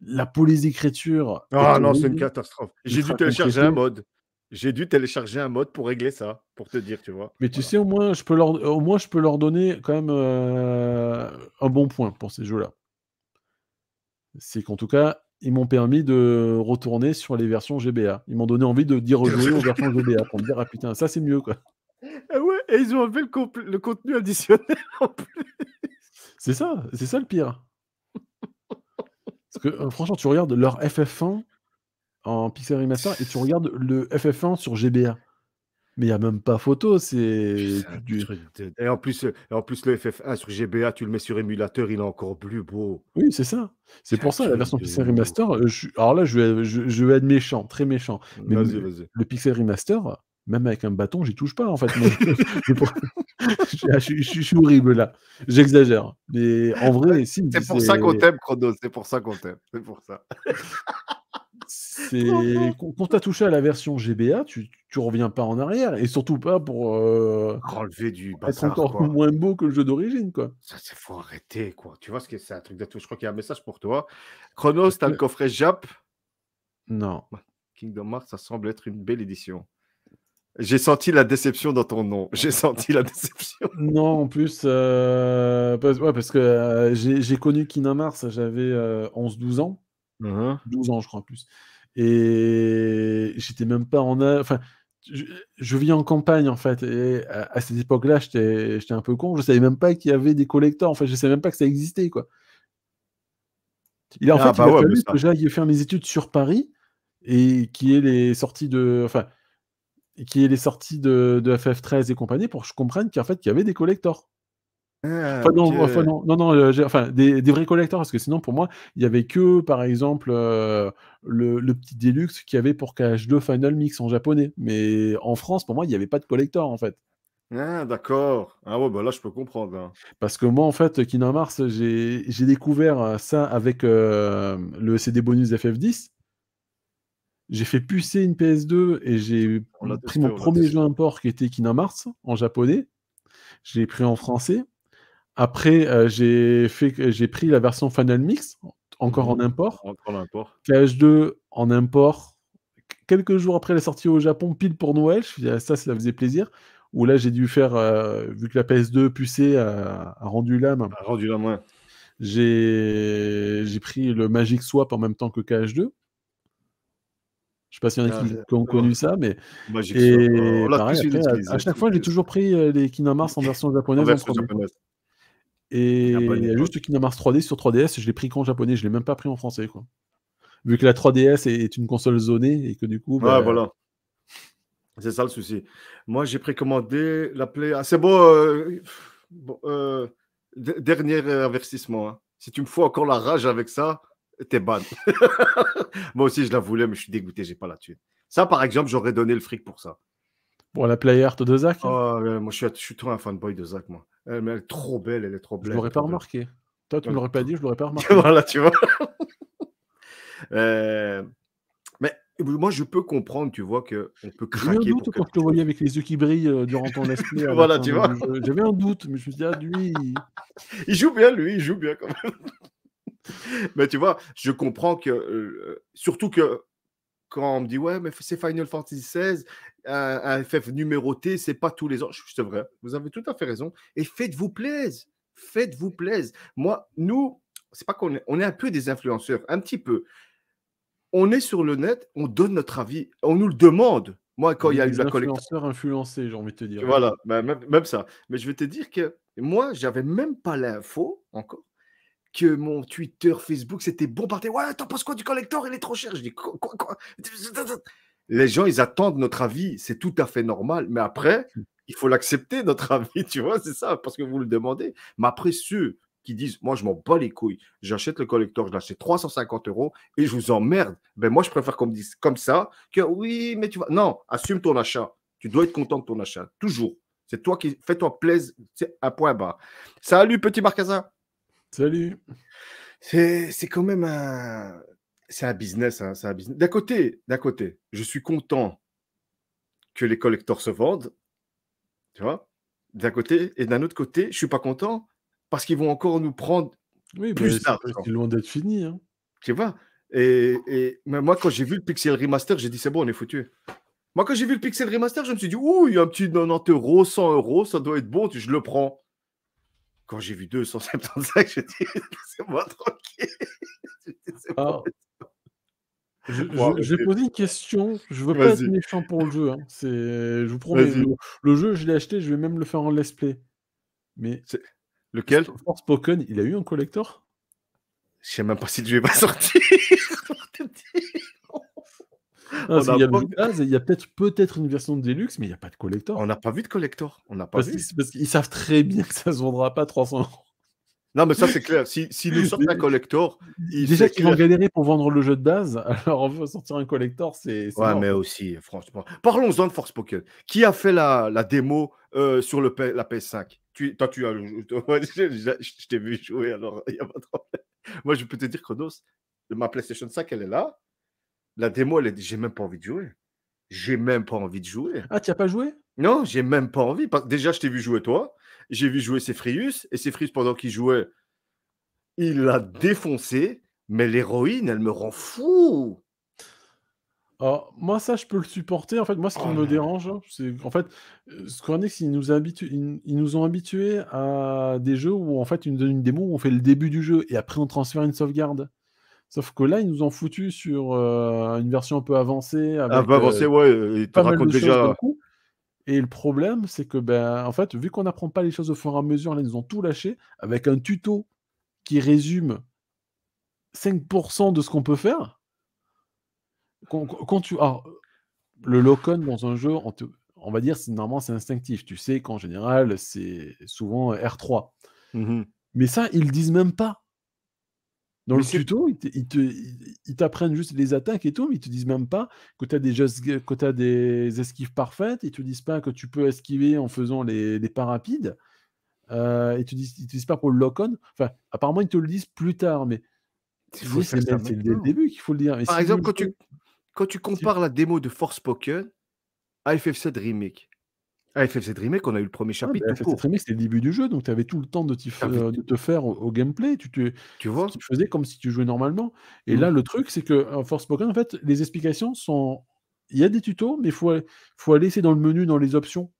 [SPEAKER 2] La police d'écriture. Ah non, c'est une
[SPEAKER 3] catastrophe.
[SPEAKER 1] J'ai dû télécharger un mode. J'ai dû télécharger un mode pour régler ça, pour te dire, tu vois.
[SPEAKER 2] Mais tu sais, au moins, je peux leur, au moins, je peux leur donner quand même euh, un bon point pour ces jeux-là. C'est qu'en tout cas, ils m'ont permis de retourner sur les versions GBA. Ils m'ont donné envie de dire aux versions GBA pour me dire ah putain ça c'est mieux quoi.
[SPEAKER 1] Ah ouais, et ils ont enlevé le, contenu additionnel [LAUGHS] en plus. C'est ça, c'est ça
[SPEAKER 2] le pire. Parce que euh, franchement, tu regardes leur FF1 en Pixel Remaster et tu regardes le FF1 sur GBA. Mais il n'y a même pas photo, c'est.
[SPEAKER 1] Du... Et en plus, euh, en plus, le FF1 sur GBA, tu le mets sur émulateur, il est encore plus
[SPEAKER 2] beau. Oui, c'est ça. C'est pour ça, la version Pixel Remaster. Euh, alors là, je vais, je, vais, être méchant, très méchant. Mais le, Pixel Remaster, même avec un bâton, j'y touche pas en fait. [LAUGHS] [LAUGHS] je, suis horrible là. J'exagère. Mais en vrai, si. C'est pour ça qu'on t'aime,
[SPEAKER 1] Chrono. C'est pour ça qu'on t'aime. C'est pour ça. [LAUGHS]
[SPEAKER 2] C'est quand t'as touché à la version GBA, tu, tu reviens pas en arrière et surtout pas pour euh,
[SPEAKER 1] du être encore
[SPEAKER 2] moins beau que le jeu d'origine quoi. Ça
[SPEAKER 1] c'est faut arrêter quoi. Tu vois ce que c'est un truc tout. Je crois qu'il y a un message pour toi. Chronos, t'as le coffret Jap Non. Bah, Kingdom Hearts, ça semble être une belle édition. J'ai senti la déception dans ton nom. J'ai senti la déception.
[SPEAKER 2] [LAUGHS] Non, en plus, euh, parce, que euh, j'ai connu Kingdom Hearts, j'avais 11-12 euh, ans. 12 hein. ans, je crois, plus. Et j'étais même pas en Enfin, je, vis en campagne, en fait. Et à, cette époque-là, j'étais un peu con. Je savais même pas qu'il y avait des collecteurs. En fait, je savais même pas que ça existait, quoi. Il a en ah, fait bah fallu que j'aille faire mes études sur Paris et qui est les sorties de. Enfin, qui est les sorties de, FF13 et compagnie pour que je comprenne qu'en fait, qu'il y avait des collecteurs
[SPEAKER 3] ah, non,
[SPEAKER 2] non, euh, enfin, des, vrais collecteurs, parce que sinon, pour moi, il n'y avait que, par exemple, euh, le, petit Deluxe qui avait pour KH2 Final Mix en japonais. Mais en France, pour moi, il n'y avait pas de collector, en fait.
[SPEAKER 3] Ah,
[SPEAKER 1] d'accord. Ah ouais, bah là, je peux comprendre. Hein.
[SPEAKER 2] Parce que moi, en fait, Kino Mars, j'ai découvert euh, ça avec le CD bonus FF10. J'ai fait pucer une PS2 et j'ai pris mon premier jeu import qui était Kino Mars en japonais. J'ai pris en français après, euh, j'ai pris la version Final Mix, encore en mhm. import.
[SPEAKER 1] Encore en import.
[SPEAKER 2] KH2 en import. Quelques jours après la sortie au Japon, pile pour Noël, ah, ça, ça faisait plaisir. Où là, j'ai dû faire, euh, vu que la PS2 pucée a, rendu l'âme. A rendu l'âme, ouais. J'ai pris le Magic Swap en même temps que KH2. Je ne sais pas s'il y en a ah, qui, ont connu ça, mais Magic Swap. Euh, à, chaque fois, j'ai toujours pris les Kinamars en version japonaise. En version japonaise. Et il y a juste Kingdom 3D sur 3DS, je l'ai pris qu'en japonais, je l'ai même pas pris en français. quoi. Vu que la 3DS est une console zonée et que du coup. Bah, voilà.
[SPEAKER 1] C'est ça le souci. Moi, j'ai précommandé la Play. Ah, c'est bon. Euh, euh, dernier avertissement. Hein. Si tu me fous encore la rage avec ça, t'es ban. [LAUGHS] Moi aussi, je la voulais, mais je suis dégoûté, j'ai pas la thune. Ça, par exemple, j'aurais donné le fric pour ça.
[SPEAKER 2] Pour la player art de Zach hein. ah, Moi, je suis, je
[SPEAKER 1] suis trop un fanboy de Zach, moi. Elle, est trop belle, elle est trop belle. Je l'aurais pas remarqué.
[SPEAKER 2] Toi, tu ne euh, l'aurais pas dit, je l'aurais pas [LAUGHS] remarqué. voilà, tu
[SPEAKER 1] vois. [LAUGHS] Euh, mais moi, je peux comprendre, tu vois, qu'on peut craquer. J'avais un doute
[SPEAKER 2] quand je te voyais avec les yeux qui brillent euh, durant ton esprit. [LAUGHS] voilà, tu vois.
[SPEAKER 1] J'avais un doute, mais je me suis dit, ah, lui. il joue bien, lui, il joue bien quand même. mais tu vois, je comprends que. surtout que quand on me dit ouais, mais c'est Final Fantasy XVI, un, euh, euh, FF numéroté, c'est pas tous les ans. C'est vrai, vous avez tout à fait raison. Et faites-vous plaise, faites-vous plaise. Moi, nous, c'est pas qu'on est, on est un peu des influenceurs, un petit peu. On est sur le net, on donne notre avis, on nous le demande. Moi, quand il y a eu influenceurs influencés j'ai envie de te dire. Voilà, bah, même, même, ça. Mais je vais te dire que moi, j'avais même pas l'info encore que mon Twitter, Facebook, c'était bon partait. Ouais, t'en penses quoi du collector Il est trop cher. Je dis quoi, quoi, Les gens, ils attendent notre avis. C'est tout à fait normal. Mais après, il faut l'accepter, notre [LAUGHS] avis. Tu vois, c'est ça, parce que vous le demandez. Mais après, ceux qui disent Moi, je m'en bats les couilles. J'achète le collector, je l'achète 350 euros et je vous emmerde. Ben, moi, je préfère qu'on me dise comme ça que oui, mais tu vois. » Non, assume ton achat. Tu dois être content de ton achat, toujours. C'est toi qui fais-toi plaisir, C'est un point bas. Salut, petit Marcasin. Salut. C'est quand même un. C'est un business, hein, un business. D'un côté, d'un côté, je suis content que les collecteurs se vendent, tu vois, d'un côté, et d'un autre côté, je suis pas content parce qu'ils vont encore nous prendre oui, plus bah, C'est loin d'être fini. Hein. Tu vois et, mais moi, quand j'ai vu le Pixel Remaster, j'ai dit c'est bon, on est foutu. Moi, quand j'ai vu le Pixel Remaster, je me suis dit ouh, il y a un petit 90 euros, 100 euros, ça doit être bon, je le prends. Quand j'ai vu 275, [LAUGHS] [LAUGHS] je dis, c'est moi
[SPEAKER 3] tranquille. Je, wow, vais poser
[SPEAKER 2] une question. Je veux pas être méchant pour le jeu. Hein. C'est, je vous promets. Le, jeu, je l'ai acheté. Je vais même le faire en let's play. Mais lequel Force Spoken, il a eu un collector.
[SPEAKER 1] Je sais même pas si tu vais pas sortir. [LAUGHS]
[SPEAKER 3] [LAUGHS]
[SPEAKER 1] il, y a peut-être une version de Deluxe, mais il n'y a pas de collector. On n'a pas vu de collector. On n'a pas
[SPEAKER 2] parce qu'ils savent très bien que ça ne se vendra pas 300 euros. Non, mais ça, c'est clair. S'ils si nous [LAUGHS] sortent un
[SPEAKER 1] collector. ils Déjà qu'ils vont galérer pour vendre le jeu de base, [LAUGHS] alors on veut sortir un collector, c'est. Ouais, mais aussi, franchement. Parlons-en de Force Poker. Qui a fait la, démo euh, sur le, la PS5 Toi, tu as. Je, t'ai vu jouer, alors il n'y a pas de Moi, je peux te dire, Chronos, ma PlayStation 5, elle est là. La démo, elle j'ai même pas envie de jouer. J'ai même pas envie de jouer. Ah, tu n'as pas joué Non, j'ai même pas envie. Déjà, je t'ai vu jouer toi. J'ai vu jouer Sefrius. Et Sefrius, pendant qu'il jouait, il l'a défoncé. Mais l'héroïne, elle me rend fou. moi,
[SPEAKER 2] ça, je peux le supporter. En fait, moi, ce qui oh me dérange, c'est qu'en fait, Square euh, Enix, nous, ils nous ont habitués à des jeux où, en fait, ils nous donnent une démo où on fait le début du jeu et après, on transfère une sauvegarde. Sauf que là, ils nous ont foutu sur euh, une version un peu avancée. un peu avancée, ouais, Et le problème, c'est que, ben, en fait, vu qu'on n'apprend pas les choses au fur et à mesure, là, ils nous ont tout lâché avec un tuto qui résume 5% de ce qu'on peut faire. Quand, tu. le low-con dans un jeu, on, va dire, normalement, c'est instinctif. Tu sais qu'en général, c'est souvent R3. Mmh Mais ça, ils le disent même pas. Dans le tuto, ils t'apprennent juste les attaques et tout, mais ils te disent même pas que tu as, des as des esquives parfaites, ils te disent pas que tu peux esquiver en faisant les, les pas rapides, euh, ils, te disent, te disent pas pour le lock-on. Enfin, apparemment, ils te le disent plus tard,
[SPEAKER 1] mais c'est dès le début qu'il faut le dire. Par exemple, quand tu, quand tu compares la démo de Force Pokémon à FF7 Remake, ah, FFC qu'on Remake, on a eu le premier chapitre. Ah,
[SPEAKER 2] c'était le début du jeu, donc tu avais tout le temps de, euh, te faire au, gameplay. Tu, tu Tu faisais comme si tu jouais normalement. Et mmh. là, le truc, c'est que euh, Force Pokémon, en fait, les explications sont. Il y a des tutos, mais il faut, faut aller dans le menu, dans les options.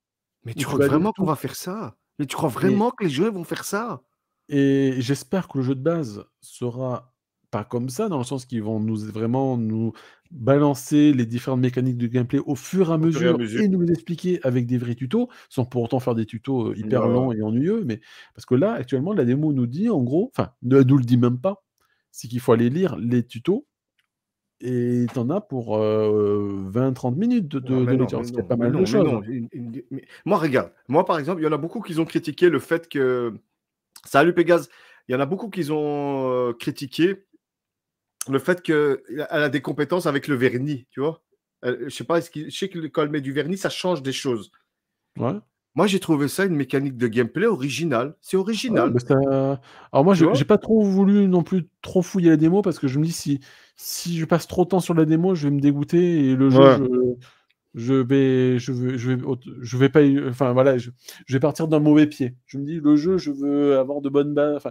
[SPEAKER 1] Mais tu crois vraiment qu'on
[SPEAKER 2] va faire ça Mais tu crois vraiment que les jeux vont faire ça Et j'espère que le jeu de base sera pas comme ça, dans le sens qu'ils vont nous vraiment nous balancer les différentes mécaniques du gameplay au fur et à, mesure, et, nous les expliquer avec des vrais tutos, sans pour autant faire des tutos euh, hyper longs et ennuyeux. Mais parce que là, actuellement, la démo nous dit en gros, enfin, ne nous le dit même pas, c'est qu'il faut aller lire les tutos et t'en as pour 20-30 euh, minutes de, de, lecture, pas mal
[SPEAKER 1] Moi, regarde, moi par exemple, il y en a beaucoup qui ont critiqué le fait que. Salut Pégase, il y en a beaucoup qui ont euh, critiqué le fait qu'elle a des compétences avec le vernis, tu vois. je sais pas, est-ce je sais que quand elle met du vernis, ça change des choses. Moi, j'ai trouvé ça une mécanique de gameplay originale. C'est original.
[SPEAKER 2] Alors moi, j'ai pas trop voulu non plus trop fouiller la démo parce que je me dis si si je passe trop de temps sur la démo, je vais me dégoûter et le jeu, je, vais je vais je vais je vais pas. Enfin voilà, je, vais partir d'un mauvais pied. Je me dis le jeu, je veux avoir de bonnes bases.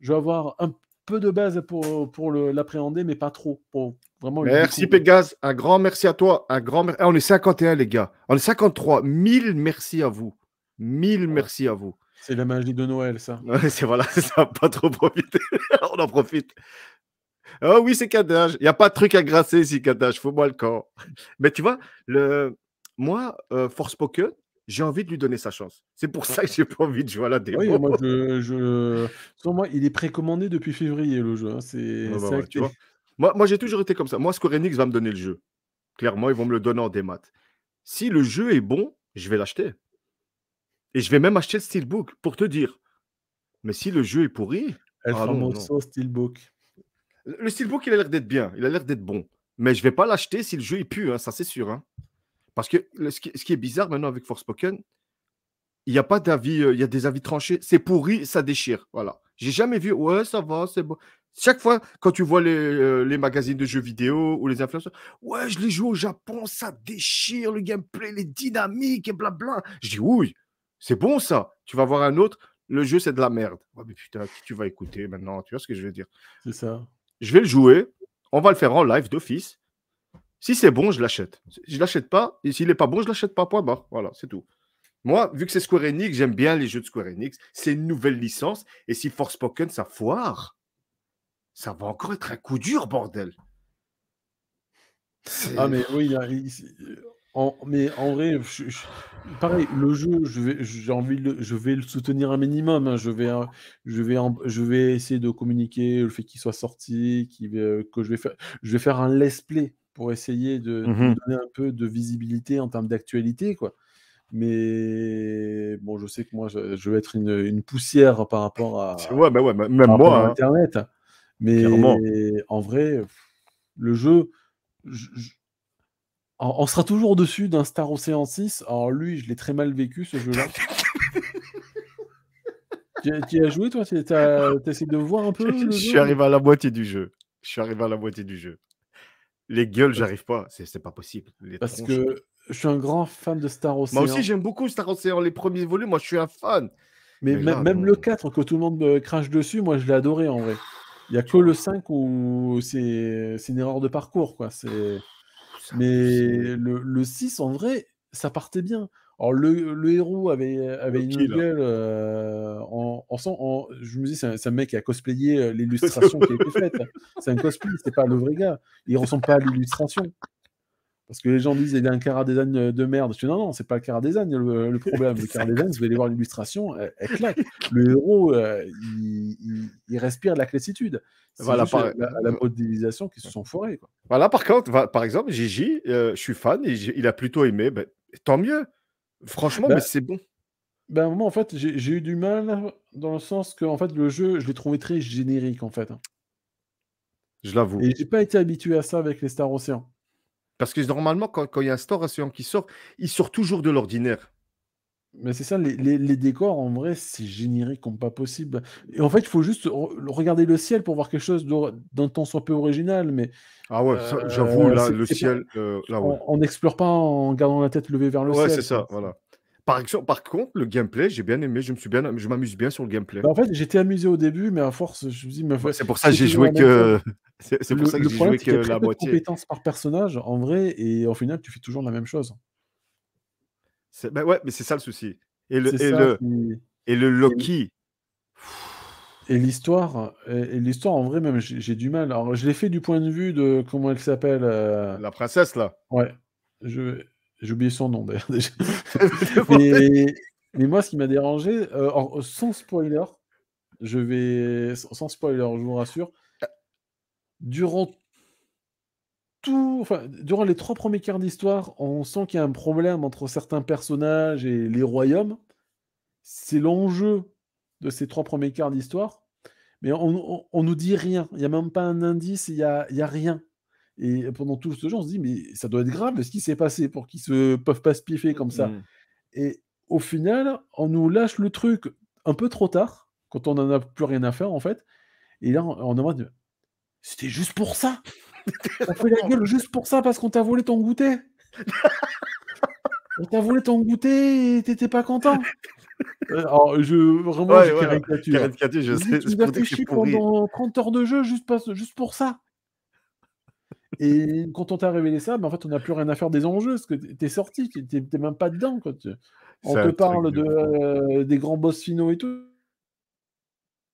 [SPEAKER 2] je veux avoir un peu de base pour, pour l'appréhender, mais pas trop. Pour vraiment merci Pégase,
[SPEAKER 1] un grand merci à toi. Un grand ah, on est 51, les gars. On est 53. Mille merci à vous. Mille merci à vous. C'est la magie de Noël, ça. [LAUGHS] Ouais, c'est voilà, [LAUGHS] ça pas trop profité. [LAUGHS] on en profite. Oh oui, c'est Kadage. Il n'y a pas de truc à grasser ici, Kadage. Faut moi le corps. Mais tu vois, le... moi, euh, Force Pocket, j'ai envie de lui donner sa chance. C'est pour ça que j'ai pas envie de jouer à la démo. Oui, moi, [LAUGHS]
[SPEAKER 2] je, moi, il est précommandé depuis février le jeu. Hein.
[SPEAKER 1] C'est, actuel. moi, j'ai toujours été comme ça. Moi, Square va me donner le jeu. Clairement, ils vont me le donner en démat. Si le jeu est bon, je vais l'acheter. Et je vais même acheter le Steelbook pour te dire. Mais si le jeu est pourri. Elle ah son Steelbook. Le Steelbook, il a l'air d'être bien. Il a l'air d'être bon. Mais je ne vais pas l'acheter si le jeu est pu, hein, ça c'est sûr. Hein. Parce que ce, qui, est bizarre maintenant avec Forspoken, il n'y a pas d'avis, euh, il y a des avis tranchés. C'est pourri, ça déchire. Voilà. J'ai jamais vu, ouais, ça va, c'est bon. Chaque fois, quand tu vois euh, les, magazines de jeux vidéo ou les influenceurs, ouais, je les joue au Japon, ça déchire le gameplay, les dynamiques et blabla. Je dis, oui, c'est bon ça. Tu vas voir un autre, le jeu c'est de la merde. mais putain, qui tu vas écouter maintenant Tu vois ce que je veux dire C'est ça. Je vais le jouer, on va le faire en live d'office. Si c'est bon, je l'achète. Je l'achète pas. Et s'il n'est pas bon, je l'achète pas. Point Voilà, c'est tout. Moi, vu que c'est Square Enix, j'aime bien les jeux de Square Enix. C'est une nouvelle licence. Et si force Forspoken, ça foire, ça va encore être un coup dur, bordel. Ah, mais
[SPEAKER 2] oui, en, mais en vrai, pareil, le jeu, je vais, j'ai envie, je vais le soutenir un minimum. Hein. je vais, euh, je vais, je vais essayer de communiquer le fait qu'il soit sorti, euh, que je vais faire, je vais faire un let's play pour essayer de, mmh donner un peu de visibilité en termes d'actualité, quoi. Mais bon, je sais que moi, je, vais être une, poussière par rapport à. Internet. Mais en vrai, le jeu, on sera toujours au dessus d'un Star Ocean 6. Alors lui, je l'ai très mal vécu ce jeu-là.
[SPEAKER 1] [LAUGHS] tu, as joué toi Tu as essayé de voir un peu Je suis arrivé à la moitié du jeu. Je suis arrivé à la moitié du jeu. Les gueules, j'arrive pas. C'est pas possible. Parce que je suis un grand fan de Star Ocean. Moi aussi, j'aime beaucoup Star Ocean. Les premiers volumes, moi, je suis un fan. Mais,
[SPEAKER 2] même le 4, que tout le monde crache dessus, moi, je l'ai adoré en vrai. Il n'y a que le 5 où c'est une erreur de parcours. quoi. Mais le, le, 6, en vrai, ça partait bien. Alors, le, héros avait, avait une gueule euh, en, en, Je me dis, c'est un, mec qui a cosplayé euh, [LAUGHS] l'illustration qui a été faite. C'est un cosplay, c'est pas le vrai gars. Il ressemble pas à l'illustration. Parce que les gens disent, il a un cara design euh, de merde. Je dis, non, non, c'est pas le cara design le, le problème. Le cara design, vous allez voir l'illustration, elle, claque. [LAUGHS] Le héros, il, il, de respire la classitude. Voilà, par...
[SPEAKER 1] la, modélisation qui se sont foirées. Voilà, par contre, par exemple, Gigi, je suis fan, il a plutôt aimé, ben, tant mieux. Franchement, bah, mais c'est bon. Ben, bah, moi, en fait,
[SPEAKER 2] j'ai eu du mal dans le sens que en fait, le jeu, je l'ai trouvé très générique, en fait.
[SPEAKER 1] Je l'avoue. Et j'ai pas été habitué à ça avec les Stars océans Parce que normalement, quand il y a un Star Océan qui sort, il sort toujours de l'ordinaire. Mais c'est ça, les, décors,
[SPEAKER 2] en vrai, c'est générique comme pas possible. Et en fait, il faut juste regarder le ciel pour voir quelque chose d'un temps soit peu original. Mais ah ouais, euh, j'avoue, là, le ciel, euh, on n'explore pas en gardant la tête levée vers le ciel. Ouais, c'est ça,
[SPEAKER 1] voilà. Par, par contre, le gameplay, j'ai bien aimé, je me suis bien, je m'amuse bien sur le gameplay. Bah, en
[SPEAKER 2] fait, j'étais amusé au début, mais à force, je me dis, mais ouais, c'est pour
[SPEAKER 1] ça que j'ai joué que [LAUGHS] c'est pour ça que j'ai joué que la la moitié.
[SPEAKER 2] compétences par personnage en vrai, et au final, tu fais toujours la même chose.
[SPEAKER 1] C'est... Bah, ouais, mais c'est ça le souci. Et le, et le... et le, Loki.
[SPEAKER 2] Et l'histoire, et l'histoire en vrai même, j'ai, du mal. Alors je l'ai fait du point de vue de comment elle s'appelle. Euh La princesse là. Ouais. Je j'ai oublié son nom d'ailleurs [LAUGHS] [LAUGHS] mais, moi, ce qui m'a dérangé, euh, sans spoiler, je vais sans spoiler, je vous rassure, durant enfin, durant les trois premiers quarts d'histoire, on sent qu'il y a un problème entre certains personnages et les royaumes. C'est l'enjeu de ces trois premiers quarts d'histoire. Mais on, on, nous dit rien. Il n'y a même pas un indice, il n'y a, y a rien. Et pendant tout ce genre, on se dit, mais ça doit être grave ce qui s'est passé pour qu'ils ne peuvent pas se piffer comme ça. Mm. Et au final, on nous lâche le truc un peu trop tard, quand on n'en a plus rien à faire, en fait. Et là, on, on a mode, c'était juste pour ça T'as fait la gueule juste pour ça parce qu'on t'a volé ton goûter. On t'a volé ton goûter et t'étais pas content. Alors, je vraiment ouais, Tu nous as fait chier pendant 30 heures de jeu juste, pour ça. Et quand on t'a révélé ça, ben, en fait, on n'a plus rien à faire des enjeux, parce que t'es sorti, t'es même pas dedans. On te parle euh, des grands boss finaux et tout.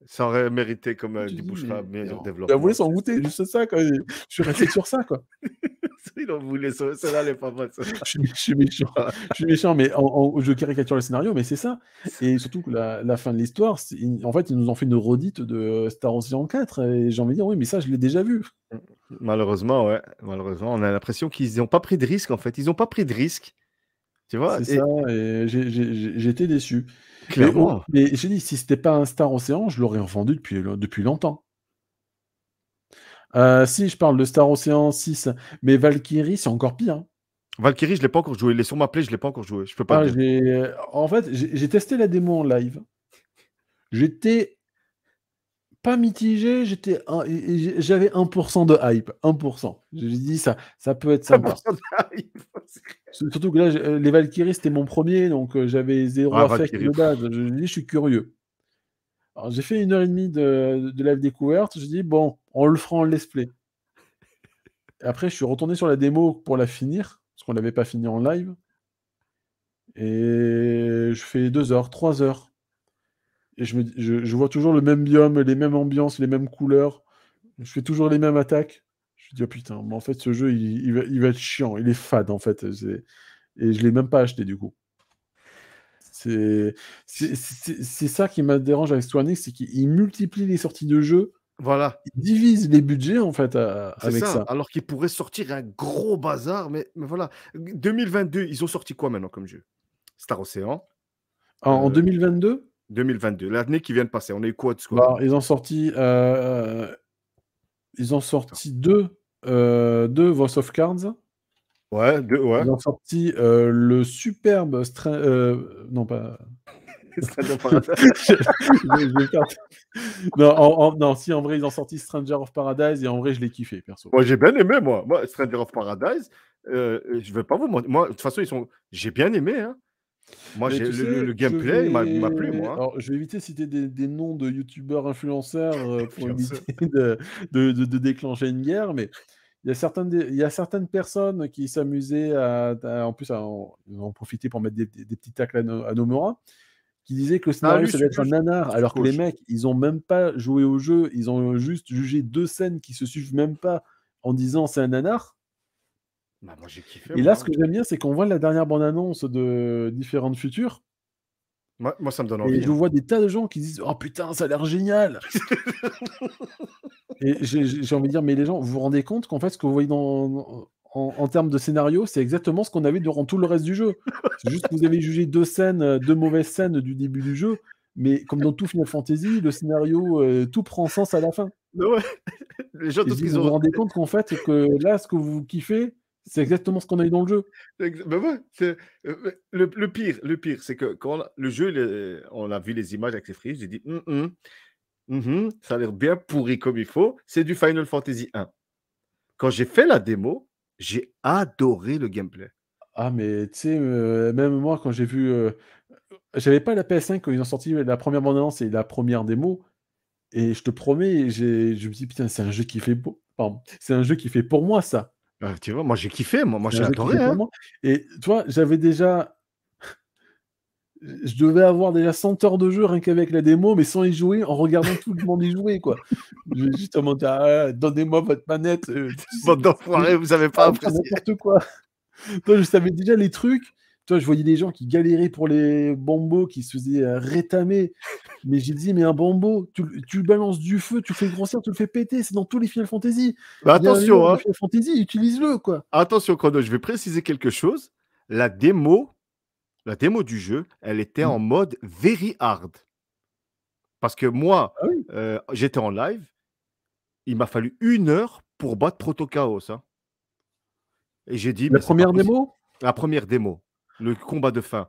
[SPEAKER 1] Ça aurait mérité comme euh, du bouche mais... meilleur développement. Il a voulu s'en
[SPEAKER 2] goûter, juste ça. Je suis resté sur ça. Quoi.
[SPEAKER 3] [LAUGHS] il
[SPEAKER 1] en voulait, cela n'est pas je,
[SPEAKER 2] suis, méchant, je mais en, je caricature le scénario, mais c'est ça. Et surtout que la, fin de l'histoire, en fait, ils nous ont fait une redite de euh, Star Wars 4. Et j'ai envie de dire, oui, mais
[SPEAKER 1] ça, je l'ai déjà vu. Malheureusement, ouais. Malheureusement, on a l'impression qu'ils n'ont pas pris de risque, en fait. Ils n'ont pas pris de risque. Tu vois C'est ça, et déçu.
[SPEAKER 2] Mais, j'ai dit, si c'était pas un Star Océan, je l'aurais revendu depuis, euh, depuis longtemps. Euh, si, je parle de Star Ocean 6, mais Valkyrie, c'est encore pire. Hein.
[SPEAKER 1] Valkyrie, je ne l'ai pas encore joué. Il moi sur ma play, je l'ai pas encore joué. Je peux pas.
[SPEAKER 2] Ah, en fait, j'ai
[SPEAKER 1] testé la démo en
[SPEAKER 2] live. J'étais pas mitigé, j'étais j'avais 1% de hype, 1%. J'ai dit ça, ça peut être sympa. [LAUGHS] Oh, surtout que là, euh, les Valkyries, c'était mon premier, donc euh, j'avais zéro affect de base. Je dis, je suis curieux. Alors j'ai fait une heure et demie de, live découverte, je dis, bon, on le fera en let's play. Après, je suis retourné sur la démo pour la finir, parce qu'on ne l'avait pas fini en live. Et je fais deux heures, trois heures. Et je, je, vois toujours le même biome, les mêmes ambiances, les mêmes couleurs. Je fais toujours les mêmes attaques. Je me dis, oh putain, mais en fait, ce jeu, il, il, va, il va, être chiant. Il est fade, en fait. Et je l'ai même pas acheté, du coup. C'est ça qui me dérange avec Swan c'est qu'il multiplie les sorties de jeux. Voilà. Il divise les budgets, en fait, avec ça.
[SPEAKER 1] Alors qu'il pourrait sortir un gros bazar, mais, mais voilà. 2022, ils ont sorti quoi maintenant comme jeu Star Ocean. en
[SPEAKER 2] 2022
[SPEAKER 1] 2022, l'année qui vient de passer. On est quoi de bah, Ils
[SPEAKER 2] ont sorti, euh, euh, ils ont sorti deux, euh, deux Voice of Cards.
[SPEAKER 1] Ouais, deux, ouais. Ils ont
[SPEAKER 2] sorti euh, le superbe. Stra... non, pas. non, non, si en vrai ils ont sorti Stranger of Paradise et en vrai je l'ai kiffé perso. Moi j'ai bien aimé
[SPEAKER 1] moi, moi Stranger of Paradise, je veux pas vous Moi de toute façon ils sont, j'ai bien aimé. Hein. Moi, j'ai, le, le, gameplay m'a, plu, moi.
[SPEAKER 2] je vais éviter de citer des, noms de youtubeurs influenceurs euh, [LAUGHS] pour éviter [LAUGHS] de, déclencher une guerre, mais il y a certaines, personnes qui s'amusaient à, en plus, profiter pour mettre des, petits tacles à, nos qui disaient que le ah scénario, ça être un nanar, alors que les mecs, ils n'ont même pas joué au jeu, ils ont juste jugé deux scènes qui se suivent même pas en disant c'est un nanar.
[SPEAKER 3] Bah, moi, j'ai kiffé. Et là,
[SPEAKER 2] ce hein. que j'aime bien, c'est qu'on voit la dernière bande-annonce de différentes futures.
[SPEAKER 1] Moi, ça me donne envie. Et je hein.
[SPEAKER 2] vois des tas de gens qui disent Oh putain, ça a l'air génial [LAUGHS] Et j'ai envie de dire Mais les gens, vous vous rendez compte qu'en fait, ce que vous voyez dans, en, termes de scénario, c'est exactement ce qu'on avait durant tout le reste du jeu. C'est juste que vous avez jugé deux scènes, euh, deux mauvaises scènes du début du jeu, mais comme dans tout Final Fantasy, le scénario, euh, tout prend sens à la fin.
[SPEAKER 3] Ouais.
[SPEAKER 1] [LAUGHS] Les gens, tout ont. Vous vous rendez
[SPEAKER 2] compte qu'en fait, que là, ce que vous kiffez, c'est exactement ce qu'on a eu dans le jeu.
[SPEAKER 1] Ben euh, le, pire, le pire, c'est que quand le jeu, on a vu les images avec ses frises, j'ai dit, «Hum, hum, hum, ça a l'air bien pourri comme il faut, c'est du Final Fantasy 1. Quand j'ai fait la démo, j'ai adoré le gameplay.
[SPEAKER 2] Ah, mais tu sais, euh, même moi, quand j'ai vu. Euh, j'avais pas la PS5 quand ils ont sorti la première bande-annonce et la première démo. Et je te promets, je me dis, putain, c'est un jeu qui fait beau. c'est un jeu qui fait pour moi, ça. Ah, tu vois, moi j'ai kiffé, moi, moi j'ai adoré. Hein. Et toi, j'avais déjà. Je devais avoir déjà 100 heures de jeu rien qu'avec la démo, mais sans y jouer, en regardant tout le monde y jouer, quoi. [LAUGHS] Juste ah, donnez-moi votre manette. Euh, [LAUGHS] vous avez pas ah, apprécié. N'importe quoi. [LAUGHS] Toi, je savais déjà les trucs, toi, je voyais des gens qui galéraient pour les bambos, qui se faisaient euh, rétamer. Mais j'ai dit, mais un bambo, tu, balances du feu, tu le fais grossir, tu le fais péter. C'est dans tous les Final Fantasy. Bah, attention, hein. Final Fantasy, utilise-le, quoi.
[SPEAKER 1] Attention, Chrono, je vais préciser quelque chose. La démo, la démo du jeu, elle était mm. en mode very hard. Parce que moi, ah euh, j'étais en live. Il m'a fallu une heure pour battre Proto Chaos. Hein. Et j'ai dit. La première démo La première démo le combat de fin.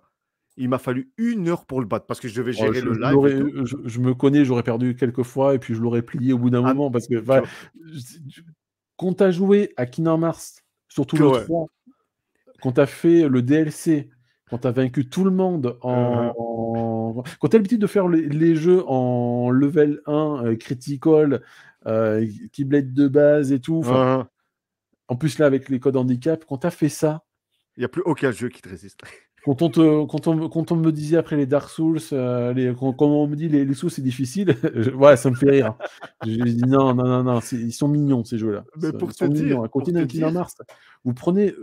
[SPEAKER 1] Il m'a fallu une heure pour le battre parce que je devais oh, gérer
[SPEAKER 2] le live. Euh, je, me connais, j'aurais perdu quelques fois et puis je l'aurais plié au bout d'un ah, moment parce que quand t'as joué à Kingdom Mars, surtout le 3, quand t'as fait le DLC, quand t'as vaincu tout le monde en, euh. quand l'habitude de faire les, jeux en level 1, euh, critical, euh, de base et tout. Uh-huh. En plus là avec les codes handicap, quand as fait ça
[SPEAKER 1] il n'y a plus aucun jeu qui te résiste.
[SPEAKER 2] Quand on, te, me disait après les Dark Souls, euh, les, quand, on me dit les, les Souls c'est difficile, [LAUGHS] ouais, ça me fait rire. je dis non, non, non, non, ils sont mignons ces jeux-là. Mais pour vous prenez.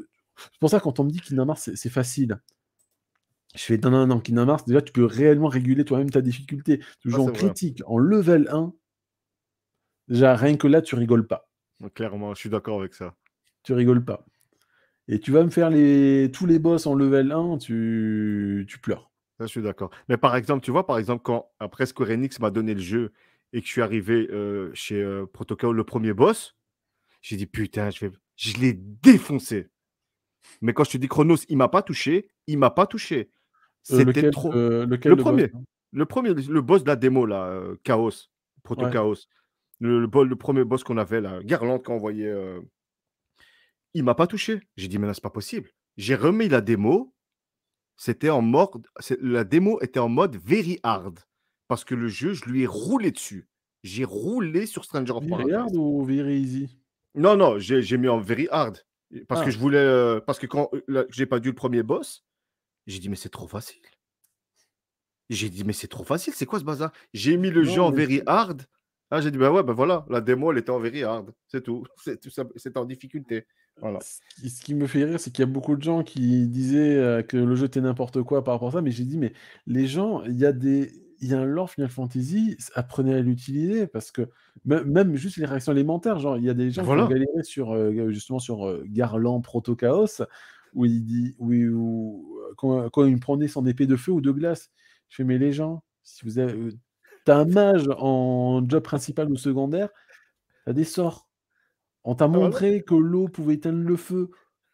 [SPEAKER 2] C'est pour ça quand on me dit Kingdom Mars c'est facile. Je fais non, non, non, Kingdom déjà tu peux réellement réguler toi-même ta difficulté. Toujours ah, en critique, en level 1, déjà rien que là tu rigoles pas. Clairement, je suis d'accord avec ça. Tu rigoles pas et tu vas me faire les,
[SPEAKER 1] tous les boss en level 1, tu, tu pleures. je suis d'accord. Mais par exemple, tu vois, par exemple, quand après Square Enix m'a donné le jeu et que je suis arrivé euh, chez euh, protocole le premier boss, j'ai dit putain, je, je l'ai défoncé. Mais quand je te dis Chronos, il m'a pas touché, il m'a pas touché. Euh, C'était trop. le, premier, hein? le premier, le boss de la démo là, Chaos, Proto le, le, premier boss qu'on avait là, Garland quand on voyait il m'a pas touché. J'ai dit, mais c'est pas possible. J'ai remis la démo. C'était en mode, la démo était en mode very hard parce que le jeu, je lui ai roulé dessus. J'ai roulé sur Stranger of Very hard ou very easy Non, non, j'ai mis en very hard parce que ah. je voulais, euh, parce que quand euh, j'ai pas dû le premier boss, j'ai dit mais c'est trop facile. J'ai dit mais c'est trop facile, c'est quoi ce bazar J'ai mis le jeu en very hard. Ah, j'ai dit, ben ouais, ben voilà, la démo, elle était en very hard. C'est tout. [LAUGHS] C'est en difficulté. Ce qui me fait rire, c'est qu'il y a beaucoup de gens
[SPEAKER 2] qui disaient euh, que le jeu était n'importe quoi par rapport à ça, mais j'ai dit, mais les gens, il y a des. Il y a un lore Final Fantasy, apprenez à l'utiliser parce que même juste les réactions élémentaires, genre il y a des gens qui ont sur euh, justement sur euh, Garland Proto Chaos où il dit oui ou quand, il prenait son épée de feu ou de glace, je fais mais les gens, si vous avez, t'as un mage en job principal ou secondaire, t'as des sorts on t'a ah, montré que l'eau pouvait éteindre le feu.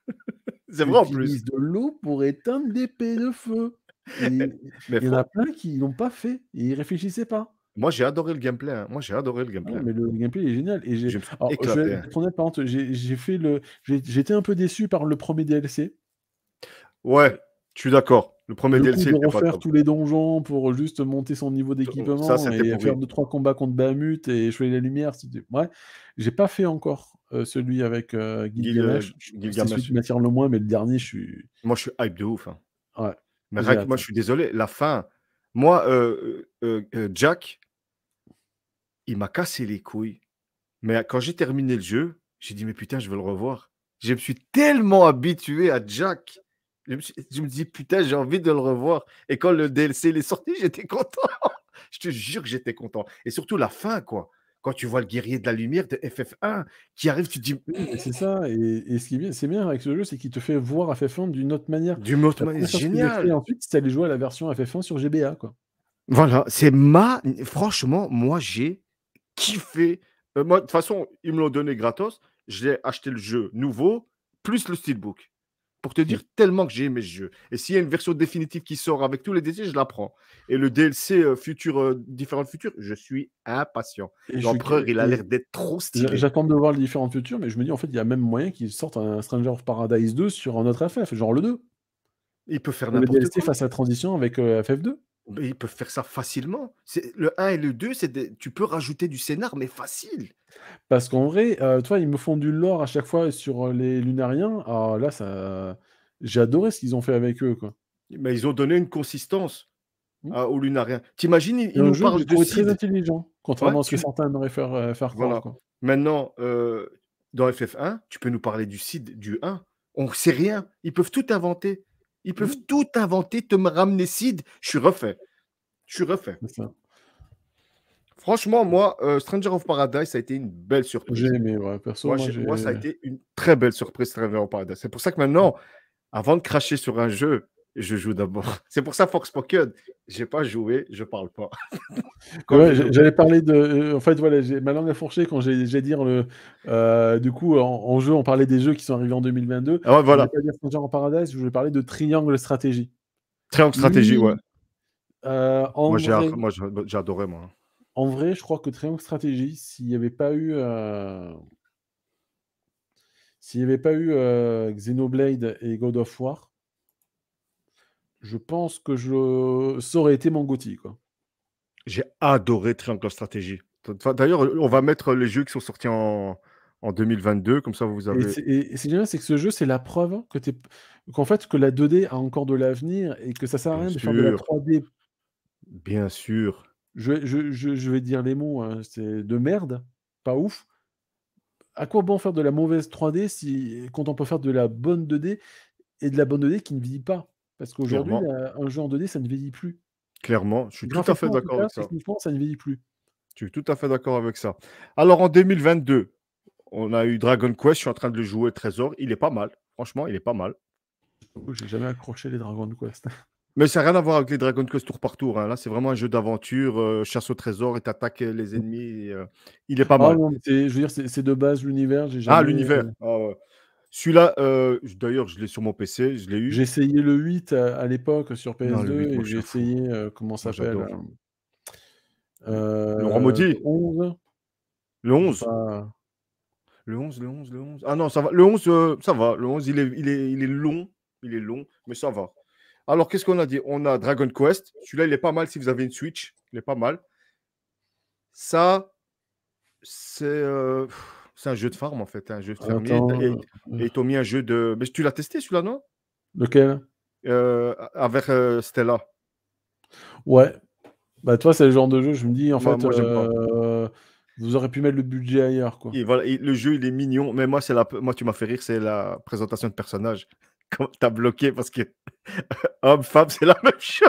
[SPEAKER 2] [LAUGHS] C'est vrai en plus.
[SPEAKER 1] de l'eau pour éteindre des de feu. [LAUGHS] Il y en a plein qui l'ont pas fait. ils réfléchissaient pas. Moi, j'ai adoré le gameplay. Hein. Moi, j'ai adoré le ah, gameplay. mais le gameplay est génial. Et j'ai.
[SPEAKER 2] j'ai fait le. J'étais un peu déçu par le premier
[SPEAKER 1] DLC. Ouais, je suis d'accord. Le premier DLC, coup de refaire
[SPEAKER 2] tous les donjons pour juste monter son niveau d'équipement et faire 2 trois combats contre Bahamut et jouer la lumière. Ouais, j'ai
[SPEAKER 1] pas fait encore
[SPEAKER 2] euh, celui avec euh, Gilgamesh. c'est euh, celui m'attire le moins, mais le dernier, je suis.
[SPEAKER 1] Moi, je suis hype de ouf. Hein. Ouais. moi, je suis désolé. La fin. Moi, euh, Jack, il m'a cassé les couilles. Mais quand j'ai terminé le jeu, j'ai dit mais putain, je veux le revoir. Je me suis tellement habitué à Jack. Je me, dis, putain, j'ai envie de le revoir. Et quand le DLC est sorti, [LAUGHS] j'étais content. je te jure que j'étais content. Et surtout la fin, quoi. Quand tu vois le guerrier de la lumière de FF1 qui arrive, tu te dis. C'est ça. Et, ce qui est bien, c'est bien avec ce jeu, c'est qu'il te fait voir FF1
[SPEAKER 2] d'une autre manière. D'une autre manière. Génial. Et ensuite, tu allais jouer à la version FF1 sur GBA, quoi.
[SPEAKER 3] Voilà.
[SPEAKER 1] C'est ma. Franchement, moi, j'ai kiffé. Euh, de toute façon, ils me l'ont donné gratos. J'ai acheté le jeu nouveau, plus le steelbook. Pour te dire tellement que j'ai aimé ce jeu. Et s'il y a une version définitive qui sort avec tous les DLC, je la prends. Et le DLC euh, futur, euh, différents futurs, je suis impatient. L'empereur, il a l'air d'être trop stylé. J'attends
[SPEAKER 2] de voir les différents futurs, mais je me dis, en fait, il y a même moyen qu'il sortent un Stranger of Paradise 2 sur un autre FF, genre le 2.
[SPEAKER 1] Il peut faire n'importe quoi. face
[SPEAKER 2] à la transition avec euh, FF2.
[SPEAKER 1] Mais ils peuvent faire ça facilement. Le 1 et le 2, c'est tu peux rajouter du scénar, mais facile.
[SPEAKER 2] Parce qu'en vrai, euh, toi, ils me font du lore à chaque fois sur euh, les Lunariens. Alors ah, là, ça... j'ai adoré ce qu'ils ont fait avec eux. Quoi.
[SPEAKER 1] Mais ils ont donné une consistance mmh. euh, aux Lunariens. T'imagines, ils, nous parlent de très intelligent, contrairement à ce que certains aimeraient faire, euh, faire Maintenant, dans FF1, tu peux nous parler du Cid du 1. On sait rien. Ils peuvent tout inventer. Ils peuvent mmh. tout inventer, te me ramener Sid. Je suis refait. Je suis refait. Franchement, moi, euh, Stranger of Paradise, ça a été une belle surprise. J'ai aimé, perso. moi, ça a été une très belle surprise, Stranger of Paradise. C'est pour ça que maintenant, avant de cracher sur un jeu, je joue d'abord. [LAUGHS] C'est pour ça Fox Pocket, j'ai pas joué, je parle pas. [LAUGHS] j'allais
[SPEAKER 2] parler de. Euh, en fait, voilà, j'ai ma langue a fourché quand j'ai dire le. Euh, du coup, en, jeu, on parlait des jeux qui sont arrivés en 2022. Ah ouais, voilà. Je vais en Paradise, je voulais parler de Triangle Stratégie. Triangle Stratégie, ouais. Euh, moi,
[SPEAKER 1] j'adorais, moi.
[SPEAKER 2] En vrai, je crois que Triangle Stratégie, s'il n'y avait pas eu. S'il n'y avait pas eu Xenoblade et God of War,
[SPEAKER 1] je pense que je... ça aurait été mon Gauthier, quoi. J'ai adoré Triangle Stratégie. D'ailleurs, on va mettre les jeux qui sont sortis en, 2022, comme ça vous avez. Et c'est bien, c'est que ce jeu, c'est la preuve que qu'en
[SPEAKER 2] fait, que la 2D a encore de l'avenir et que ça sert à rien de faire de la 3D.
[SPEAKER 1] Bien sûr.
[SPEAKER 2] Je, vais dire les mots, hein, c'est de merde, pas ouf. À quoi bon faire de la mauvaise 3D si, quand on peut faire de la bonne 2D et de la bonne 2D qui ne vit pas parce qu'aujourd'hui, un jeu en 2 ça ne vieillit plus.
[SPEAKER 1] Clairement, je suis tout à fait d'accord avec ça. ça ne vieillit plus. Je suis tout à fait d'accord avec ça. Alors, en 2022, on a eu Dragon Quest. Je suis en train de le jouer Trésor. Il est pas mal. Franchement, il est pas mal. J'ai jamais accroché les Dragon Quest. [LAUGHS] Mais ça n'a rien à voir avec les Dragon Quest tour par tour. Hein. Là, c'est vraiment un jeu d'aventure, euh, chasse au trésor et t'attaques les ennemis. Euh, il est pas ah mal.
[SPEAKER 2] je veux dire, c'est de base l'univers. Ah, l'univers.
[SPEAKER 1] Ah celui-là, euh, d'ailleurs, je l'ai sur mon PC, je l'ai eu. J'ai essayé le 8 à, l'époque sur PS2 et j'ai essayé, euh, comment ça s'appelle euh, Le 11 euh, Le 11 Le 11, le 11, le 11. Ah non, ça va. Le 11, ça va. Le 11, il il, est, il est long. Il est long, mais ça va. Alors, qu'est-ce qu'on a dit On a Dragon Quest. Celui-là, il est pas mal si vous avez une Switch. Il est pas mal. Ça, c'est. C'est un jeu de farm en fait, un jeu de fermier. et, euh, euh. ils t'as mis un jeu de. Mais tu l'as testé celui-là, non Lequel euh, Avec euh, Stella.
[SPEAKER 2] Ouais. Bah toi, c'est le genre de jeu, je me dis, en bah,
[SPEAKER 1] fait, vous aurez pu mettre le budget ailleurs. Quoi. voilà, le jeu, il est mignon, mais moi, c'est la... moi tu m'as fait rire, c'est la présentation de personnage. Quand [LAUGHS] t'as bloqué parce que [LAUGHS] homme, femme, c'est la même chose.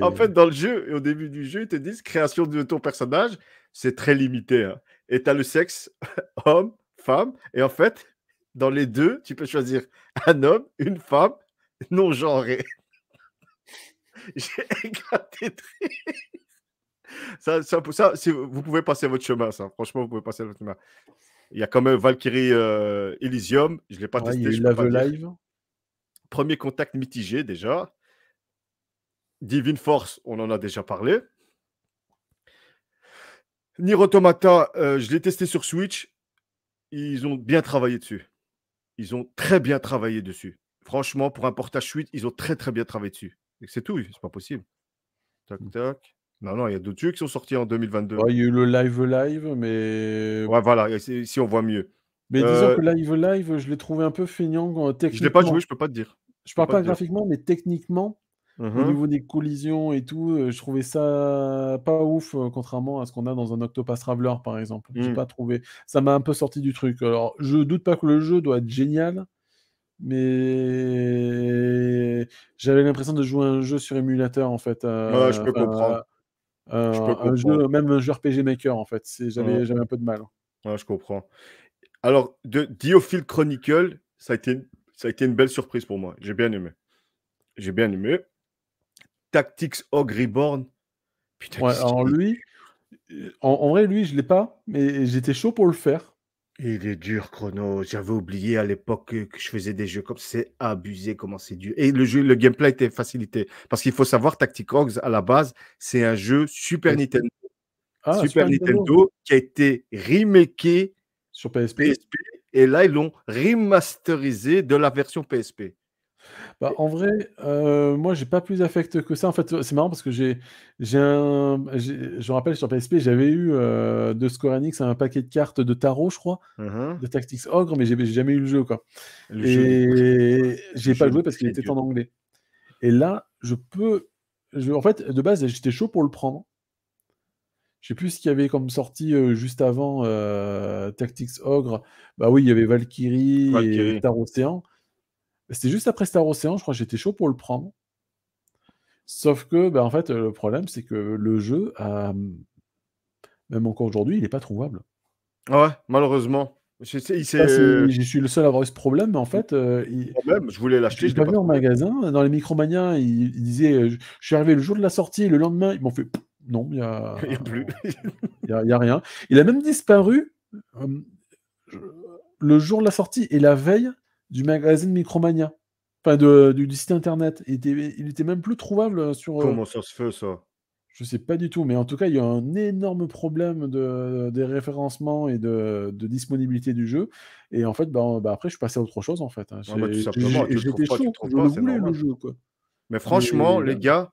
[SPEAKER 1] En fait, dans le jeu, au début du jeu, ils te disent création de ton personnage, c'est très limité. Hein. Et tu as le sexe [LAUGHS] homme, femme. Et en fait, dans les deux, tu peux choisir un homme, une femme, non genré. [LAUGHS] J'ai [LAUGHS] éclaté ça, ça, ça vous pouvez passer votre chemin, ça. Franchement, vous pouvez passer votre chemin. Il y a quand même Valkyrie euh, Elysium. Je ne l'ai pas testé. Je live. Premier contact mitigé déjà. Divine Force, on en a déjà parlé. Niro Automata, euh, je l'ai testé sur Switch. Ils ont bien travaillé dessus. Ils ont très bien travaillé dessus. Franchement, pour un portage 8 ils ont très très bien travaillé dessus. C'est tout, c'est pas possible. Tac, mm. tac. Non, non, il y a d'autres jeux qui sont sortis en 2022. il y a eu le live live, mais. Ouais, voilà, ici on voit mieux. Mais disons euh, que
[SPEAKER 2] live live, je l'ai trouvé un peu feignant techniquement. Je l'ai pas joué, je peux pas te dire. Je, ne parle pas graphiquement, mais techniquement,
[SPEAKER 1] au
[SPEAKER 3] mmh niveau
[SPEAKER 2] des collisions et tout, euh, je trouvais ça pas ouf, euh, contrairement à ce qu'on a dans un Octopus Traveler, par exemple. J'ai mmh. pas trouvé. Ça m'a un peu sorti du truc. Alors, je doute pas que le jeu doit être génial, mais j'avais l'impression de jouer un jeu sur émulateur, en fait. Euh, je peux comprendre. même un jeu
[SPEAKER 1] RPG Maker, en fait. J'avais un peu de mal. je comprends. Alors, de Diophile Chronicle, ça a, été, ça a été une belle surprise pour moi. J'ai bien aimé. J'ai bien aimé. Tactics Hog Reborn. lui, euh, en, vrai, lui, je l'ai pas, mais j'étais chaud pour le faire. Il est dur, Chrono. J'avais oublié à l'époque que, je faisais des jeux comme c'est abusé, comment c'est dur. Et le jeu, le gameplay était facilité. Parce qu'il faut savoir, Tactics Hogs, à la base, c'est un jeu Super Nintendo. Ah, Super, Nintendo, qui a été remaké sur PSP. PSP. Et là, ils l'ont remasterisé de la version PSP. Bah, en vrai,
[SPEAKER 2] euh, moi, j'ai pas plus d'affect que ça. En fait, c'est marrant parce que j'ai, j'ai un, je me rappelle sur PSP, j'avais eu euh, de Square un paquet de cartes de tarot, je crois, mmh de Tactics Ogre, mais j'ai jamais eu le jeu, quoi. Et j'ai pas joué parce qu'il était en anglais. Et là, je peux, je, en fait, de base, j'étais chaud pour le prendre. Je sais plus ce qu'il y avait comme sortie euh, juste avant Tactics Ogre. Bah oui, il y avait Valkyrie et Tarot c'était juste après Star Ocean, je crois que j'étais chaud pour le prendre. Sauf que, ben, en fait, le problème, c'est que le jeu, même encore aujourd'hui, il n'est pas trouvable.
[SPEAKER 1] Ah ouais, malheureusement. Je, suis
[SPEAKER 2] le seul à avoir eu ce problème, mais en fait, euh,
[SPEAKER 1] je voulais l'acheter. Je pas vu en
[SPEAKER 2] magasin. Dans les Micromania, il, il disait euh, Je suis arrivé le jour de la sortie, le lendemain, ils m'ont fait Non, il n'y [LAUGHS]
[SPEAKER 1] a... plus. [LAUGHS]
[SPEAKER 2] Il n'y a, rien. Il a même disparu euh, le jour de la sortie et la veille, du magazine Micromania, enfin de, du, site internet. Il était, il était même plus trouvable sur. Euh, Comment
[SPEAKER 1] ça se fait ça
[SPEAKER 2] Je sais pas du tout, mais en tout cas, il y a un énorme problème de, référencements référencements et de, de, disponibilité du jeu. Et en fait, ben, ben, après, je suis passé à autre chose en fait. le jeu
[SPEAKER 1] Mais franchement, les ben. gars,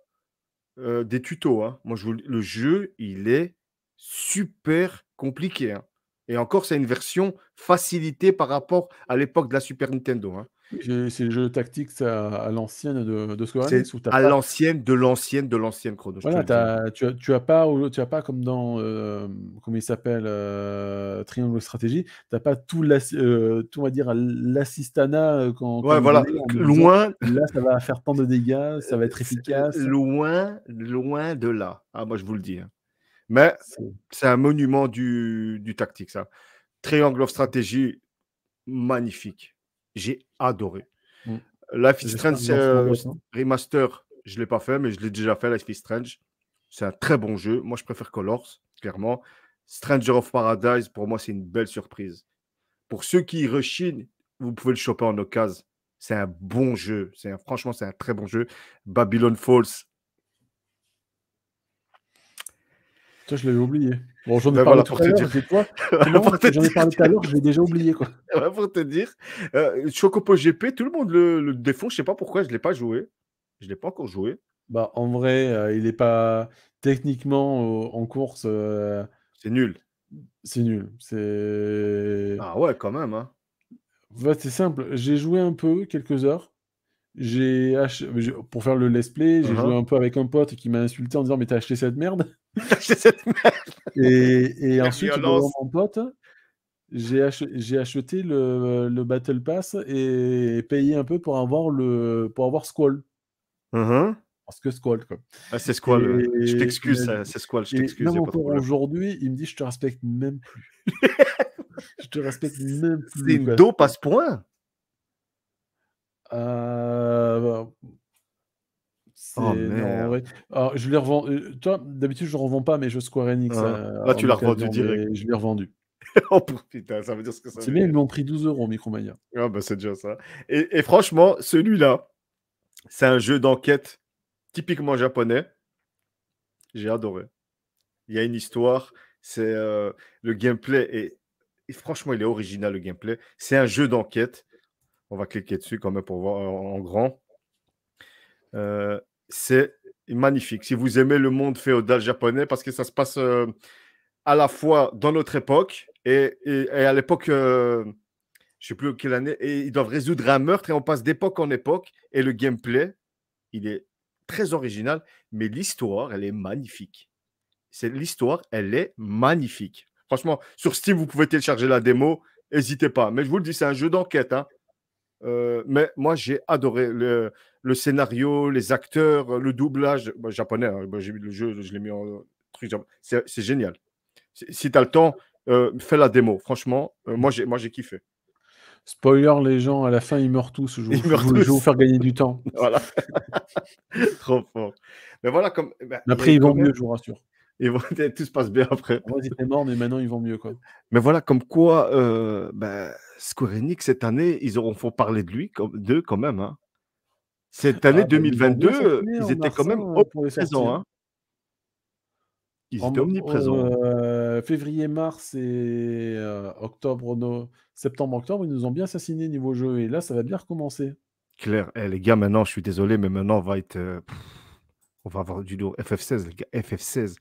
[SPEAKER 1] euh, des tutos. Hein. Moi, le jeu, il est super compliqué. Hein. Et encore, c'est une version facilitée par rapport à l'époque de la Super Nintendo. Hein.
[SPEAKER 2] C'est le jeu tactique à l'ancienne de, de Square À l'ancienne,
[SPEAKER 1] de l'ancienne, de l'ancienne Chrono. Voilà,
[SPEAKER 2] tu, as, tu, as, pas, tu as pas comme dans, euh, comment il s'appelle, euh, Triangle Stratégie, tu n'as pas tout, euh, tout, on va dire, l'assistana euh, quand. voilà, loin. là, ça va faire tant de dégâts, ça va
[SPEAKER 1] être efficace. Loin, loin de là. Ah, moi, je vous le dis. Hein. Mais c'est un monument du, du tactique, ça. Triangle of Strategy, magnifique. J'ai adoré. Mm. Life is Strange euh, Remaster, je ne l'ai pas fait, mais je l'ai déjà fait, Life is Strange. C'est un très bon jeu. Moi, je préfère Colors, clairement. Stranger of Paradise, pour moi, c'est une belle surprise. Pour ceux qui rechignent, vous pouvez le choper en occasion. C'est un bon jeu. C'est franchement, c'est un très bon jeu. Babylon Falls, Toi, je l'avais oublié.
[SPEAKER 2] Bon, j'en ai, ben parlé voilà, te [LAUGHS] J'en ai parlé tout à l'heure, je l'ai déjà oublié. Quoi.
[SPEAKER 1] [LAUGHS] pour te dire, euh, Chocopo GP, tout le monde le, le Je Je sais pas pourquoi, je ne l'ai pas joué. Je ne l'ai pas encore joué.
[SPEAKER 2] Bah, en vrai, euh, il n'est pas techniquement euh, en course. Euh, c'est nul. C'est nul. C'est. Ah ouais, quand même. Hein. c'est simple. J'ai joué un peu, quelques heures j'ai pour faire le let's play, j'ai uh-huh. joué un peu avec un pote qui m'a insulté en disant mais t'as acheté cette merde. [LAUGHS] acheté cette merde. [LAUGHS]
[SPEAKER 3] Et, ensuite mon
[SPEAKER 2] pote, j'ai acheté le... Battle Pass et payé un peu pour avoir le pour avoir Squall. Uh-huh. Parce que Squall quoi. Ah, euh, c'est Squall. je t'excuse, c'est Squall. Je t'excuse. aujourd'hui, il me dit je te respecte même plus. [LAUGHS] je te respecte même plus. C'est une dope point. Euh, oh, je l'ai euh, Toi, d'habitude, je ne revends pas mes jeux Square Enix. Ah. Euh, tu l'as revendu direct. Je
[SPEAKER 1] l'ai revendu. [LAUGHS] oh putain, ça veut dire ce que ça C'est bien, ils
[SPEAKER 2] m'ont pris 12 euros, Micromania.
[SPEAKER 1] Ah, bah, c'est déjà ça. Et, franchement, celui-là, c'est un jeu d'enquête typiquement japonais. J'ai adoré. Il y a une histoire. C'est le gameplay et franchement, il est original le gameplay. C'est un jeu d'enquête on va cliquer dessus quand même pour voir en grand. Euh, c'est magnifique. Si vous aimez le monde féodal japonais, parce que ça se passe euh, à la fois dans notre époque et, à l'époque, euh, je ne sais plus quelle année, et ils doivent résoudre un meurtre et on passe d'époque en époque. Et le gameplay, il est très original, mais l'histoire, elle est magnifique. C'est l'histoire, elle est magnifique. Franchement, sur Steam, vous pouvez télécharger la démo. N'hésitez pas. Mais je vous le dis, c'est un jeu d'enquête. Hein. Euh, mais moi, j'ai adoré le, scénario, les acteurs, le doublage bah, japonais. Hein. Bah, j'ai vu le jeu, je l'ai mis en truc. C'est, génial. Si tu as le temps, euh, fais la démo. Franchement, euh, moi, j'ai, moi, j'ai kiffé.
[SPEAKER 2] Spoiler, les gens, à la fin, ils meurent tous. Je, vais vous faire gagner du temps. [LAUGHS] voilà.
[SPEAKER 1] [LAUGHS] Trop fort. Mais voilà, comme. Eh ben, après, ils vont mieux, je vous rassure. [LAUGHS] tout se passe bien après. Moi, j'étais mort, mais maintenant, ils vont mieux. Quoi. Mais voilà, comme quoi, ben, Square Enix, cette année, ils auront faut parler de lui, comme, d'eux quand même. Hein. Cette année 2022, ah, bah, ils, étaient quand même hein. omniprésents. Hein. Ils étaient omniprésents.
[SPEAKER 2] février, mars et euh, octobre, septembre, octobre, ils nous ont bien assassinés niveau jeu. Et là, ça va bien recommencer.
[SPEAKER 1] Claire, eh, les gars, maintenant, je suis désolé, mais maintenant, on va être. Euh, on va avoir du lourd. FF16, les gars, FF16.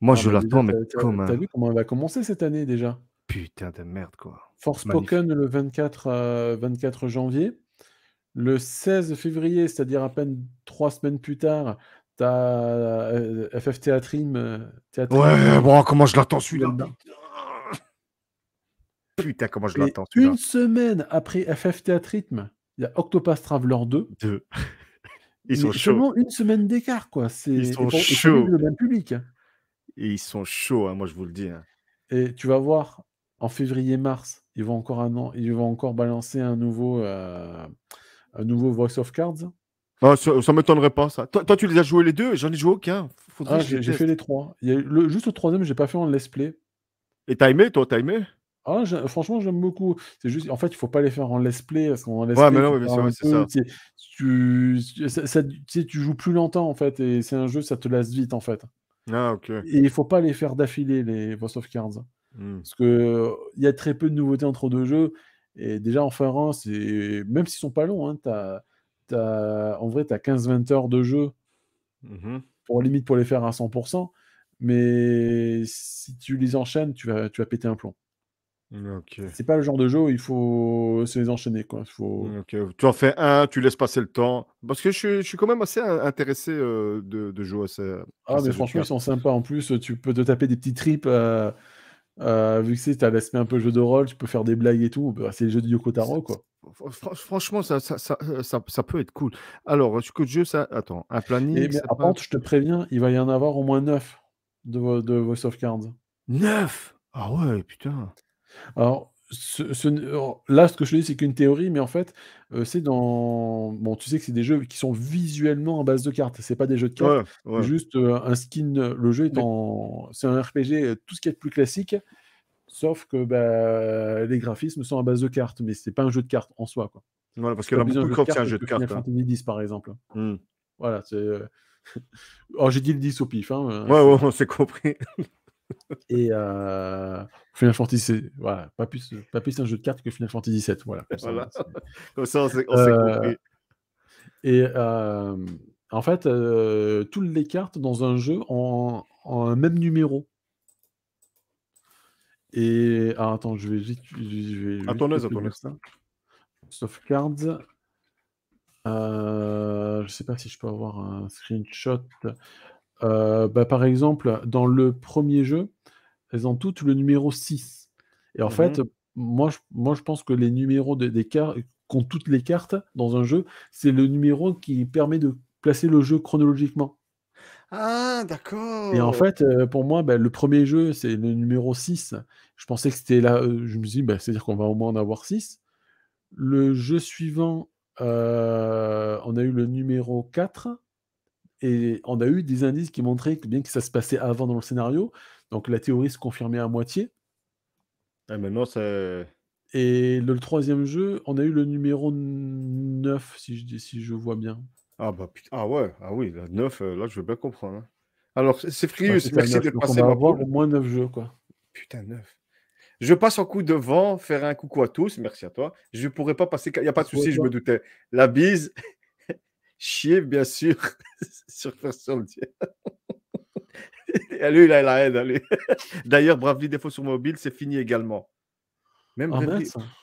[SPEAKER 1] Moi, ah, je l'attends, mais comment T'as vu comment elle va commencer cette année déjà Putain de merde, quoi. Spoken le 24,
[SPEAKER 2] 24 euh, janvier. Le 16 février, c'est-à-dire à peine trois semaines plus tard, tu as euh, FF Théatrime. Euh, ouais, bon, comment je l'attends celui-là Putain, comment je l'attends celui-là. Une semaine après FF Théatrime, il y a Octopus Traveler 2. 2. [LAUGHS] Ils sont chauds. une semaine d'écart, quoi. Ils sont chauds. le même public. Hein. Et ils sont chauds, hein, moi je vous le dis. Hein. Et tu vas voir, en février-mars, ils vont encore, un, ils vont encore balancer un nouveau, euh, nouveau Voice of Cards. Ah, ça, m'étonnerait pas, ça. Toi, tu les as joués les deux, j'en ai joué aucun. Ah, j'ai fait les trois. Il le, juste le troisième, j'ai pas fait en let's play. Et
[SPEAKER 1] t'as aimé, toi, t'as aimé
[SPEAKER 2] ah, franchement, j'aime beaucoup. C'est juste, en fait, il faut pas les faire en let's play parce ouais, Tu, joues plus longtemps en fait, et c'est un jeu, ça te lasse vite en fait. Ah, Et il faut pas les faire d'affilée les Voice of Cards. Mmh. Parce qu'il il y a très peu de nouveautés entre deux jeux. Et déjà, en fin c'est... même s'ils sont pas longs, hein, en vrai, tu as 15-20 heures de jeu mmh pour limite pour les faire à 100%. Mais si tu les enchaînes, tu vas, tu vas péter un plomb. C'est pas le genre de jeu où il faut
[SPEAKER 1] se les enchaîner. Quoi. Faut... Mmh, tu en fais un, tu laisses passer le temps. Parce que je, suis, je suis quand même assez euh, intéressé euh, de, de, jouer à ces. Ah, mais franchement, ils sont
[SPEAKER 2] sympas. En plus, tu peux te taper des petits trips. Euh, euh, vu que c'est un l'aspect un peu jeu de rôle, tu peux faire des blagues et tout. Bah, c'est le jeu de Yoko Taro, quoi.
[SPEAKER 1] Franchement, euh, ça, ça, peut être cool. Alors, ce que jeu, ça. Attends, un planning. Eh par contre,
[SPEAKER 2] je te préviens, il va y en avoir au moins 9 de, de Voice Cards. 9 Ah ouais, putain. Alors, ce, là, ce que je te dis, c'est qu'une théorie, mais en fait, euh, c'est dans. Bon, tu sais que c'est des jeux qui sont visuellement en base de cartes. C'est pas des jeux de cartes. Juste euh, un skin. Le jeu est en. C'est un RPG, euh, tout ce qui est plus classique, sauf que bah, les graphismes sont en base de cartes, mais c'est pas un jeu de cartes en soi, quoi. Voilà, parce que là, beaucoup cartes c'est un jeu de cartes. La Final 10, par exemple. Hmm. Voilà, c'est. [LAUGHS] oh, j'ai dit le 10 au pif. Hein, ouais, ouais, on s'est compris. [LAUGHS] Et euh, Final Fantasy, voilà, pas plus, pas plus un jeu de cartes que Final Fantasy 17, voilà. [LAUGHS] Comme ça, on s'est euh, compris. Et euh, en fait, toutes les cartes dans un jeu ont, un même numéro. Et ah, attends, je vais vite. Je vais, à ton aise, à ton je sais pas si je peux avoir un screenshot. Euh, bah, Par exemple, dans le premier jeu, elles ont toutes le numéro 6. Et en mmh fait, moi je, moi, je pense que les numéros des cartes, qu'ont toutes les cartes dans un jeu, c'est le numéro qui permet de placer le jeu chronologiquement.
[SPEAKER 1] Ah, d'accord. Et en fait, euh,
[SPEAKER 2] pour moi, bah, le premier jeu, c'est le numéro 6. Je pensais que c'était là. Euh, je me suis dit, bah, c'est-à-dire qu'on va au moins en avoir 6. Le jeu suivant, on a eu le numéro 4. Et on a eu des indices qui montraient que bien que ça se passait avant dans le scénario, donc la théorie se confirmait à moitié. et ah, maintenant, ça. Et le, troisième jeu, on a eu le numéro 9, si je, si je vois bien.
[SPEAKER 1] Ah, bah putain, ah ouais, ah oui, 9, euh, là, je veux bien comprendre. Hein. Alors, c'est Frius, merci de passer. On va avoir
[SPEAKER 2] au moins 9 jeux,
[SPEAKER 1] quoi. Putain, 9. Je passe un coup devant, faire un coucou à tous, merci à toi. Je ne pourrais pas passer, il n'y a pas de souci, je me doutais. La bise, chier, bien sûr, [LAUGHS] sur Christian Et lui, il a la haine. Lui. [LAUGHS] D'ailleurs, Bravely défaut sur mobile, c'est fini également. Même ah,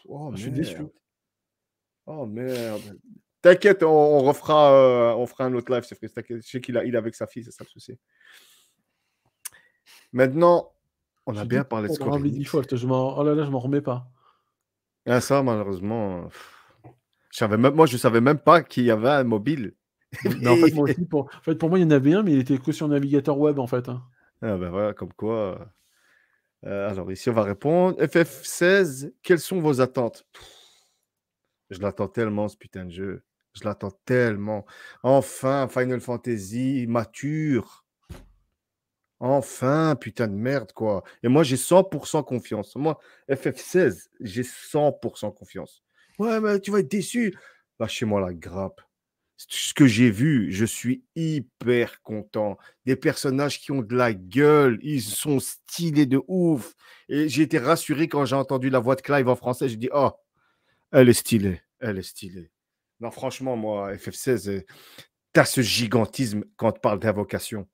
[SPEAKER 3] oh, ah, Je suis déçu.
[SPEAKER 1] Oh merde. T'inquiète, on, refera euh, on fera un autre live, c'est T'inquiète, je sais qu'il est avec sa fille, c'est ça le souci. Maintenant, on a bien parlé de ce
[SPEAKER 2] Je m'en oh là là, je m'en remets pas.
[SPEAKER 1] Ah ça, malheureusement moi, je ne savais même pas qu'il y avait un mobile. [LAUGHS] en,
[SPEAKER 2] fait, pour, moi, il y en avait un, mais il était que sur navigateur web, en fait. Hein.
[SPEAKER 1] Ah ben voilà, comme quoi. Euh, alors ici, on va répondre. FF16, quelles sont vos attentes Je l'attends tellement, ce putain de jeu. Je l'attends tellement. Enfin, Final Fantasy mature. Enfin, putain de merde, quoi. Et moi, j'ai 100% confiance. Moi, FF16, j'ai 100% confiance. Ouais, mais tu vas être déçu. Lâchez-moi la grappe. Ce que j'ai vu, je suis hyper content. Des personnages qui ont de la gueule, ils sont stylés de ouf. Et j'ai été rassuré quand j'ai entendu la voix de Clive en français. J'ai dit, oh, elle est stylée, elle est stylée. Non, franchement, moi, FF16, tu as ce gigantisme quand tu parles d'invocation.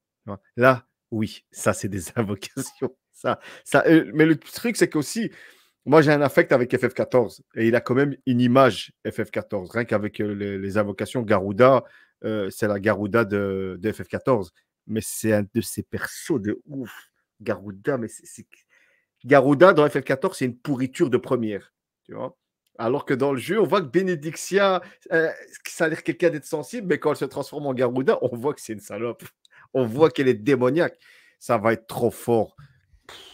[SPEAKER 1] Là, oui, ça, c'est des [LAUGHS] invocations. Ça, ça, euh, mais le truc, c'est qu'aussi, moi, j'ai un affect avec FF14 et il a quand même une image FF14. Rien qu'avec euh, les, invocations Garuda, euh, c'est la Garuda de, FF14. Mais c'est un de ces persos de ouf. Garuda, mais c'est. Garuda dans FF14, c'est une pourriture de première. Tu vois alors que dans le jeu, on voit que Benedictia, euh, ça a l'air quelqu'un d'être sensible, mais quand elle se transforme en Garuda, on voit que c'est une salope. On voit qu'elle est démoniaque. Ça va être trop fort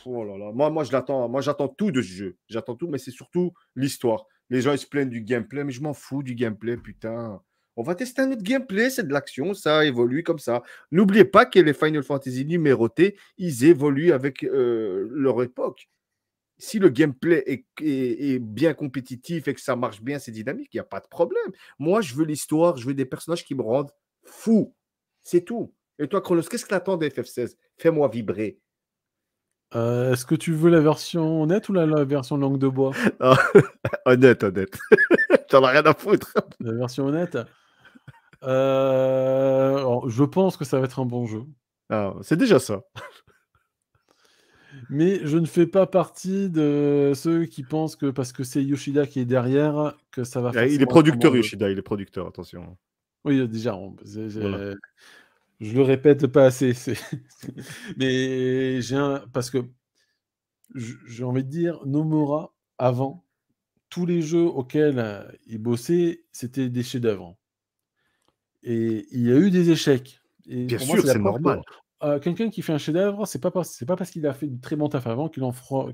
[SPEAKER 1] oh là là. Moi, moi, je l'attends. Moi, j'attends tout de ce jeu. J'attends tout, mais c'est surtout l'histoire. Les gens, se plaignent du gameplay, mais je m'en fous du gameplay, putain. On va tester un autre gameplay, c'est de l'action, ça évolue comme ça. N'oubliez pas que les Final Fantasy numérotés, ils évoluent avec euh, leur époque. Si le gameplay est, bien compétitif et que ça marche bien, c'est dynamique, il n'y a pas de problème. Moi, je veux l'histoire, je veux des personnages qui me rendent fou. C'est tout. Et toi, Chronos, qu'est-ce que t'attends des FF16 Fais-moi vibrer.
[SPEAKER 2] Euh, est-ce que tu veux la version honnête ou la, version langue de bois [LAUGHS] [LAUGHS] Honnête, honnête. [LAUGHS] T'en as rien à foutre. La version honnête euh, Je pense que ça va être un bon jeu. Ah, c'est déjà ça. Mais je ne fais pas partie de ceux qui pensent que parce que c'est Yoshida qui est derrière, que ça va faire. Ah, il est producteur, Yoshida,
[SPEAKER 1] il est producteur, attention.
[SPEAKER 2] Oui, déjà. Je le répète pas assez. [LAUGHS] Mais j'ai un. Parce que j'ai envie de dire, Nomura, avant, tous les jeux auxquels euh, il bossait, c'était des chefs-d'œuvre. Et il y a eu des échecs. Et Bien sûr, c'est normal. Euh, quelqu'un qui fait un chef-d'œuvre, c'est pas, pas parce qu'il a fait du très bon taf avant qu'il en, fera,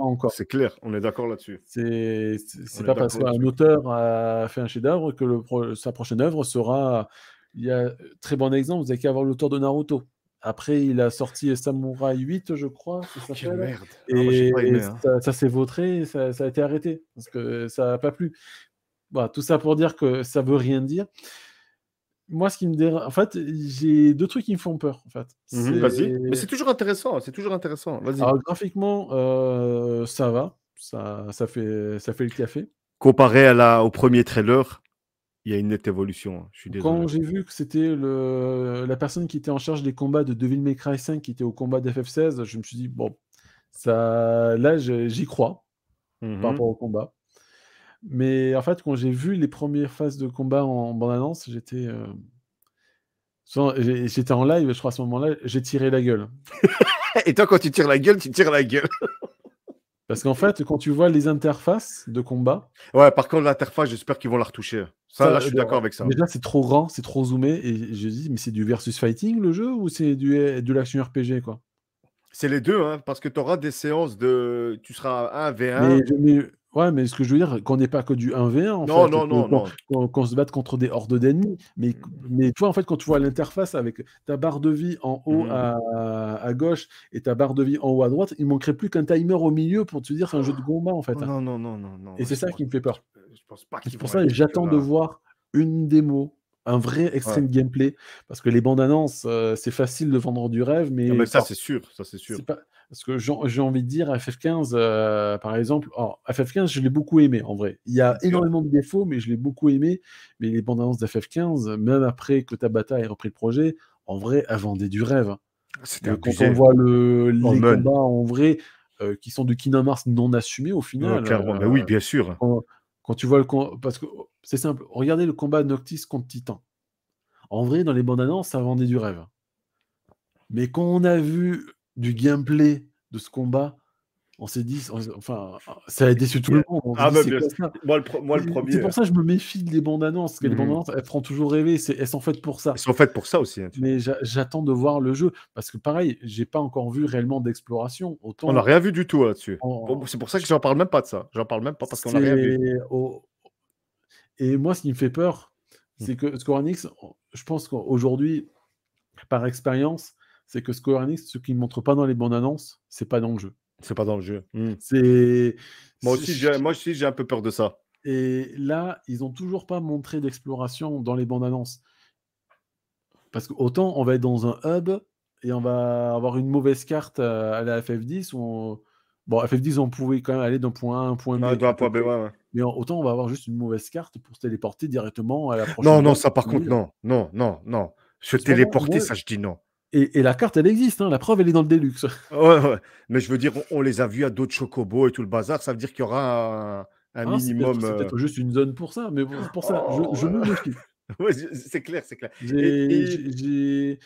[SPEAKER 2] encore. C'est clair, on est d'accord là-dessus. C'est pas parce qu'un auteur a fait un chef-d'œuvre que sa prochaine œuvre sera il y a euh, très bon exemple, vous avez qu'à voir l'auteur de Naruto. Après, il a sorti euh, Samurai 8, je crois. Ça ah, Quelle merde. Ah, hein. ça, s'est vautré, ça, ça, a été arrêté parce que ça n'a pas plu. tout ça pour dire que ça veut rien dire. Moi, ce qui me dérange, en fait, j'ai deux trucs qui me font peur. En fait. Mhm, vas-y. Mais c'est toujours
[SPEAKER 1] intéressant. C'est toujours intéressant. Vas-y.
[SPEAKER 2] graphiquement, euh, ça va. Ça, ça, fait, ça fait le café.
[SPEAKER 1] Comparé à la, au premier trailer, il y a une nette évolution. Hein, je Quand
[SPEAKER 2] j'ai vu que c'était le... la personne qui était en charge des combats de Devil May Cry 5 qui était au combat d'FF16, je me suis dit, bon, ça, là, j'y crois par mhm. rapport au combat. Mais en fait, quand j'ai vu les premières phases de combat en bande-annonce, j'étais. Euh, j'étais en live, je crois, à ce moment-là, j'ai tiré la gueule. [LAUGHS] Et toi, quand tu tires la gueule, tu tires la gueule. Parce qu'en fait, quand tu vois les interfaces de combat. Ouais, par contre,
[SPEAKER 1] l'interface, j'espère qu'ils vont la retoucher. Ça, là, je suis euh, d'accord avec ça. Déjà,
[SPEAKER 2] c'est trop grand, c'est trop zoomé. Et je dis, mais c'est du versus fighting le jeu ou c'est du, de l'action RPG, quoi
[SPEAKER 1] C'est les deux, hein, parce que tu auras des séances de. Tu seras 1v1.
[SPEAKER 2] Ouais, mais ce que je veux dire, qu'on n'est pas que du 1v1, en fait, Qu'on, se batte contre des hordes d'ennemis. Mais, mmh. mais toi, en fait, quand tu vois l'interface avec ta barre de vie en haut mmh. à, gauche et ta barre de vie en haut à droite, il manquerait plus qu'un timer au milieu pour te dire c'est un jeu de ah. combat, en fait. Non, non, non, non. et c'est ça qui me fait peur. Je pense pas C'est pour ça que j'attends de voir une démo un vrai extreme gameplay. Parce que les bandes annonces, euh, c'est facile de vendre du rêve, mais. Ah, ça, c'est sûr, ça, c'est sûr. Parce que j'ai envie de dire, FF15, euh, par exemple, alors, FF15, je l'ai beaucoup aimé en vrai. Il y a énormément de défauts, mais je l'ai beaucoup aimé. Mais les bandes annonces d'FF15, même après que Tabata ait repris le projet, en vrai, à vendé du rêve. Euh, quand on voit le, les en en vrai, qui sont de Kingdom mars non assumés au final. clairement, oui, bien sûr. Quand tu vois le combat... parce que oh, c'est simple, regardez le combat Noctis contre Titan. En vrai, dans les bandes annonces, ça vendait du rêve. Mais quand on a vu du gameplay de ce combat, on s'est dit, enfin, ça a déçu tout le monde. Ah, moi, le, premier. C'est pour euh. ça que je me méfie des bandes annonces, les mhm. bandes annonces, elles font toujours rêver. Elles sont faites pour ça.
[SPEAKER 1] Elles sont faites pour ça
[SPEAKER 2] aussi. Hein, mais j'attends de voir le jeu, parce que pareil, j'ai pas encore vu réellement d'exploration. On n'a rien
[SPEAKER 1] vu du tout hein, là-dessus. C'est pour ça que j'en parle même pas de ça. J'en parle même pas parce qu'on n'a rien vu.
[SPEAKER 2] Et moi, ce qui me fait peur, mmh. c'est que Square Enix, je pense qu'aujourd'hui, par expérience, c'est que Square Enix, ce qui ne montre pas dans les bandes annonces, c'est pas dans le jeu.
[SPEAKER 1] C'est pas dans le jeu. Hmm. moi aussi, j'ai, moi aussi, j'ai un peu peur de ça. Et
[SPEAKER 2] là, ils ont toujours pas montré d'exploration dans les bandes annonces. Parce que autant on va être dans un hub et on va avoir une mauvaise carte à la FF10 bon FF10 on pouvait quand même aller d'un point A à un point B. point B, Mais autant on va avoir juste une mauvaise carte pour se téléporter directement à la prochaine. Non, non, ça par contre, non,
[SPEAKER 1] non, non, non. Se téléporter, ça je dis non. Et, la carte, elle existe. Hein. La preuve, elle est dans le Deluxe. Ouais, ouais. Mais je veux dire, on, les a vus à d'autres chocobos et tout le bazar. Ça veut dire qu'il y aura un, ah, minimum. C'est peut-être euh, juste une zone pour ça. Mais pour ça, je, oh, me [LAUGHS] c'est clair, c'est clair. Et,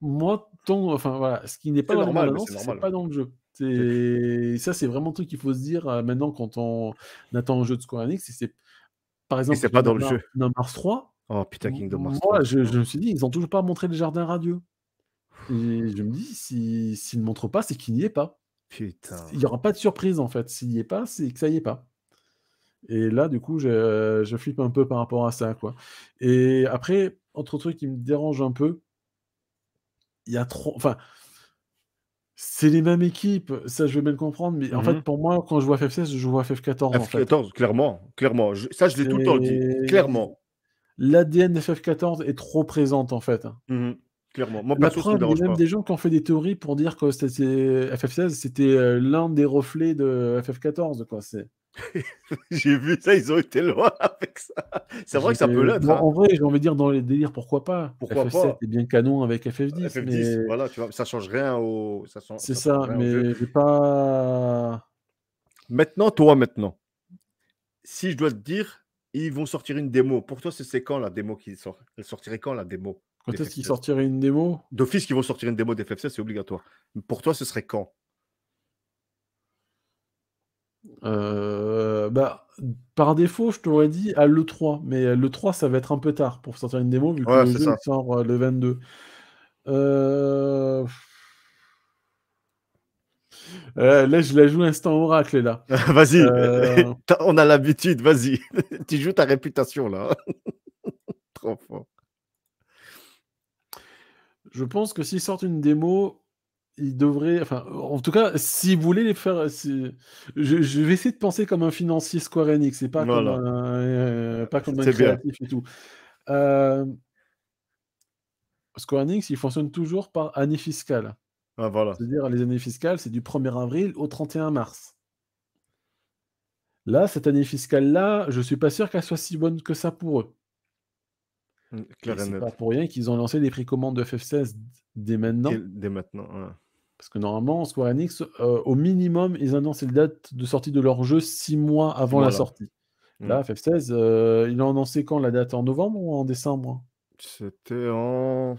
[SPEAKER 2] Moi, ton... enfin, voilà, ce qui n'est pas normal, c'est pas dans le jeu. C'est... ça, c'est vraiment un truc qu'il faut se dire euh, maintenant quand on... attend un jeu de Square Enix. C'est par
[SPEAKER 1] exemple, c'est pas dans le jeu.
[SPEAKER 2] Mars 3.
[SPEAKER 1] Oh putain, Kingdom Hearts.
[SPEAKER 2] Moi, je, je, me suis dit, ils n'ont toujours pas montré les jardins radio je me dis, s'il ne montre pas, c'est qu'il n'y est pas. Putain. Il n'y aura pas de surprise en fait. S'il n'y est pas, c'est que ça n'y est pas. Et là, du coup, je, flippe un peu par rapport à ça. quoi. Et après, entre trucs qui me dérange un peu, il y a trop. Enfin, c'est les mêmes équipes, ça je vais bien le comprendre, mais en mmh fait, pour moi, quand je vois FF16, je vois FF14. FF14,
[SPEAKER 1] clairement, clairement. ça, je l'ai tout le temps dit, clairement.
[SPEAKER 2] L'ADN FF14 est trop présente en fait.
[SPEAKER 1] Mmh Clairement. Moi, la preuve, il y a même des
[SPEAKER 2] gens qui ont fait des théories pour dire que c'était FF16, c'était euh, l'un des reflets de FF14. Quoi. C'est...
[SPEAKER 1] [LAUGHS] j'ai vu ça, ils ont été loin [LAUGHS] avec ça. C'est vrai que ça peut l'être. En
[SPEAKER 2] vrai, j'ai envie de dire dans les délires, pourquoi pas Pourquoi FF7 est bien canon avec FF10. FF10, mais...
[SPEAKER 1] voilà, tu vois, ça change rien au. C'est ça, mais j'ai pas. Maintenant, toi, maintenant. Si je dois te dire, ils vont sortir une démo. Pour toi, c'est quand la démo qui sort Elle sortirait quand la démo quand est-ce qu'ils sortiraient une démo D'office, qu'ils vont sortir une démo d'FFC, c'est obligatoire. Pour toi, ce serait quand euh, bah, par défaut, je
[SPEAKER 2] t'aurais dit à l'E3, mais l'E3, ça va être un peu tard pour sortir une démo, vu que le jeu sort euh, le 22. Euh,
[SPEAKER 1] là, je la joue instant oracle, là. [LAUGHS] vas-y, [LAUGHS] on a l'habitude, vas-y. [LAUGHS] tu joues ta réputation, là. Trop fort
[SPEAKER 2] je pense que s'ils sortent une démo, ils devraient. Enfin, en tout cas, s'ils voulaient les faire. Je, vais essayer de penser comme un financier Square Enix et euh, euh, pas comme un, créatif et tout. Euh, Square Enix, il fonctionne toujours par année fiscale. Ah, voilà. C'est-à-dire, les années fiscales, c'est du 1er avril au 31 mars. Là, cette année fiscale-là, je ne suis pas sûr qu'elle soit si bonne que ça pour eux. C'est pas pour rien qu'ils ont lancé des précommandes de FF16 dès maintenant. dès maintenant, Parce que normalement, Square Enix, euh, au minimum, ils annoncent la date de sortie de leur jeu six mois avant la sortie. Mm. Là, FF16, euh, ils l'ont annoncé quand la date En novembre ou en décembre hein? C'était en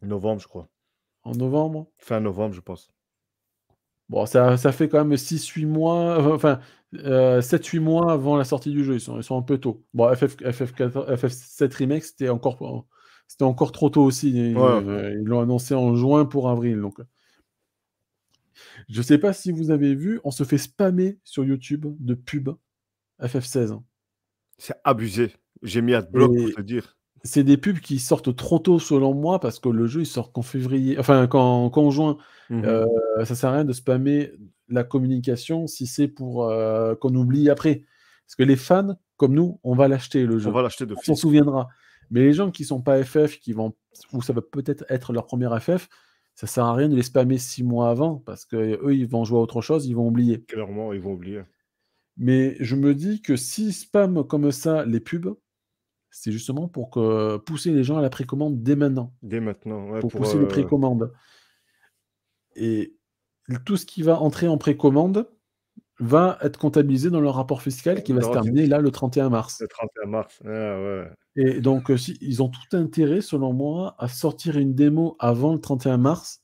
[SPEAKER 1] novembre, je crois.
[SPEAKER 2] En novembre Fin novembre, je pense. Bon, ça, fait quand même 6-8 mois, enfin, 7-8 euh, mois avant la sortie du jeu. Ils sont, ils sont un peu tôt. Bon, FF, 7 Remake, c'était encore, c'était encore trop tôt aussi. Euh, ils l'ont annoncé en juin pour avril. Donc. Euh. Je ne sais pas si vous avez vu, on se fait spammer sur YouTube de pubs FF16.
[SPEAKER 1] C'est abusé. J'ai mis à bloc pour te dire
[SPEAKER 2] c'est des pubs qui sortent trop tôt selon moi parce que le jeu il sort qu'en février, enfin qu'en juin. Mmh euh, ça sert à rien de spammer la communication si c'est pour euh, qu'on oublie après. Parce que les fans, comme nous, on va l'acheter le jeu. On va l'acheter de On s'en souviendra. Mais les gens qui sont pas FF, qui vont, ou ça va peut-être être leur premier FF, ça sert à rien de les spammer six mois avant parce que eux ils vont jouer à autre chose, ils vont oublier. Clairement, ils vont oublier. Mais je me dis que si spamment comme ça les pubs, c'est justement pour pousser les gens à la précommande dès maintenant. Dès maintenant, ouais, pour, pousser les euh, précommandes. Et tout ce qui va entrer en précommande va être comptabilisé dans leur rapport fiscal qui va se terminer là le 31 mars. Le 31 mars, ah oui. Et donc, euh, ils ont tout intérêt, selon moi, à sortir une démo avant le 31 mars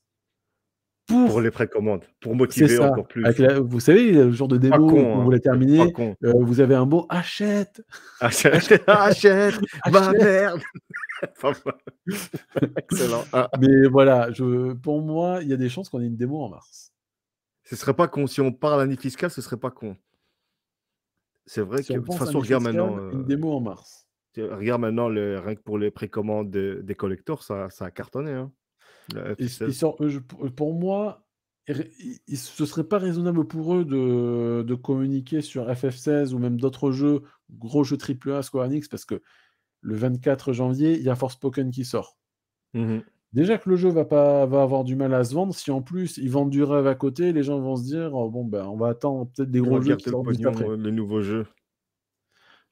[SPEAKER 1] pour les précommandes,
[SPEAKER 2] pour motiver encore plus. vous savez, le genre de démo, con, vous hein. la euh, vous avez un mot achète.
[SPEAKER 1] [LAUGHS] Achète, achète, [LAUGHS] ma merde. [LAUGHS]
[SPEAKER 2] Excellent. Ah. Mais voilà, pour moi, il y a des chances qu'on ait une démo en mars.
[SPEAKER 1] Ce serait pas con. Si on parle l'année fiscale, ce serait pas con. C'est vrai que de toute façon, regarde maintenant. une démo euh, en mars. Regarde maintenant, le, rien que pour les précommandes des collecteurs, ça, ça a cartonné. Hein. Euh, euh, pour moi,
[SPEAKER 2] ce serait pas raisonnable pour eux de, communiquer sur FF16 ou même d'autres jeux, gros jeux AAA Square Enix, parce que le 24 janvier, il y a Forspoken qui sort. Mmh Déjà que le jeu va, pas, va avoir du mal à se vendre, si en plus ils vendent du rêve à côté, les gens vont se dire oh, bon, ben, on va attendre peut-être des gros jeux qui
[SPEAKER 1] Les nouveaux jeux.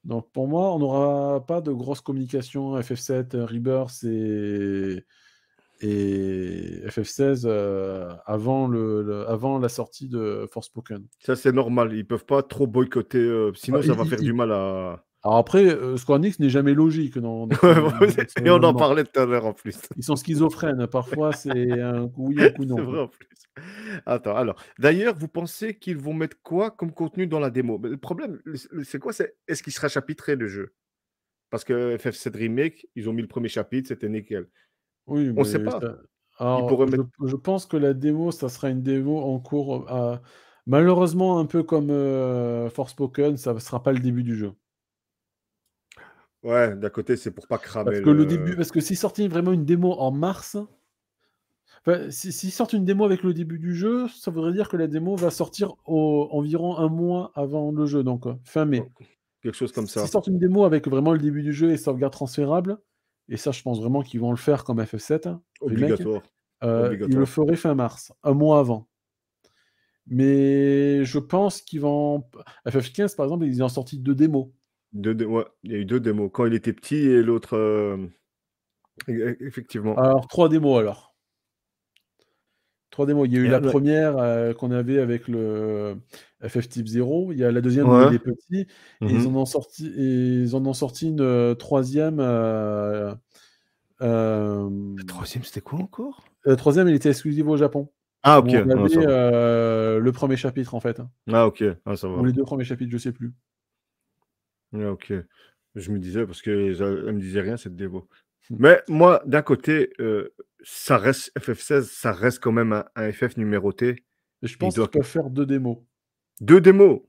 [SPEAKER 2] Donc pour moi, on n'aura pas de grosse communication FF7, euh, Rebirth et et FF16 euh, avant, le, avant la
[SPEAKER 1] sortie de Forspoken. Ça, c'est normal. Ils peuvent pas trop boycotter, euh, sinon ça va faire du mal à.
[SPEAKER 2] Alors après, euh, Square Enix n'est jamais logique. non [LAUGHS] et on en parlait tout à l'heure en plus.
[SPEAKER 1] Ils sont schizophrènes. Parfois, c'est un coup oui, un coup [LAUGHS] non. alors. D'ailleurs, vous pensez qu'ils vont mettre quoi comme contenu dans la démo Le problème, c'est quoi C'est est-ce qu'il sera chapitré le jeu Parce que FF7 Remake, ils ont mis le premier chapitre, c'était nickel. Oui, On ne sait pas. je,
[SPEAKER 2] pense que la démo, ça sera une démo en cours. Malheureusement, un peu comme force euh, Forspoken, ça ne sera pas le début du jeu.
[SPEAKER 1] Ouais, d'un côté, c'est pour pas cramer. Parce que le, début,
[SPEAKER 2] parce que s'ils sortent vraiment une démo en mars, si s'ils sortent une démo avec le début du jeu, ça voudrait dire que la démo va sortir environ un mois avant le jeu, donc euh, fin mai. Oh, quelque chose comme ça. S'ils sortent une démo avec vraiment le début du jeu et sauvegarde transférable, et ça je pense vraiment qu'ils vont le faire comme FF7. Hein, euh, Obligatoire. Ils le feraient fin mars, un mois avant. Mais je pense qu'ils vont. FF15, par exemple, ils ont sorti deux démos.
[SPEAKER 1] Deux il y a eu deux démos. Quand il était petit et l'autre. Euh, e-, e-,
[SPEAKER 3] effectivement.
[SPEAKER 2] Alors, trois démos alors. Trois démos. Il y a eu la première euh, qu'on avait avec le euh, FF-Type 0. Il y a la deuxième où il est Et ils mhm. en ont sorti, ils en ont sorti une euh, troisième. la troisième,
[SPEAKER 1] c'était quoi encore
[SPEAKER 2] La troisième, elle était exclusive au Japon. Ah, ok. Ah, le premier chapitre, en fait. Hein.
[SPEAKER 1] Ah, ok. Ah, ça va. Ou les deux
[SPEAKER 2] premiers chapitres, je sais plus.
[SPEAKER 1] Ah, ok. Je me disais, parce que ne me disait rien, cette démo. Mais moi, d'un côté, ça reste FF16, ça reste quand même un, FF numéroté. je pense qu'il faire deux démos. Deux démos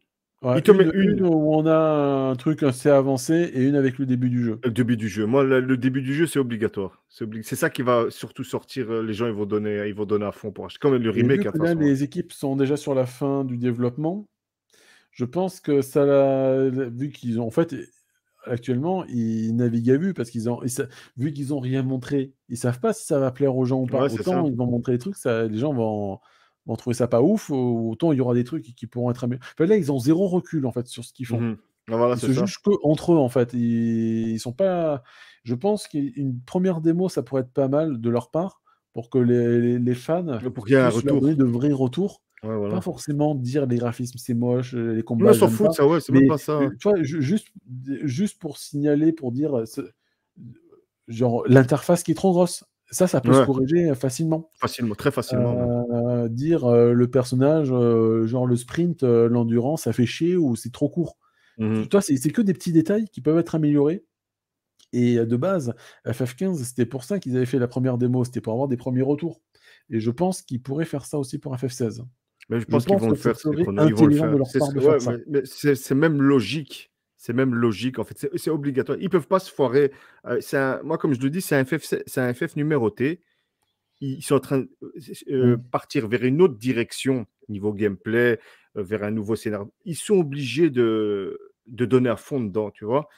[SPEAKER 1] une, où on a un truc assez avancé et une avec le début du jeu. Le début du jeu. Moi, le, début du jeu, c'est obligatoire. C'est ça qui va surtout sortir. Euh, les gens, ils vont donner, ils vont donner à fond pour acheter. même le remake. Hein, hein. les
[SPEAKER 2] équipes sont déjà sur la fin du développement. Je pense que ça, vu qu'ils ont en fait, actuellement, ils naviguent à vue parce qu'ils ont, vu qu'ils ont rien montré, ils savent pas si ça va plaire aux gens ou pas. autant ils vont montrer des trucs, ça, les gens vont, trouver ça pas ouf, autant il y aura des trucs qui pourront être améliorés. là, ils ont zéro recul en fait sur ce qu'ils font. Mm-hmm.
[SPEAKER 3] Ah, ils se jugent
[SPEAKER 2] que entre eux en fait. Ils, sont pas. Je pense qu'une première démo, ça pourrait être pas mal de leur part pour que les, les fans pour qu'il y ait retour, de vrais retours pas forcément dire les graphismes c'est moche, euh, les combats. s'en fout ça, ouais, c'est même pas ça. Hein. juste, juste pour signaler, pour dire, euh, genre l'interface qui est trop grosse. Ça, ça peut se corriger euh, facilement.
[SPEAKER 1] Facilement, très facilement.
[SPEAKER 2] Dire le personnage, genre le sprint, l'endurance, ça fait chier ou c'est trop court. Mhm. Toi, c'est que des petits détails qui peuvent être améliorés. Et de base, FF15, c'était pour ça qu'ils avaient fait la première démo, c'était pour avoir des premiers retours. Et je pense qu'ils pourraient faire ça aussi pour FF16. Mais je pense, qu'ils vont, le faire,
[SPEAKER 1] C'est même logique. C'est même logique, en fait. C'est obligatoire. Ils ne peuvent pas se foirer. Euh, moi, comme je le dis, c'est un, un, FF numéroté. Ils sont en train de euh, euh, mmh. partir vers une autre direction niveau gameplay, vers un nouveau scénario. Ils sont obligés de, de donner à fond dedans, tu vois.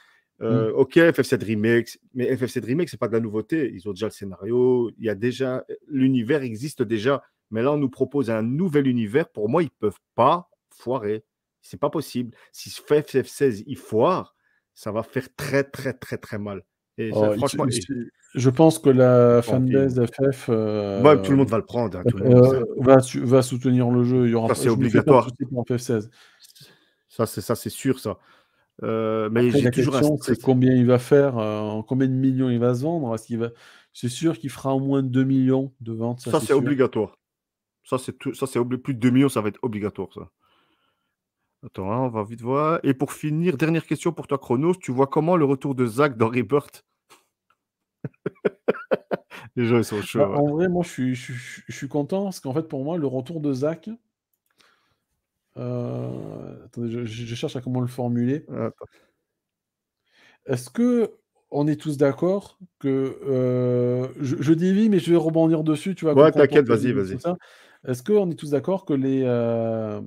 [SPEAKER 1] Mmh. Ok, FF7 Remake, mais FF7 Remake, n'est pas de la nouveauté. Ils ont déjà le scénario, il y a déjà, l'univers existe déjà. Mais là, on nous propose un nouvel univers. Pour moi, ils ne peuvent pas foirer. C'est pas possible. Si FF16 il foire, ça va faire très très très très mal. Et oh, franchement,
[SPEAKER 2] je pense que la fanbase FF, euh, tout le monde va le prendre, hein, euh, va, soutenir le jeu. y ça c'est obligatoire. Ça c'est ça c'est sûr ça. Euh, mais la question, c'est combien il va faire, euh, en combien de millions il va se vendre. Est-ce qu'il va, c'est sûr qu'il fera au moins 2 millions de ventes. ça c'est
[SPEAKER 1] obligatoire. Ça, c'est plus de 2 millions, ça va être obligatoire, ça. Attends, hein, on va vite voir. Et pour finir, dernière question pour toi, Chronos. Tu vois comment le retour de Zach dans Rebirth [LAUGHS] Les gens, ils sont chauds. Bah, hein.
[SPEAKER 2] En vrai, moi, je suis, content parce qu'en fait, pour moi, le retour de Zach. Euh, attendez, je, cherche à comment le formuler. Est-ce que on est tous d'accord que euh, je, je, dis mais je vais rebondir dessus, tu vois. Ouais, t'inquiète, vas-y, vas-y. Est-ce qu'on est tous d'accord que les. Je euh,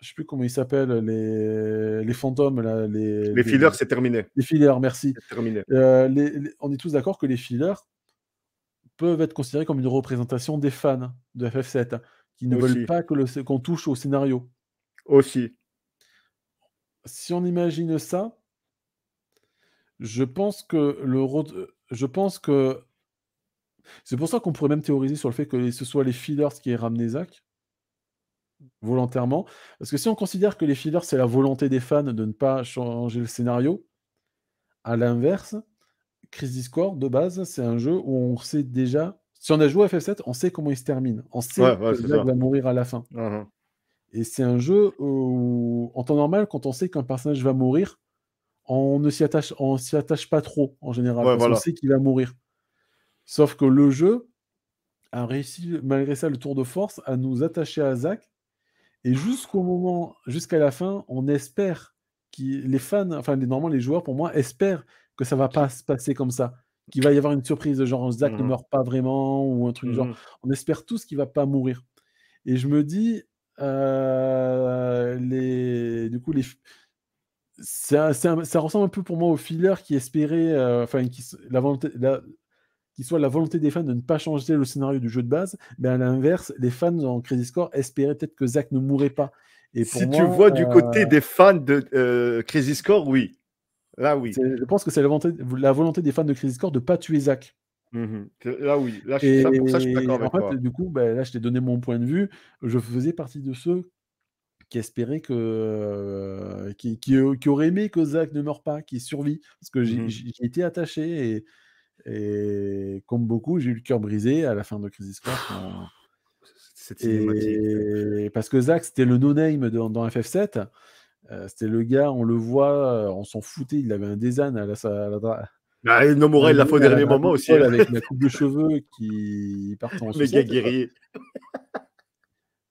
[SPEAKER 2] Je sais plus comment ils s'appellent, les, les fantômes. les, les fillers, c'est terminé. Les fillers, merci. terminé. Euh, on est tous d'accord que les fillers peuvent être considérés comme une représentation des fans de FF7, qui ne veulent pas qu'on le... touche au scénario. Aussi. Si on imagine ça, je pense que le je pense que c'est pour ça qu'on pourrait même théoriser sur le fait que ce soit les feeders qui aient ramené Zach volontairement. Parce que si on considère que les feeders, c'est la volonté des fans de ne pas changer le scénario, à l'inverse, Crisis Discord, de base, c'est un jeu où on sait déjà. Si on a joué à FF7, on sait comment il se termine. On sait que Zach va mourir à la fin. Uh-huh. Et c'est un jeu où, en temps normal, quand on sait qu'un personnage va mourir, on ne s'y attache, on s'y attache pas trop en général. parce On sait qu'il va mourir. Sauf que le jeu a réussi, malgré ça, le tour de force, à nous attacher à Zach. Et jusqu'au moment, jusqu'à la fin, on espère, que les fans, enfin, normalement, les joueurs, pour moi, espèrent que ça va pas se passer comme ça. Qu'il va y avoir une surprise, genre Zach mhm. ne meurt pas vraiment, ou un truc du genre. Mhm. On espère tous qu'il va pas mourir. Et je me dis, euh, les, du coup, les, ça, ressemble un peu pour moi au filler qui espérait, euh, enfin, qui, la, qu'il soit la volonté des fans de ne pas changer le scénario du jeu de base, mais à l'inverse, les fans en Crisis Core espéraient peut-être que Zack ne mourrait pas. Et si tu vois du euh, côté des
[SPEAKER 1] fans de euh, Crisis Core, oui. Là, oui. Je
[SPEAKER 2] pense que c'est la, la volonté, des fans de Crisis Core de ne pas tuer Zack.
[SPEAKER 1] Mhm. Là, oui. Là, je, pour ça, je suis d'accord avec en fait,
[SPEAKER 2] Du coup, ben, là, je t'ai donné mon point de vue. Je faisais partie de ceux qui espéraient que euh, qui, auraient aimé que Zach ne meure pas, qui survit, parce que j'ai mhm. été attaché et et comme beaucoup, j'ai eu le cœur brisé à la fin de Crisis Core. Ah, parce que Zach, c'était le no-name dans, FF7. Euh, c'était le gars, on le voit, euh, on s'en foutait. Il avait un design à la. À la... Ah, et Nomura, il l'a fait au dernier moment aussi. Hein. Avec la coupe de [LAUGHS] cheveux qui part en Méga guerrier.